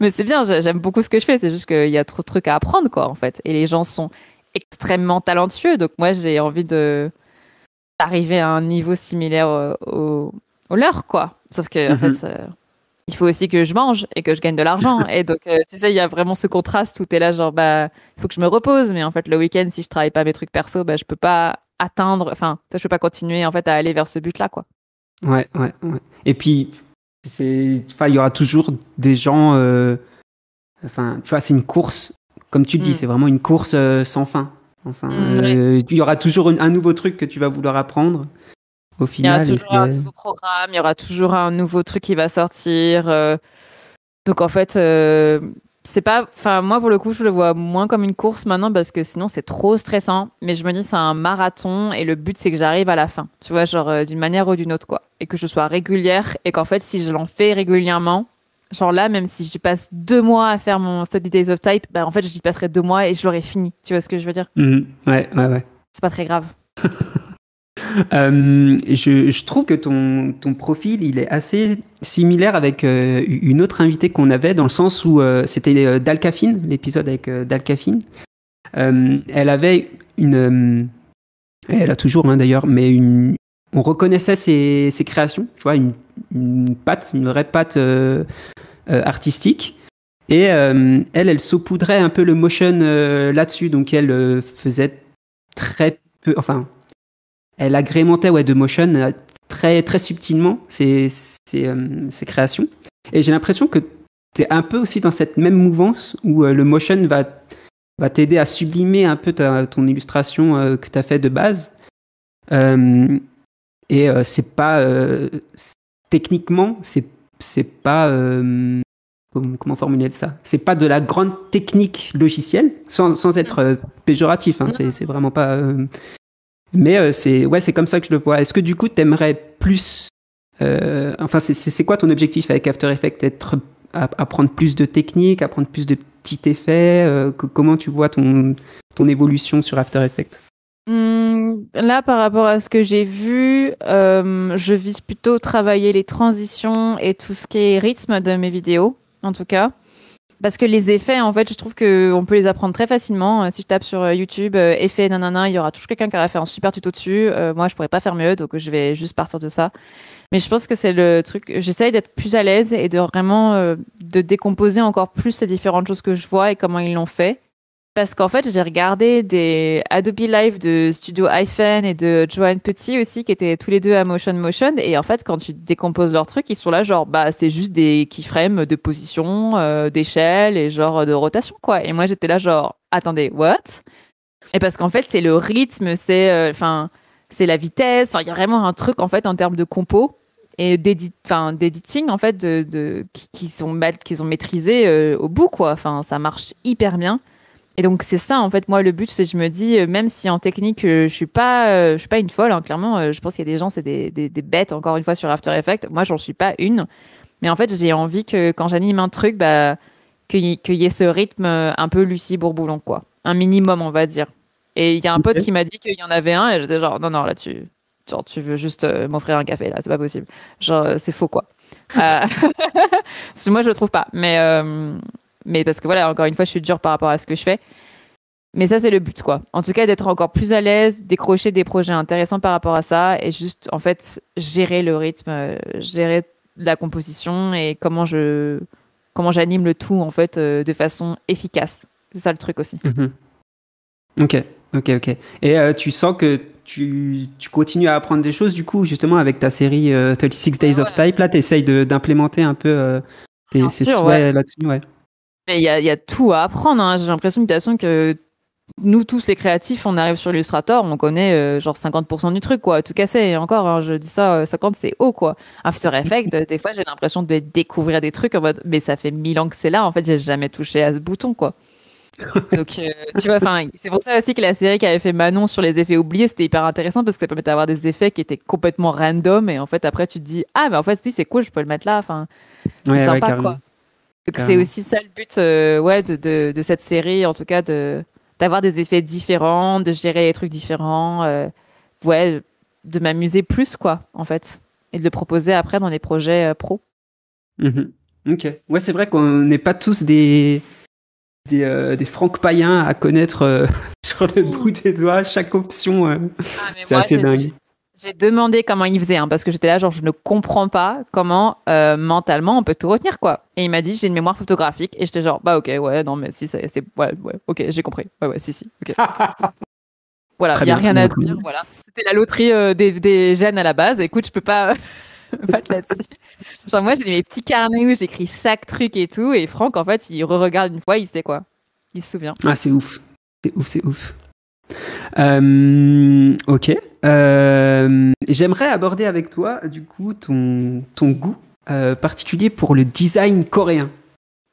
mais c'est bien, j'aime beaucoup ce que je fais, c'est juste qu'il y a trop de trucs à apprendre, quoi, en fait. Et les gens sont extrêmement talentueux, donc moi, j'ai envie de arriver à un niveau similaire au, leur, quoi. Sauf que, en mhm. fait, euh, il faut aussi que je mange et que je gagne de l'argent. et donc, euh, tu sais, il y a vraiment ce contraste où tu es là, genre, bah, il faut que je me repose, mais en fait, le week-end, si je travaille pas mes trucs perso, bah, je peux pas atteindre, enfin, je peux pas continuer, en fait, à aller vers ce but-là, quoi. Ouais, ouais, ouais. Et puis, c'est, enfin, il y aura toujours des gens, euh, enfin, tu vois, c'est une course, comme tu dis, mm. c'est vraiment une course sans fin. Enfin, mm. euh, il y aura toujours un nouveau truc que tu vas vouloir apprendre. Au final, il y aura toujours un nouveau programme, il y aura toujours un nouveau truc qui va sortir. Euh. Donc en fait, euh, c'est pas. Enfin, moi pour le coup, je le vois moins comme une course maintenant parce que sinon c'est trop stressant. Mais je me dis c'est un marathon et le but c'est que j'arrive à la fin. Tu vois, genre d'une manière ou d'une autre quoi, et que je sois régulière et qu'en fait si je l'en fais régulièrement, Genre là, même si j'y passe deux mois à faire mon Study Days of Type, bah en fait, j'y passerai deux mois et je l'aurai fini. Tu vois ce que je veux dire mm-hmm. Ouais, ouais, ouais. C'est pas très grave. Euh, je, je, trouve que ton, ton, profil, il est assez similaire avec euh, une autre invitée qu'on avait, dans le sens où euh, c'était Dalcafine, l'épisode avec Dalcafine. elle avait une... elle a toujours hein, d'ailleurs, mais une, on reconnaissait ses, ses, créations, tu vois, une, une patte, une vraie pâte... Euh, artistique. Et euh, elle, elle saupoudrait un peu le motion euh, là-dessus, donc elle faisait très peu, enfin, elle agrémentait ouais, de motion très, très subtilement ses, créations. Et j'ai l'impression que tu es un peu aussi dans cette même mouvance où le motion va, va t'aider à sublimer un peu ta, ton illustration que tu as fait de base. et c'est pas. techniquement, c'est c'est pas euh, comment formuler ça C'est pas de la grande technique logicielle, sans, sans être euh, péjoratif. Hein, c'est vraiment pas. Euh, mais c'est ouais, c'est comme ça que je le vois. Est-ce que du coup, t'aimerais plus Enfin, c'est quoi ton objectif avec After Effects Être apprendre plus de techniques, apprendre plus de petits effets Comment tu vois ton ton évolution sur After Effects Mmh, là, par rapport à ce que j'ai vu, euh, je vise plutôt travailler les transitions et tout ce qui est rythme de mes vidéos, en tout cas. Parce que les effets, en fait, je trouve qu'on peut les apprendre très facilement. Euh, si je tape sur euh, YouTube effet nanana, il y aura toujours quelqu'un qui aura fait un super tuto dessus. moi, je pourrais pas faire mieux, donc je vais juste partir de ça. Mais je pense que c'est le truc. J'essaye d'être plus à l'aise et de vraiment de décomposer encore plus les différentes choses que je vois et comment ils l'ont fait parce qu'en fait, j'ai regardé des Adobe Live de Studio Hyphen et de Joanne Petit aussi, qui étaient tous les deux à Motion Motion. Et en fait, quand tu décomposes leur truc, ils sont là, genre, bah, c'est juste des keyframes de position, euh, d'échelle et genre de rotation, quoi. Et moi, j'étais là, genre, attendez, what? Et parce qu'en fait, c'est le rythme, c'est, euh, enfin, c'est la vitesse. il y a vraiment un truc, en fait, en termes de compo et d'éditing en fait de, qui, sont ont euh, au bout quoi enfin ça marche hyper bien et donc c'est ça en fait moi le but c'est je me dis euh, même si en technique euh, je suis pas euh, je suis pas une folle hein, clairement je pense qu'il y a des gens c'est des, des, bêtes encore une fois sur After Effects moi j'en suis pas une mais en fait j'ai envie que quand j'anime un truc bah qu'il y, ait ce rythme un peu Lucie Bourboulon quoi un minimum on va dire et il y a un pote qui m'a dit qu'il y en avait un et j'étais genre non non là tu tu veux juste m'offrir un café là c'est pas possible genre c'est faux quoi moi je le trouve pas mais mais parce que voilà, encore une fois, je suis dure par rapport à ce que je fais. Mais ça, c'est le but, quoi. En tout cas, d'être encore plus à l'aise, décrocher des projets intéressants par rapport à ça et juste, en fait, gérer le rythme, euh, gérer la composition et comment je comment j'anime le tout, en fait, euh, de façon efficace. C'est ça le truc aussi. Mhm. Ok, ok, ok. Et euh, tu sens que tu, tu, continues à apprendre des choses, du coup, justement, avec ta série 36 Days ah of Type, là, tu essayes d'implémenter un peu tes, sûr, souhaits là-dessus, ouais il y a, tout à apprendre. Hein. J'ai l'impression de toute façon que nous tous les créatifs, on arrive sur Illustrator, on connaît euh, genre 50% du truc, quoi. Tout cassé, encore, hein. je dis ça, 50 euh, c'est haut, quoi. After euh, des fois j'ai l'impression de découvrir des trucs en mode, mais ça fait mille ans que c'est là, en fait, j'ai jamais touché à ce bouton, quoi. Donc, tu vois, c'est pour ça aussi que la série qu'avait fait Manon sur les effets oubliés, c'était hyper intéressant parce que ça permettait d'avoir des effets qui étaient complètement random et en fait, après, tu te dis, ah, mais bah, en fait, c'est cool, je peux le mettre là, enfin, c'est sympa, quoi c'est aussi ça le but euh, ouais, de, cette série, en tout cas, de, d'avoir des effets différents, de gérer des trucs différents, euh, ouais, de m'amuser plus, quoi, en fait, et de le proposer après dans les projets euh, pro. Mhm. Ok. Ouais, c'est vrai qu'on n'est pas tous des, des, francs païens à connaître sur le bout des doigts chaque option. Ah, c'est assez dingue. J'ai demandé comment il faisait, hein, parce que j'étais là, genre, je ne comprends pas comment euh, mentalement on peut tout retenir, quoi. Et il m'a dit, j'ai une mémoire photographique, et j'étais genre, bah ok, ouais, non, mais si, c'est. Ouais, ouais, ok, j'ai compris. Ouais, ouais, si, si, ok. voilà, il n'y a rien à dire, voilà. C'était la loterie euh, des, des, gènes à la base, écoute, je peux pas. pas là Genre, moi, j'ai mes petits carnets où j'écris chaque truc et tout, et Franck, en fait, il re-regarde une fois, il sait quoi. Il se souvient. Ah, c'est ouf. C'est ouf, c'est ouf. Euh, ok. Euh, j'aimerais aborder avec toi, du coup, ton, ton goût euh, particulier pour le design coréen.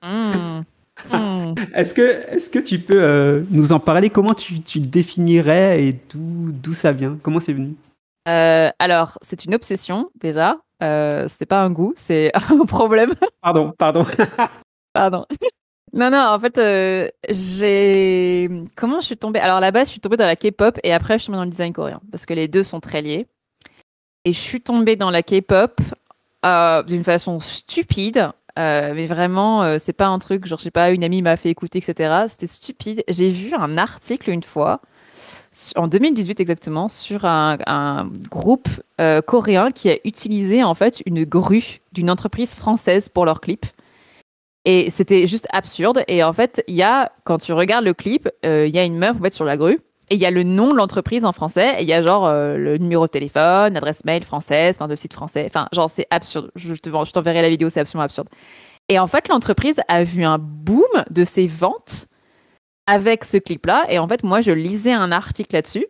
Hmm. Hmm. est-ce que, est que tu peux nous en parler Comment tu, tu le définirais et d'où ça vient Comment c'est venu Alors, c'est une obsession, déjà. c'est pas un goût, c'est un problème. Pardon, pardon. pardon. Non, non, en fait, euh, j'ai. Comment je suis tombée Alors, là bas je suis tombée dans la K-pop et après, je suis tombée dans le design coréen parce que les deux sont très liés. Et je suis tombée dans la K-pop euh, d'une façon stupide, euh, mais vraiment, c'est pas un truc, genre, je sais pas, une amie m'a fait écouter, etc. C'était stupide. J'ai vu un article une fois, en 2018 exactement, sur un, un groupe coréen qui a utilisé, en fait, une grue d'une entreprise française pour leur clip. Et c'était juste absurde. Et en fait, il y a, quand tu regardes le clip, euh, il y a une meuf en fait, sur la grue. Et il y a le nom de l'entreprise en français. Et il y a genre euh, le numéro de téléphone, adresse mail française, enfin, de site français. Enfin, genre, c'est absurde. Je, je t'enverrai la vidéo, c'est absolument absurde. Et en fait, l'entreprise a vu un boom de ses ventes avec ce clip-là. Et en fait, moi, je lisais un article là-dessus.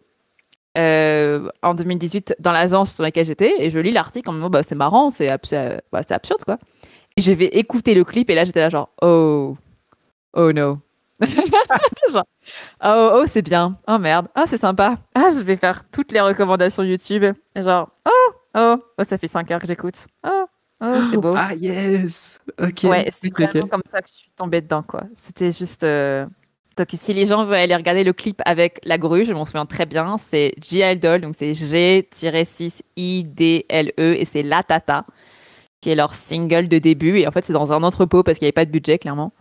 Euh, en 2018 dans l'agence sur laquelle j'étais et je lis l'article en me disant bah, c'est marrant, c'est absurde quoi je vais écouter le clip et là j'étais là genre oh oh no oh oh c'est bien oh merde ah oh, c'est sympa ah je vais faire toutes les recommandations YouTube genre oh oh oh ça fait 5 heures que j'écoute oh oh c'est beau ah yes ok c'est vraiment comme ça que je suis tombée dedans quoi c'était juste donc euh, si les gens veulent aller regarder le clip avec la grue je m'en souviens très bien c'est G donc c'est G-6-I-D-L-E et c'est La Tata qui est leur single de début. Et en fait, c'est dans un entrepôt parce qu'il n'y avait pas de budget, clairement.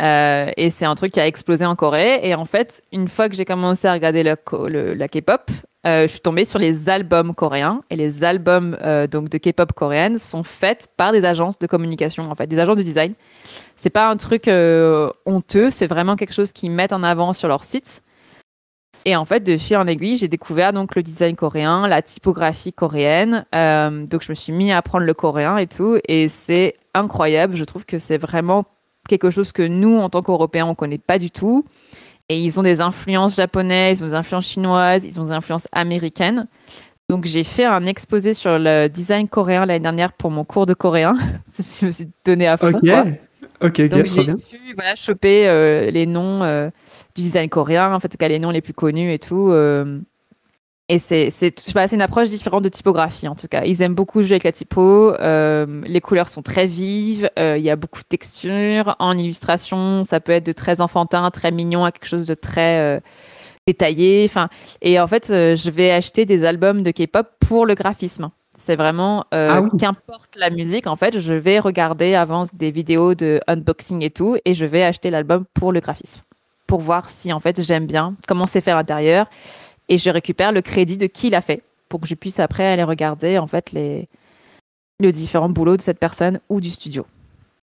Euh, et c'est un truc qui a explosé en Corée. Et en fait, une fois que j'ai commencé à regarder le, la K-pop, euh, je suis tombée sur les albums coréens. Et les albums euh, donc de K-pop coréenne sont faits par des agences de communication, en fait, des agences de design. C'est pas un truc honteux, c'est vraiment quelque chose qu'ils mettent en avant sur leur site. Et en fait, de fil en aiguille, j'ai découvert donc le design coréen, la typographie coréenne. Euh, donc, je me suis mis à apprendre le coréen et tout. Et c'est incroyable. Je trouve que c'est vraiment quelque chose que nous, en tant qu'Européens, on connaît pas du tout. Et ils ont des influences japonaises, ils ont des influences chinoises, ils ont des influences américaines. Donc j'ai fait un exposé sur le design coréen l'année dernière pour mon cours de coréen. je me suis donné à fond. Ok, OK, ok, bien. Donc j'ai pu voilà, choper euh, les noms euh, du design coréen, en fait, a les noms les plus connus et tout. Euh, et c'est, c'est, une approche différente de typographie, en tout cas. Ils aiment beaucoup jouer avec la typo. Euh, les couleurs sont très vives. Euh, il y a beaucoup de textures. En illustration, ça peut être de très enfantin, très mignon, à quelque chose de très détaillé. Enfin, et en fait, je vais acheter des albums de K-pop pour le graphisme. C'est vraiment ah qu'importe la musique, en fait, je vais regarder avant des vidéos de unboxing et tout, et je vais acheter l'album pour le graphisme pour voir si en fait j'aime bien comment c'est fait à l'intérieur et je récupère le crédit de qui l'a fait pour que je puisse après aller regarder en fait les les différents boulots de cette personne ou du studio.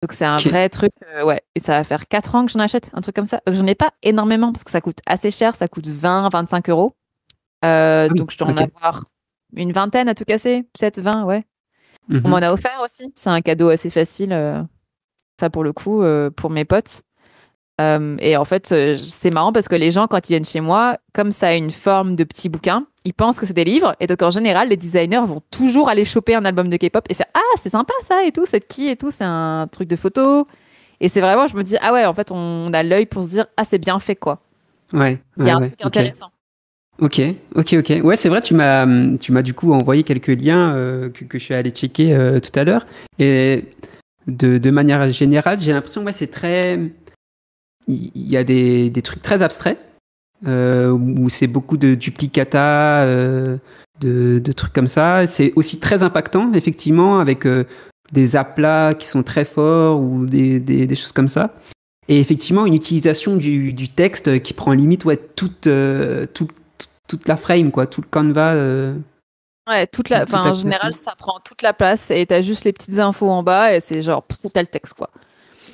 Donc c'est un vrai truc, euh, ouais. Et ça va faire quatre ans que j'en achète, un truc comme ça. Euh, j'en ai pas énormément parce que ça coûte assez cher, ça coûte 20, 25 euros. Euh, ah donc je dois en avoir une vingtaine à tout casser, peut-être 20, ouais. Mhm. On m'en a offert aussi. C'est un cadeau assez facile, ça pour le coup, pour mes potes. Euh, et en fait, euh, c'est marrant parce que les gens, quand ils viennent chez moi, comme ça a une forme de petit bouquin, ils pensent que c'est des livres. Et donc, en général, les designers vont toujours aller choper un album de K-pop et faire Ah, c'est sympa ça et tout, cette qui et tout, c'est un truc de photo. Et c'est vraiment, je me dis Ah ouais, en fait, on a l'œil pour se dire Ah, c'est bien fait quoi. Ouais. Il y a un truc intéressant. Ok, ok, ok. Ouais, c'est vrai, tu m'as, tu m'as du coup envoyé quelques liens euh, que, je suis allé checker tout à l'heure. Et de, manière générale, j'ai l'impression que c'est très, il y a des, des trucs très abstraits euh, où c'est beaucoup de duplicata, euh, de, trucs comme ça. C'est aussi très impactant, effectivement, avec euh, des aplats qui sont très forts ou des, des, choses comme ça. Et effectivement, une utilisation du, du texte qui prend limite toute, toute, toute la frame, quoi, tout le canvas Ouais, toute la, en général, ça prend toute la place et tu as juste les petites infos en bas et c'est genre, tout le texte, quoi.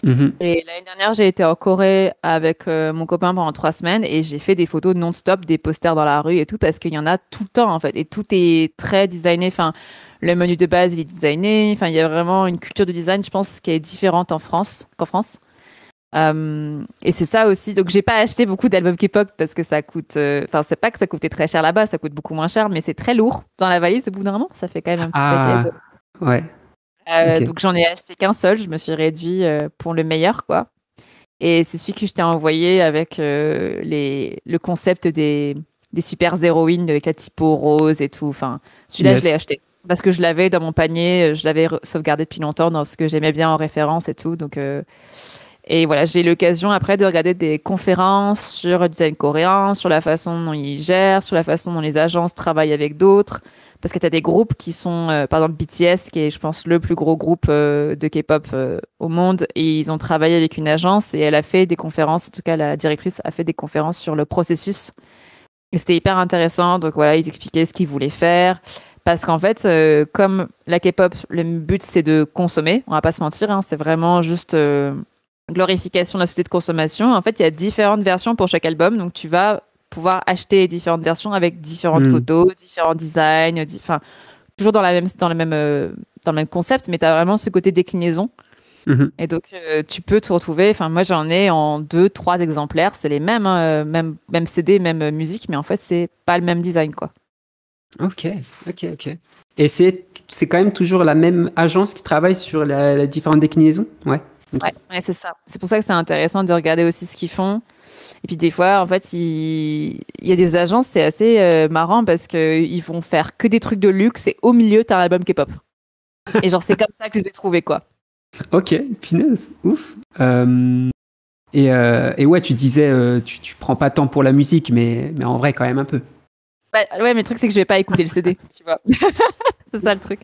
Mhm. Et l'année dernière, j'ai été en Corée avec euh, mon copain pendant trois semaines et j'ai fait des photos non-stop, des posters dans la rue et tout parce qu'il y en a tout le temps en fait. Et tout est très designé. Enfin, le menu de base, il est designé. Enfin, il y a vraiment une culture de design, je pense, qui est différente en France qu'en France. Euh, et c'est ça aussi. Donc, j'ai pas acheté beaucoup d'albums K-pop parce que ça coûte. Euh, enfin, c'est pas que ça coûtait très cher là-bas, ça coûte beaucoup moins cher, mais c'est très lourd dans la valise. Au bout d'un ça fait quand même un petit ah, paquet. De... Ouais. Euh, donc j'en ai acheté qu'un seul, je me suis réduit euh, pour le meilleur, quoi. Et c'est celui que je t'ai envoyé avec euh, les, le concept des, super héroïnes avec la typo rose et tout. Enfin, celui-là, je l'ai acheté parce que je l'avais dans mon panier, je l'avais sauvegardé depuis longtemps dans ce que j'aimais bien en référence et tout. Donc, et voilà, j'ai eu l'occasion après de regarder des conférences sur design coréen, sur la façon dont ils gèrent, sur la façon dont les agences travaillent avec d'autres, parce que tu as des groupes qui sont, euh, par exemple BTS, qui est, je pense, le plus gros groupe euh, de K-pop euh, au monde, et ils ont travaillé avec une agence et elle a fait des conférences, en tout cas la directrice a fait des conférences sur le processus. Et c'était hyper intéressant, donc voilà, ils expliquaient ce qu'ils voulaient faire. Parce qu'en fait, comme la K-pop, le but c'est de consommer, on va pas se mentir, hein, c'est vraiment juste glorification de la société de consommation. En fait, il y a différentes versions pour chaque album, donc tu vas pouvoir acheter différentes versions avec différentes mm. photos, différents designs, enfin, toujours dans, la même, dans, le même, euh, dans le même concept, mais tu as vraiment ce côté déclinaison. Mm-hmm. Et donc, euh, tu peux te retrouver. Enfin, moi, j'en ai en deux, trois exemplaires. C'est les mêmes, hein, euh, même, CD, même musique, mais en fait, c'est pas le même design, quoi. Ok, ok, ok. Et c'est, quand même toujours la même agence qui travaille sur la, différentes déclinaisons Ouais. ouais c'est ça. C'est pour ça que c'est intéressant de regarder aussi ce qu'ils font. Et puis des fois, en fait, il, y a des agences, c'est assez euh, marrant parce qu'ils vont faire que des trucs de luxe et au milieu, t'as un album K-pop. Et genre, c'est comme ça que je les ai trouvés, quoi. Ok, punaise, ouf. Euh, et, euh, et, ouais, tu disais, tu, tu, prends pas tant pour la musique, mais, mais en vrai, quand même un peu. Bah, ouais, mais le truc, c'est que je vais pas écouter le CD, tu vois. c'est ça le truc.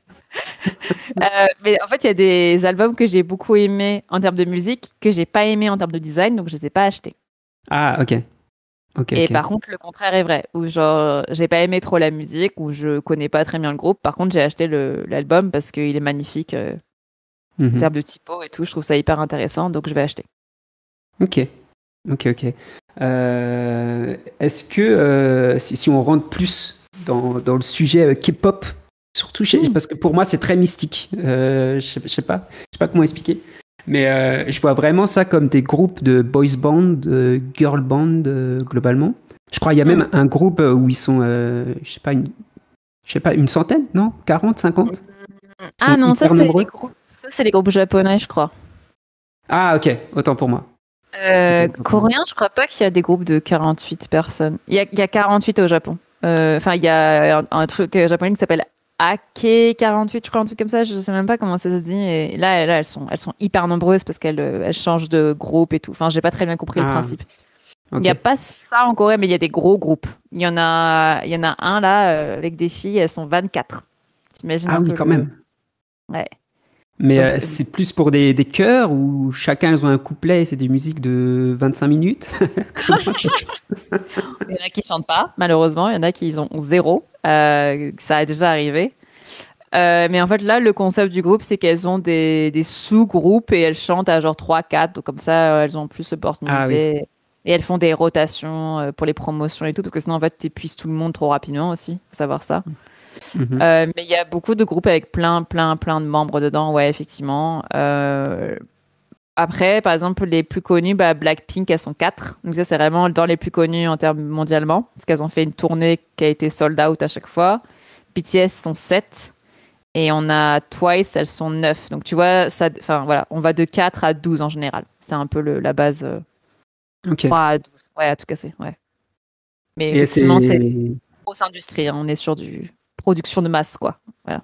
mais en fait, il y a des albums que j'ai beaucoup aimés en termes de musique, que j'ai pas aimés en termes de design, donc je les ai pas achetés. Ah, ok. et par contre, le contraire est vrai, Ou genre j'ai pas aimé trop la musique, ou je connais pas très bien le groupe. Par contre, j'ai acheté l'album parce qu'il est magnifique euh, en mhm. termes de typo et tout. Je trouve ça hyper intéressant, donc je vais acheter. Ok, ok, ok. Euh, est-ce que euh, si, on rentre plus dans, dans le sujet K-pop, surtout hmm. parce que pour moi c'est très mystique, je sais pas, je sais pas comment expliquer. Mais euh, je vois vraiment ça comme des groupes de boys band, girl band, euh, globalement. Je crois qu'il y a même hmm. un groupe euh, où ils sont, je sais pas, je sais pas, une centaine, non 40, 50 Ah non, ça c'est, les groupes, japonais, je crois. Ah ok, autant pour moi. Euh, coréen, je crois pas qu'il y a des groupes de 48 personnes. Il y a, 48 au Japon. Enfin, il y a un truc japonais qui s'appelle ak 48, je crois, un truc comme ça, je ne sais même pas comment ça se dit. Et là, elles, sont, hyper nombreuses parce qu'elles euh, changent de groupe et tout. Enfin, j'ai pas très bien compris le ah. principe. Il n'y a pas ça en Corée, mais il y a des gros groupes. Il y en a, y en a un là, euh, avec des filles, elles sont 24. T'imagines ah oui, quand même. Ouais. Mais euh, c'est plus pour des, chœurs où chacun a un couplet, c'est des musiques de 25 minutes. il y en a qui chantent pas, malheureusement. Il y en a qui ont zéro. Euh, ça a déjà arrivé. Euh, mais en fait, là, le concept du groupe, c'est qu'elles ont des, sous-groupes et elles chantent à genre 3-4. comme ça, elles ont plus de ah porte. Et elles font des rotations pour les promotions et tout, parce que sinon, en fait, tu épuises tout le monde trop rapidement aussi. Faut savoir ça. Mm. Mhm. Euh, mais il y a beaucoup de groupes avec plein, plein, plein de membres dedans, ouais, effectivement. Euh, après, par exemple, les plus connus, bah, Blackpink, elles sont quatre. Donc ça, c'est vraiment dans les plus connus en termes mondialement, parce qu'elles ont fait une tournée qui a été sold out à chaque fois. BTS sont 7 Et on a Twice, elles sont 9 Donc tu vois, ça, voilà, on va de 4 à 12 en général. C'est un peu le, la base. 3 euh, à 12. Ouais, à tout casser. Ouais. Mais effectivement, c'est grosse industrie. Hein. on est sur du production de masse, quoi. Voilà.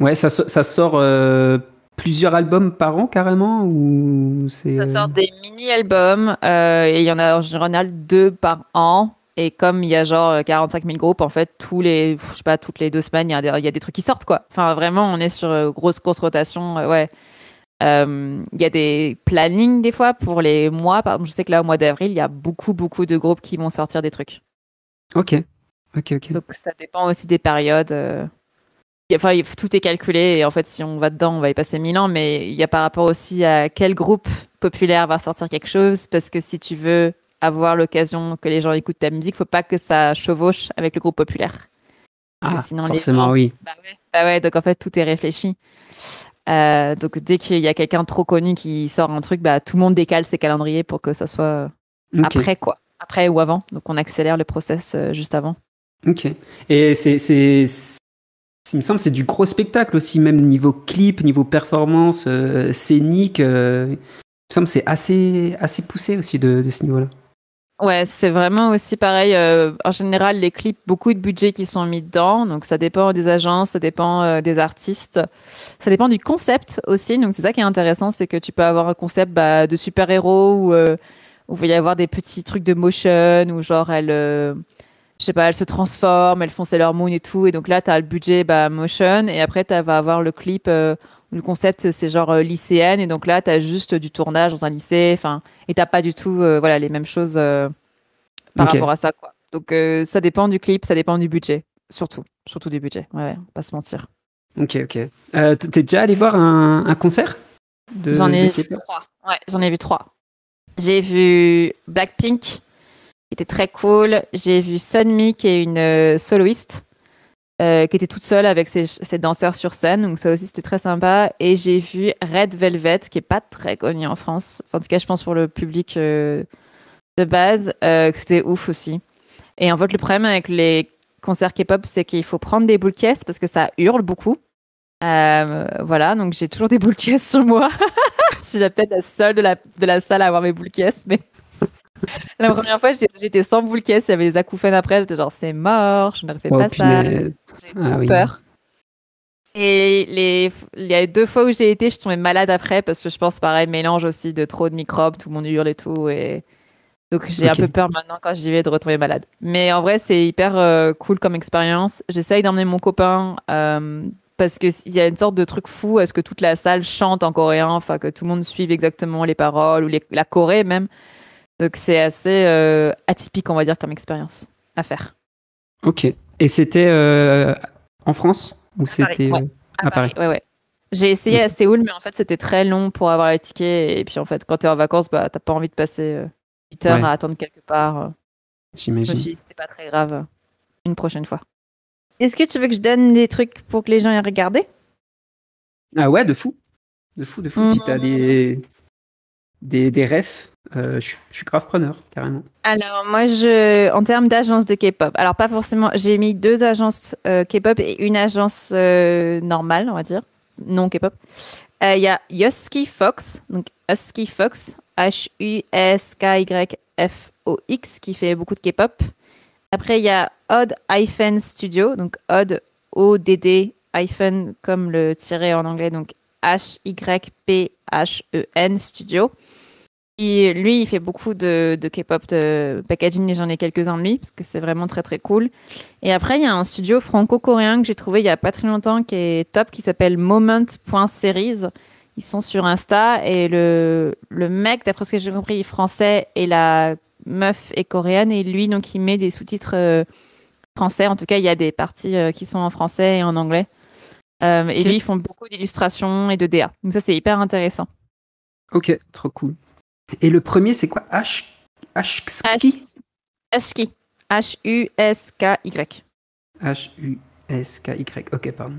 Ouais, ça, ça sort euh, plusieurs albums par an carrément ou c'est. Ça sort euh, des mini-albums euh, et il y en a en général deux par an. Et comme il y a genre 45 000 groupes, en fait, tous les, je sais pas, toutes les deux semaines, il y, a des, il y a des trucs qui sortent, quoi. Enfin, vraiment, on est sur grosse, rotation, ouais. Il y a des plannings des fois pour les mois. je sais que là, au mois d'avril, il y a beaucoup, beaucoup de groupes qui vont sortir des trucs. Ok. Donc ça dépend aussi des périodes. Euh. Enfin, tout est calculé et en fait, si on va dedans, on va y passer mille ans. Mais il y a par rapport aussi à quel groupe populaire va sortir quelque chose, parce que si tu veux avoir l'occasion que les gens écoutent ta musique, faut pas que ça chevauche avec le groupe populaire. Ah, forcément, oui. Bah, bah ouais, donc en fait, tout est réfléchi. Euh, donc dès qu'il y a quelqu'un trop connu qui sort un truc, bah, tout le monde décale ses calendriers pour que ça soit après quoi, après ou avant. Donc on accélère le process euh, juste avant. Ok. Et c'est, c'est, il me semble, c'est du gros spectacle aussi, même niveau clip, niveau performance euh, scénique. Euh, il me semble c'est assez, assez poussé aussi de, de ce niveau-là. Ouais, c'est vraiment aussi pareil. Euh, en général, les clips, beaucoup de budget qui sont mis dedans. Donc, ça dépend des agences, ça dépend des artistes. Ça dépend du concept aussi. Donc, c'est ça qui est intéressant, c'est que tu peux avoir un concept bah, de super-héros où, il va y avoir des petits trucs de motion ou genre elle je sais pas, elles se transforment, elles font leur Moon et tout. Et donc là, tu as le budget bah, motion. Et après, tu vas avoir le clip. Euh, le concept, c'est genre euh, lycéenne. Et donc là, tu as juste du tournage dans un lycée. Enfin, et t'as pas du tout euh, voilà, les mêmes choses par rapport à ça. Quoi. Donc ça dépend du clip, ça dépend du budget. Surtout, surtout du budget. Ouais, ouais pas se mentir. Ok, ok. T'es déjà allé voir un, concert J'en vu trois. J'en ai vu trois. J'ai vu Blackpink, était très cool. J'ai vu Sunmi, qui est une euh, soloiste, euh, qui était toute seule avec ses, danseurs sur scène. Donc ça aussi, c'était très sympa. Et j'ai vu Red Velvet, qui est pas très connu en France. en tout cas, je pense pour le public euh, de base, que c'était ouf aussi. Et en fait, le problème avec les concerts K-pop, c'est qu'il faut prendre des boules caisses parce que ça hurle beaucoup. voilà, donc j'ai toujours des boules caisses sur moi. Si suis peut-être la seule de la, de la salle à avoir mes boules caisses, mais. La première fois, j'étais sans boule caisse, il y avait des acouphènes après, j'étais genre c'est mort, je ne refais oh, pas ça. J'ai eu ah peur. Et les, il y a deux fois où j'ai été, je suis tombée malade après parce que je pense pareil, mélange aussi de trop de microbes, tout le monde hurle et tout. Et... Donc j'ai un peu peur maintenant quand j'y vais de retomber malade. Mais en vrai, c'est hyper euh, cool comme expérience. J'essaye d'emmener mon copain euh, parce parce qu'il y a une sorte de truc fou est ce que toute la salle chante en coréen, enfin que tout le monde suive exactement les paroles ou la Corée même. Donc c'est assez euh, atypique, on va dire, comme expérience à faire. Ok. Et c'était euh, en France ou c'était à, Paris, euh, oui. Ouais, J'ai essayé à Séoul, mais en fait c'était très long pour avoir les tickets. Et puis en fait, quand tu es en vacances, bah, t'as pas envie de passer huit 8 heures à attendre quelque part. J'imagine. Je c'était pas très grave. Une prochaine fois. Est-ce que tu veux que je donne des trucs pour que les gens aient regardé Ah ouais, de fou. De fou, de fou. Mm. Si t'as des, des, des refs euh, je, suis grave preneur, carrément. Alors, moi, je, en termes d'agence de K-pop, alors pas forcément, j'ai mis deux agences euh, K-pop et une agence euh, normale, on va dire, non K-pop. Il y a Yoski Fox, donc Husky Fox, H-U-S-K-Y-F-O-X, qui fait beaucoup de K-pop. Après, il y a Odd iPhone Studio, donc Odd, O-D-D, hyphen, comme le tiret en anglais, donc H-Y-P-H-E-N Studio lui, il fait beaucoup de, K-pop de packaging et j'en ai quelques-uns de lui parce que c'est vraiment très très cool. Et après, il y a un studio franco-coréen que j'ai trouvé il y a pas très longtemps qui est top qui s'appelle Moment.series. Ils sont sur Insta et le, le mec, d'après ce que j'ai compris, il est français et la meuf est coréenne et lui, donc, il met des sous-titres euh, français. En tout cas, il y a des parties euh, qui sont en français et en anglais. Euh, et lui, ils font beaucoup d'illustrations et de DA. Donc, ça, c'est hyper intéressant. Ok, trop cool. Et le premier, c'est quoi H. H. Husky. H-U-S-K-Y. H-U-S-K-Y. Ok, pardon.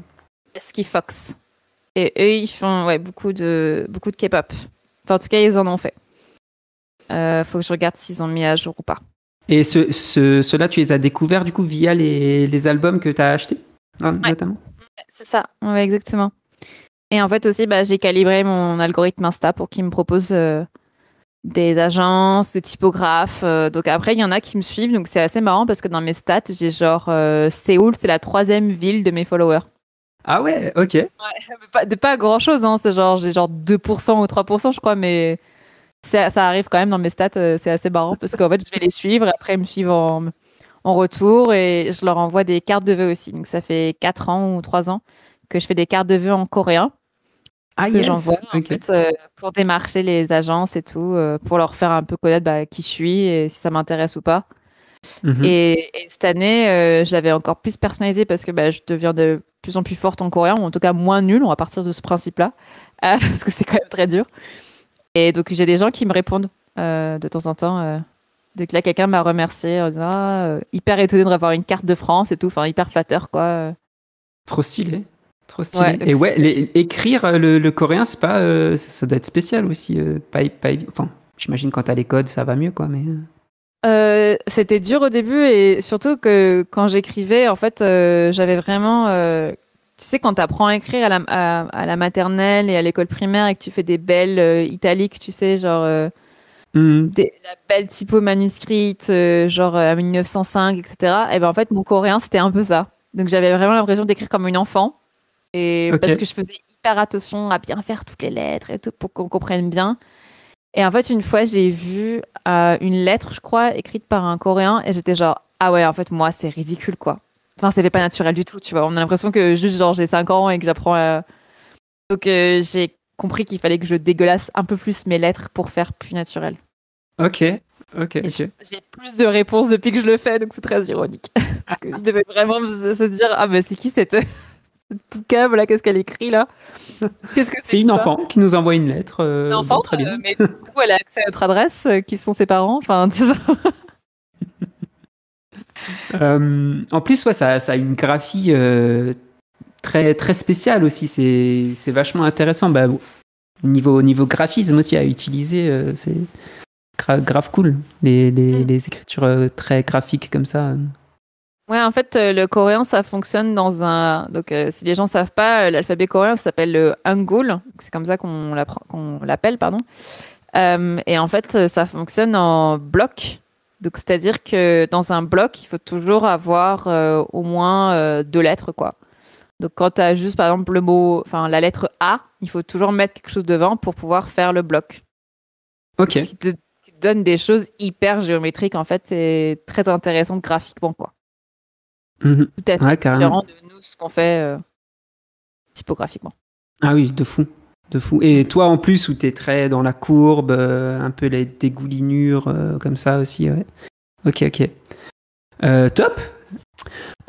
Husky Fox. Et eux, ils font ouais, beaucoup de, beaucoup de K-pop. Enfin, en tout cas, ils en ont fait. Euh, faut que je regarde s'ils ont mis à jour ou pas. Et ce, ce, ceux-là, tu les as découverts du coup via les, les albums que tu as achetés, hein, C'est ça, exactement. Et en fait aussi, bah, j'ai calibré mon algorithme Insta pour qu'il me propose euh, des agences, de typographes. Euh, donc après, il y en a qui me suivent. Donc c'est assez marrant parce que dans mes stats, j'ai genre euh, Séoul, c'est la troisième ville de mes followers. Ah ouais, ok. pas, pas grand chose, hein. C'est genre, j'ai genre 2% ou 3%, je crois, mais ça, arrive quand même dans mes stats. Euh, c'est assez marrant parce qu'en fait, je vais les suivre. après, ils me suivent en, en, retour et je leur envoie des cartes de vœux aussi. Donc ça fait 4 ans ou 3 ans que je fais des cartes de vœux en coréen. Ah, que j'envoie euh, pour démarcher les agences et tout, euh, pour leur faire un peu connaître bah, qui je suis et si ça m'intéresse ou pas. Mhm. Et, cette année, euh, je l'avais encore plus personnalisé parce que bah, je deviens de plus en plus forte en coréen, ou en tout cas moins nulle, on va partir de ce principe-là, parce que c'est quand même très dur. Et donc j'ai des gens qui me répondent de temps en temps. donc là, quelqu'un m'a remercié en disant ah, hyper étonné de une carte de France et tout, enfin hyper flatteur quoi. Trop stylé. Trop stylé. et ouais, écrire euh, le, coréen, c'est pas, euh, ça, doit être spécial aussi. Euh, pas, pas, enfin, j'imagine quand t'as les codes, ça va mieux, quoi. Mais c'était dur au début et surtout que quand j'écrivais, en fait, j'avais vraiment, tu sais, quand t'apprends à écrire à la, à, la maternelle et à l'école primaire et que tu fais des belles italiques, tu sais, genre. Mmh. Des, la belle typo manuscrite, genre à 1905, etc. Et ben en fait, mon coréen, c'était un peu ça. Donc j'avais vraiment l'impression d'écrire comme une enfant. Et parce que je faisais hyper attention à bien faire toutes les lettres et tout pour qu'on comprenne bien. Et en fait, une fois, j'ai vu euh, une lettre, je crois, écrite par un Coréen, et j'étais genre, ah ouais, en fait, moi, c'est ridicule, quoi. Enfin, c'était pas naturel du tout, tu vois. On a l'impression que juste, genre, j'ai 5 ans et que j'apprends. Euh, donc, euh, j'ai compris qu'il fallait que je dégueulasse un peu plus mes lettres pour faire plus naturel. Ok, ok, J'ai plus de réponses depuis que je le fais, donc c'est très ironique. Ah. il devait vraiment se dire, ah, mais c'est qui cette. En tout cas, voilà, qu'est-ce qu'elle écrit là c'est une enfant qui nous envoie une lettre. Euh, une enfant, très bien. Euh, mais du coup, elle a accès à notre adresse, euh, qui sont ses parents. Enfin, en plus, ça, ça a une graphie très très spéciale aussi. C'est vachement intéressant. Bah, niveau niveau graphisme aussi à utiliser, c'est grave cool. Les, les, mm. les écritures très graphiques comme ça. Ouais, en fait, euh, le coréen, ça fonctionne dans un. Donc, euh, si les gens ne savent pas, euh, l'alphabet coréen s'appelle le Hangul. C'est comme ça qu'on l'appelle, pardon. et en fait, ça fonctionne en bloc. Donc, c'est-à-dire que dans un bloc, il faut toujours avoir au moins deux lettres, quoi. Donc, quand tu as juste, par exemple, le mot, enfin, la lettre A, il faut toujours mettre quelque chose devant pour pouvoir faire le bloc. Ok. Ce te donne des choses hyper géométriques, en fait, c'est très intéressant graphiquement, quoi peut mhm. Tout à fait différent de nous, ce qu'on fait euh, typographiquement. Ah oui, de fou. De fou. Et toi, en plus, où tu es très dans la courbe, euh, un peu les dégoulinures, euh, comme ça aussi, ouais. Ok, ok. top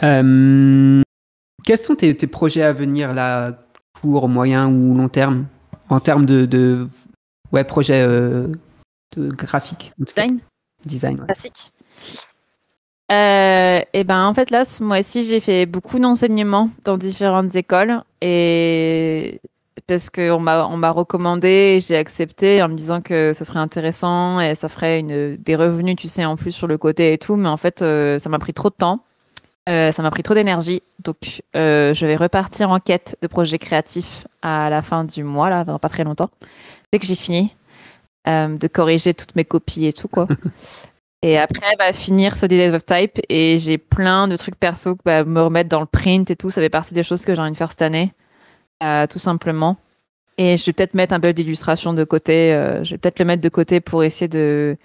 Quels sont tes, projets à venir, là, court, moyen ou long terme En termes de, de ouais, projet de graphique. Design Design, ouais. Classique. Euh, et ben en fait là ce mois-ci j'ai fait beaucoup d'enseignements dans différentes écoles et parce qu'on m'a on m'a recommandé j'ai accepté en me disant que ce serait intéressant et ça ferait une des revenus tu sais en plus sur le côté et tout mais en fait euh, ça m'a pris trop de temps euh, ça m'a pris trop d'énergie donc je vais repartir en quête de projets créatifs à la fin du mois là dans pas très longtemps dès que j'ai fini de corriger toutes mes copies et tout quoi Et après, va bah, finir ce Days of Type. Et j'ai plein de trucs perso que bah, me remettre dans le print et tout. Ça fait partie des choses que j'ai envie de faire cette année, euh, tout simplement. Et je vais peut-être mettre un peu d'illustration de côté. Euh, je vais peut-être le mettre de côté pour essayer de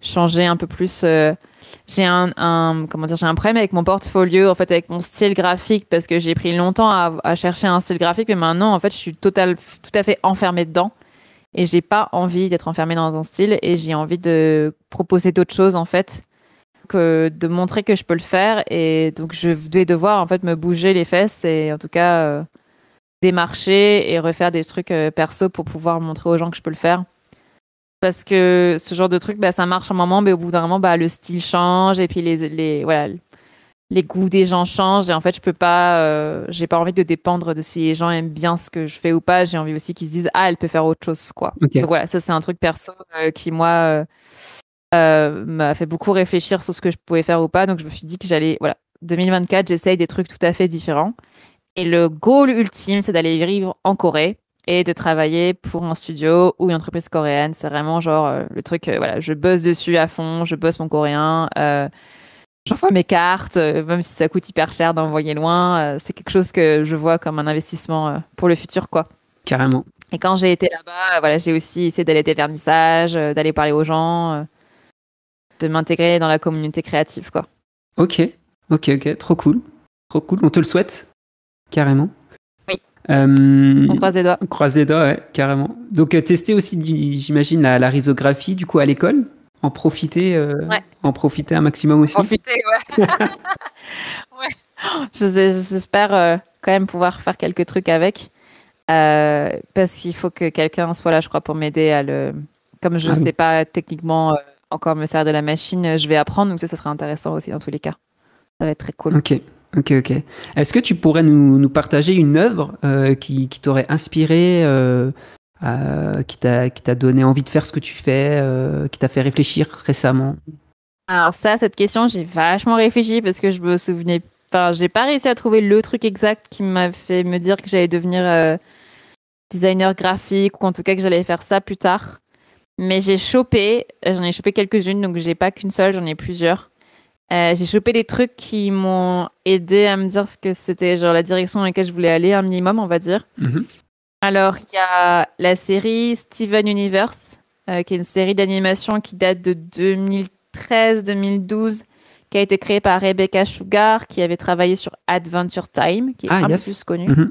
changer un peu plus. Euh, j'ai un, comment dire, j'ai un problème avec mon portfolio, en fait, avec mon style graphique, parce que j'ai pris longtemps à, chercher un style graphique, mais maintenant, en fait, je suis total, tout à fait enfermée dedans et j'ai pas envie d'être enfermée dans un style et j'ai envie de proposer d'autres choses en fait que de montrer que je peux le faire et donc je vais devoir en fait me bouger les fesses et en tout cas euh, démarcher et refaire des trucs euh, perso pour pouvoir montrer aux gens que je peux le faire parce que ce genre de truc bah, ça marche un moment mais au bout d'un moment bah, le style change et puis les, les voilà les goûts des gens changent et en fait je peux pas euh, j'ai pas envie de dépendre de si les gens aiment bien ce que je fais ou pas j'ai envie aussi qu'ils se disent ah elle peut faire autre chose quoi donc voilà ça c'est un truc perso euh, qui moi euh, m'a fait beaucoup réfléchir sur ce que je pouvais faire ou pas donc je me suis dit que j'allais voilà 2024 j'essaye des trucs tout à fait différents et le goal ultime c'est d'aller vivre en Corée et de travailler pour un studio ou une entreprise coréenne. C'est vraiment genre le truc, voilà, je bosse dessus à fond, je bosse mon coréen. Euh, j'envoie mes cartes, euh, même si ça coûte hyper cher d'envoyer loin. Euh, c'est quelque chose que je vois comme un investissement euh, pour le futur, quoi. Carrément. Et quand j'ai été là-bas, voilà, j'ai aussi essayé d'aller des vernissages, d'aller parler aux gens, de m'intégrer dans la communauté créative, quoi. Ok, ok, ok, trop cool, trop cool. On te le souhaite, carrément. Oui. on croise les doigts. On croise les doigts, ouais, carrément. Donc, tester aussi, j'imagine, la, la, risographie, du coup, à l'école en profiter, euh, en profiter un maximum aussi. Profiter, ouais. J'espère euh, quand même pouvoir faire quelques trucs avec, euh, parce qu'il faut que quelqu'un soit là, je crois, pour m'aider à le. Comme je ne ah sais pas techniquement encore me servir de la machine, je vais apprendre, donc ça, ça sera intéressant aussi dans tous les cas. Ça va être très cool. Ok. Ok, ok. Est-ce que tu pourrais nous, partager une œuvre qui, qui t'aurait inspiré euh, qui t'a donné envie de faire ce que tu fais, euh, qui t'a fait réfléchir récemment Alors ça, cette question, j'ai vachement réfléchi parce que je me souvenais Enfin, j'ai pas réussi à trouver le truc exact qui m'a fait me dire que j'allais devenir euh, designer graphique ou en tout cas que j'allais faire ça plus tard. Mais j'ai chopé, j'en ai chopé quelques-unes, donc j'ai pas qu'une seule, j'en ai plusieurs. j'ai chopé des trucs qui m'ont aidé à me dire ce que c'était genre la direction dans laquelle je voulais aller un minimum on va dire mhm. Alors, il y a la série Steven Universe, euh, qui est une série d'animation qui date de 2013-2012, qui a été créée par Rebecca Sugar, qui avait travaillé sur Adventure Time, qui est ah, un peu plus connue. Mm-hmm.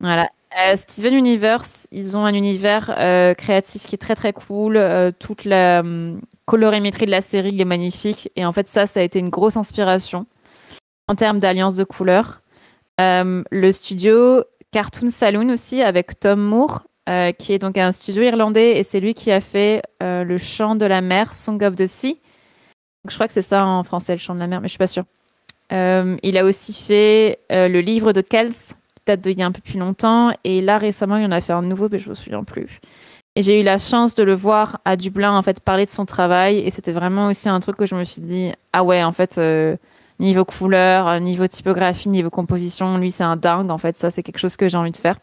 Voilà. Euh, Steven Universe, ils ont un univers euh, créatif qui est très très cool. toute la hum, colorimétrie de la série est magnifique. Et en fait, ça, ça a été une grosse inspiration en termes d'alliance de couleurs. le studio Cartoon Saloon aussi avec Tom Moore, euh, qui est donc un studio irlandais et c'est lui qui a fait euh, Le Chant de la Mer, Song of the Sea. je crois que c'est ça en français, Le Chant de la Mer, mais je suis pas sûre. Euh, il a aussi fait le livre de Kells, qui date d'il y a un peu plus longtemps, et là récemment il en a fait un nouveau, mais je ne me souviens plus. Et j'ai eu la chance de le voir à Dublin en fait parler de son travail et c'était vraiment aussi un truc que je me suis dit ah ouais en fait niveau couleur, euh, niveau typographie, niveau composition. Lui, c'est un dingue. En fait, ça, c'est quelque chose que j'ai envie de faire.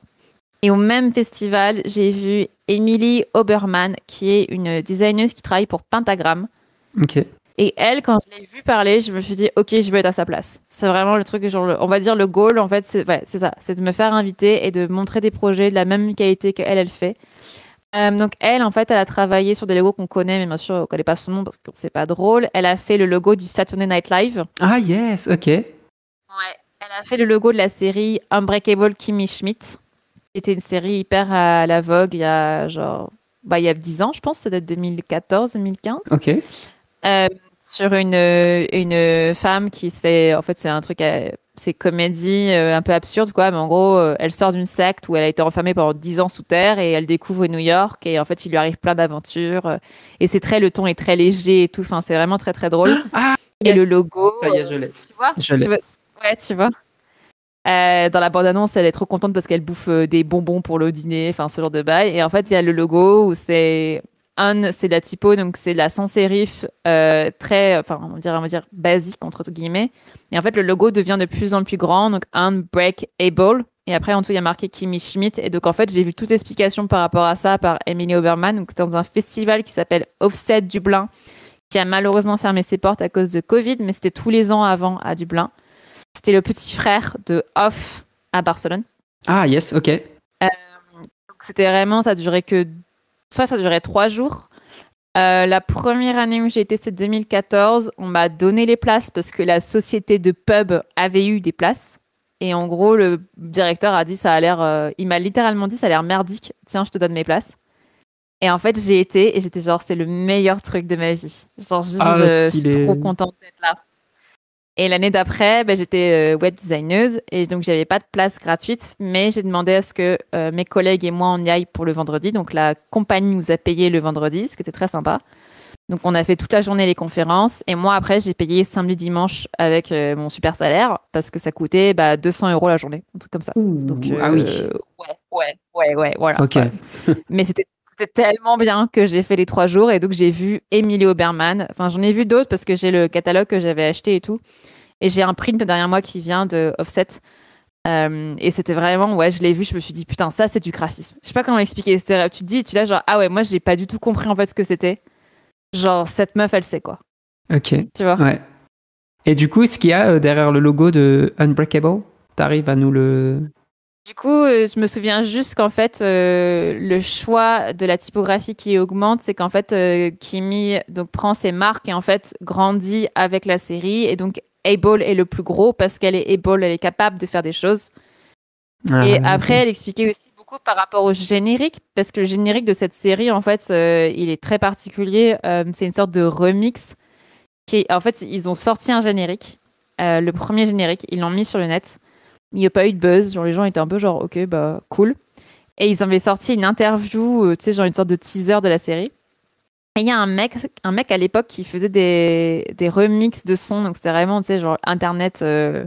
Et au même festival, j'ai vu Emily Oberman, qui est une designeuse qui travaille pour Pentagram. Et elle, quand je l'ai vue parler, je me suis dit, ok, je veux être à sa place. C'est vraiment le truc, genre, on va dire le goal, en fait, c'est ça, c'est de me faire inviter et de montrer des projets de la même qualité qu'elle, elle fait. Euh, donc elle, en fait, elle a travaillé sur des logos qu'on connaît, mais bien sûr, on connaît pas son nom parce que c'est pas drôle. Elle a fait le logo du Saturday Night Live. Ah yes, ok. Ouais, elle a fait le logo de la série Unbreakable Kimmy Schmidt, qui était une série hyper à la vogue il y a genre, bah il y a 10 ans, je pense, ça date 2014-2015. Ok. Euh, sur une, une femme qui se fait, en fait, c'est un truc à, c'est comédie euh, un peu absurde, quoi. Mais en gros, euh, elle sort d'une secte où elle a été enfermée pendant 10 ans sous terre et elle découvre New York et en fait, il lui arrive plein d'aventures. Euh, et c'est très, le ton est très léger et tout. Enfin, c'est vraiment très, très drôle. Ah, et le logo. y Tu vois, tu Ouais, tu vois. dans la bande-annonce, elle est trop contente parce qu'elle bouffe des bonbons pour le dîner, enfin ce genre de bail. Et en fait, il y a le logo où c'est un c'est la typo, donc c'est la sans sérif euh, très, enfin, on va dire, dire basique entre guillemets. Et en fait, le logo devient de plus en plus grand, donc unbreakable. Et après, en tout, il y a marqué Kimi Schmidt. Et donc, en fait, j'ai vu toute explication par rapport à ça par Emily Oberman, donc dans un festival qui s'appelle Offset Dublin, qui a malheureusement fermé ses portes à cause de Covid, mais c'était tous les ans avant à Dublin. C'était le petit frère de Off à Barcelone. Ah, yes, ok. Euh, c'était vraiment, ça durait que soit ça durait trois jours. Euh, la première année où j'ai été, c'est 2014. On m'a donné les places parce que la société de pub avait eu des places. Et en gros, le directeur a dit ça a l'air. Euh, il m'a littéralement dit ça a l'air merdique. Tiens, je te donne mes places. Et en fait, j'ai été et j'étais genre c'est le meilleur truc de ma vie. Genre, juste ah, je suis trop contente d'être là. Et l'année d'après, ben, j'étais euh, web designeuse et donc j'avais pas de place gratuite, mais j'ai demandé à ce que euh, mes collègues et moi on y aille pour le vendredi. Donc la compagnie nous a payé le vendredi, ce qui était très sympa. Donc on a fait toute la journée les conférences et moi après j'ai payé samedi dimanche avec euh, mon super salaire parce que ça coûtait bah, 200 euros la journée, un truc comme ça. donc ah oui. Ouais, ouais, ouais, ouais, voilà. mais c'était c'était tellement bien que j'ai fait les trois jours et donc j'ai vu Emily Oberman. Enfin, j'en ai vu d'autres parce que j'ai le catalogue que j'avais acheté et tout. Et j'ai un print derrière moi qui vient de Offset. Euh, et c'était vraiment, ouais, je l'ai vu, je me suis dit, putain, ça c'est du graphisme. Je sais pas comment l'expliquer. C'était, tu te dis, tu l'as genre, ah ouais, moi j'ai pas du tout compris en fait ce que c'était. Genre, cette meuf, elle sait quoi. Ok. Tu vois Ouais. Et du coup, ce qu'il y a euh, derrière le logo de Unbreakable, t'arrives à nous le du coup, euh, je me souviens juste qu'en fait, euh, le choix de la typographie qui augmente, c'est qu'en fait, euh, Kimi donc, prend ses marques et en fait grandit avec la série. Et donc, Able est le plus gros parce qu'elle est Able, elle est capable de faire des choses. Ah, et après, elle expliquait aussi beaucoup par rapport au générique, parce que le générique de cette série, en fait, il est très particulier. c'est une sorte de remix. Qui, en fait, ils ont sorti un générique, le premier générique, ils l'ont mis sur le net. Il n'y a pas eu de buzz. Genre, les gens étaient un peu genre, ok, bah, cool. Et ils avaient sorti une interview, euh, tu sais, genre une sorte de teaser de la série. Et il y a un mec, un mec à l'époque qui faisait des, des remixes de sons. Donc, c'était vraiment, tu sais, genre Internet. Euh,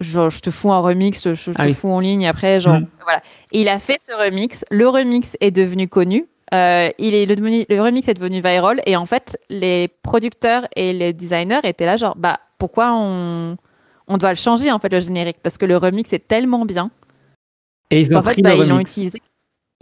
genre, je te fous un remix, je, te ah fous en ligne après, genre, mm. voilà. Et il a fait ce remix. Le remix est devenu connu. Euh, il est, le, le, remix est devenu viral. Et en fait, les producteurs et les designers étaient là, genre, bah, pourquoi on on doit le changer en fait le générique parce que le remix est tellement bien. Et ils ont bah, ils l'ont utilisé.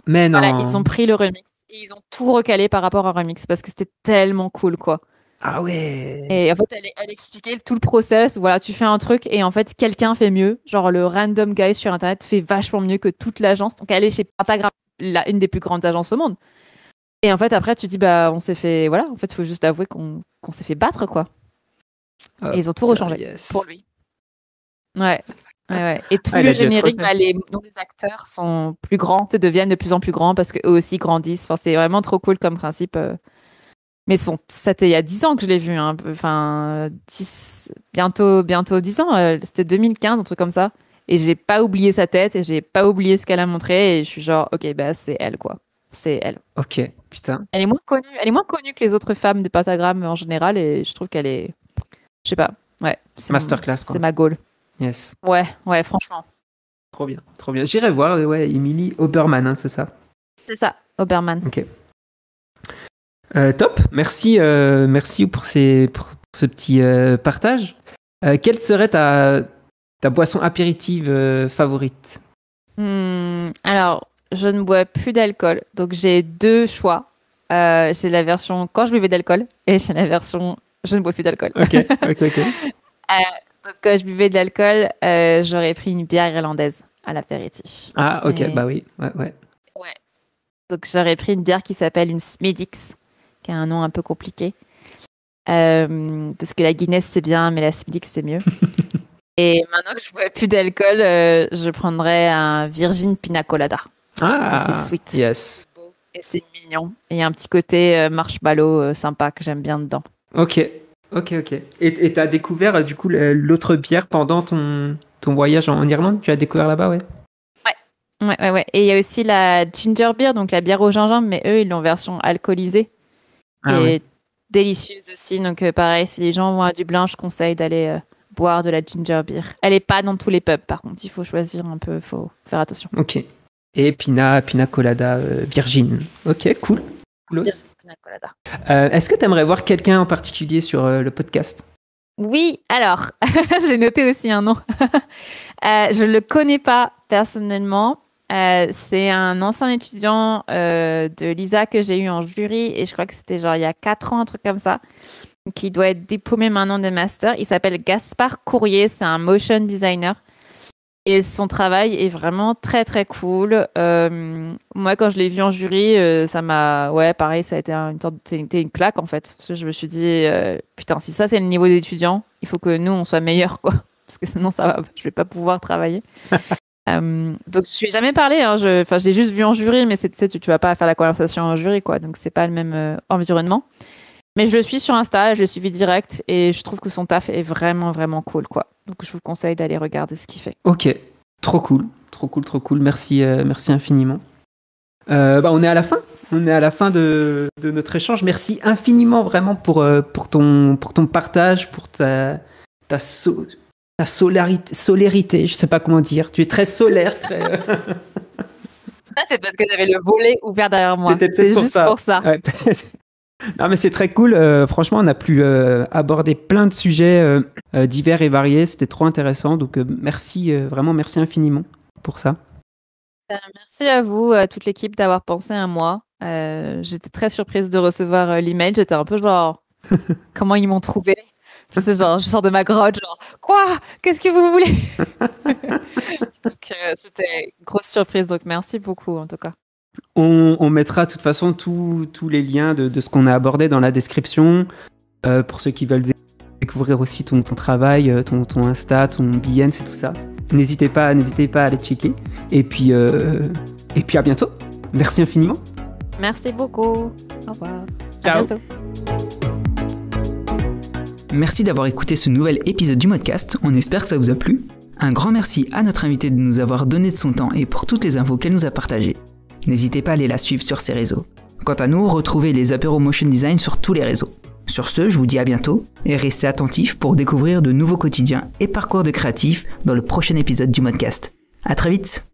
Mais non. ils ont pris le remix et ils ont tout recalé par rapport au remix parce que c'était tellement cool quoi. Ah ouais. Et en fait, elle, expliquait tout le process. Voilà, tu fais un truc et en fait, quelqu'un fait mieux. Genre le random guy sur internet fait vachement mieux que toute l'agence. Donc elle est chez Pentagram, la, une des plus grandes agences au monde. Et en fait, après, tu dis bah on s'est fait voilà. En fait, faut juste avouer qu'on s'est fait battre quoi. Oh, et ils ont tout rechangé pour lui. Ouais. Ouais, ouais. Et tout le générique, bah, les acteurs sont plus grands, deviennent de plus en plus grands parce qu'eux aussi grandissent. Enfin, c'est vraiment trop cool comme principe. Euh. Mais son... c'était il y a 10 ans que je l'ai vu. Hein. Enfin, 10... bientôt, bientôt 10 ans. Euh, c'était 2015, un truc comme ça. Et j'ai pas oublié sa tête et j'ai pas oublié ce qu'elle a montré. Et je suis genre, ok, bah c'est elle quoi. C'est elle. Ok, putain. Elle est moins connue, elle est moins connue que les autres femmes de Pentagram en général. Et je trouve qu'elle est. Je sais pas. Ouais. Masterclass. C'est ma goal. Yes. Ouais, ouais, franchement. Trop bien, trop bien. J'irai voir, euh, ouais, Emily Oberman, hein, c'est ça C'est ça, Oberman. Ok. Euh, top, merci, euh, merci pour, ce petit partage. quelle serait ta, ta boisson apéritive favorite hmm, Alors, je ne bois plus d'alcool, donc j'ai deux choix. c'est la version quand je buvais d'alcool et c'est la version je ne bois plus d'alcool. Ok, ok, ok. quand je buvais de l'alcool, euh, j'aurais pris une bière irlandaise à l'apéritif. Ah, ok, bah oui, ouais, ouais. Donc, j'aurais pris une bière qui s'appelle une Smedix, qui a un nom un peu compliqué. Euh, parce que la Guinness, c'est bien, mais la Smedix, c'est mieux. Et maintenant que je bois plus d'alcool, euh, je prendrais un Virgin Pina Colada. Ah, c'est sweet. Yes. Et c'est mignon. Et il y a un petit côté marshmallow sympa que j'aime bien dedans. Ok, Ok, ok. Et tu as découvert euh, du coup l'autre bière pendant ton, voyage en, Irlande Tu as découvert là-bas, ouais Ouais, ouais, ouais. Et il y a aussi la ginger beer, donc la bière au gingembre, mais eux, ils l'ont version alcoolisée. Ah, et délicieuse aussi. Donc euh, pareil, si les gens vont à Dublin, je conseille d'aller euh, boire de la ginger beer. Elle n'est pas dans tous les pubs, par contre, il faut choisir un peu, il faut faire attention. Ok. Et Pina, Pina Colada Virgin. Ok, cool. Cool. Euh, est-ce que tu aimerais voir quelqu'un en particulier sur euh, le podcast Oui, alors, j'ai noté aussi un nom. Euh, je ne le connais pas personnellement. c'est un ancien étudiant de l'ISA que j'ai eu en jury et je crois que c'était genre il y a 4 ans, un truc comme ça qui doit être diplômé maintenant des masters. Il s'appelle Gaspard Courrier, c'est un motion designer. Et son travail est vraiment très très cool. Euh, moi, quand je l'ai vu en jury, euh, ça m'a, ouais, pareil, ça a été une sorte, une claque en fait. je me suis dit, euh, putain, si ça c'est le niveau d'étudiant, il faut que nous on soit meilleurs quoi, parce que sinon ça va, je vais pas pouvoir travailler. donc je lui ai jamais parlé, hein. je, enfin, j'ai juste vu en jury, mais c'est, tu, tu vas pas faire la conversation en jury quoi, donc c'est pas le même environnement. Mais je le suis sur Insta, je le suivi direct et je trouve que son taf est vraiment, vraiment cool, quoi. Donc je vous conseille d'aller regarder ce qu'il fait. Ok, trop cool, trop cool, trop cool. Merci, euh, merci infiniment. Euh, bah, on est à la fin. On est à la fin de, de notre échange. Merci infiniment vraiment pour, euh, pour, ton, pour ton partage, pour ta, ta, ta solarité, solérité, je sais pas comment dire. Tu es très solaire, Ça, c'est parce que j'avais le volet ouvert derrière moi. C'est juste pour ça. Non, mais c'est très cool. Euh, franchement, on a pu euh, aborder plein de sujets euh, divers et variés. C'était trop intéressant. Donc, merci, vraiment, merci infiniment pour ça. Merci à vous, à toute l'équipe, d'avoir pensé à moi. J'étais très surprise de recevoir l'email. J'étais un peu genre, comment ils m'ont trouvé je sais, genre, je sors de ma grotte, genre, quoi Qu'est-ce que vous voulez Donc, c'était grosse surprise. Donc, merci beaucoup, en tout cas. On, mettra de toute façon tous les liens de, ce qu'on a abordé dans la description euh, pour ceux qui veulent découvrir aussi ton, travail, euh, ton, Insta, ton BN, c'est tout ça. N'hésitez pas, n'hésitez pas à aller checker. Et puis, euh, et puis à bientôt. Merci infiniment. Merci beaucoup. Au revoir. Ciao. Merci d'avoir écouté ce nouvel épisode du podcast. On espère que ça vous a plu. Un grand merci à notre invité de nous avoir donné de son temps et pour toutes les infos qu'elle nous a partagées. N'hésitez pas à aller la suivre sur ces réseaux. Quant à nous, retrouvez les Apéro Motion Design sur tous les réseaux. Sur ce, je vous dis à bientôt et restez attentifs pour découvrir de nouveaux quotidiens et parcours de créatifs dans le prochain épisode du Modcast. À très vite!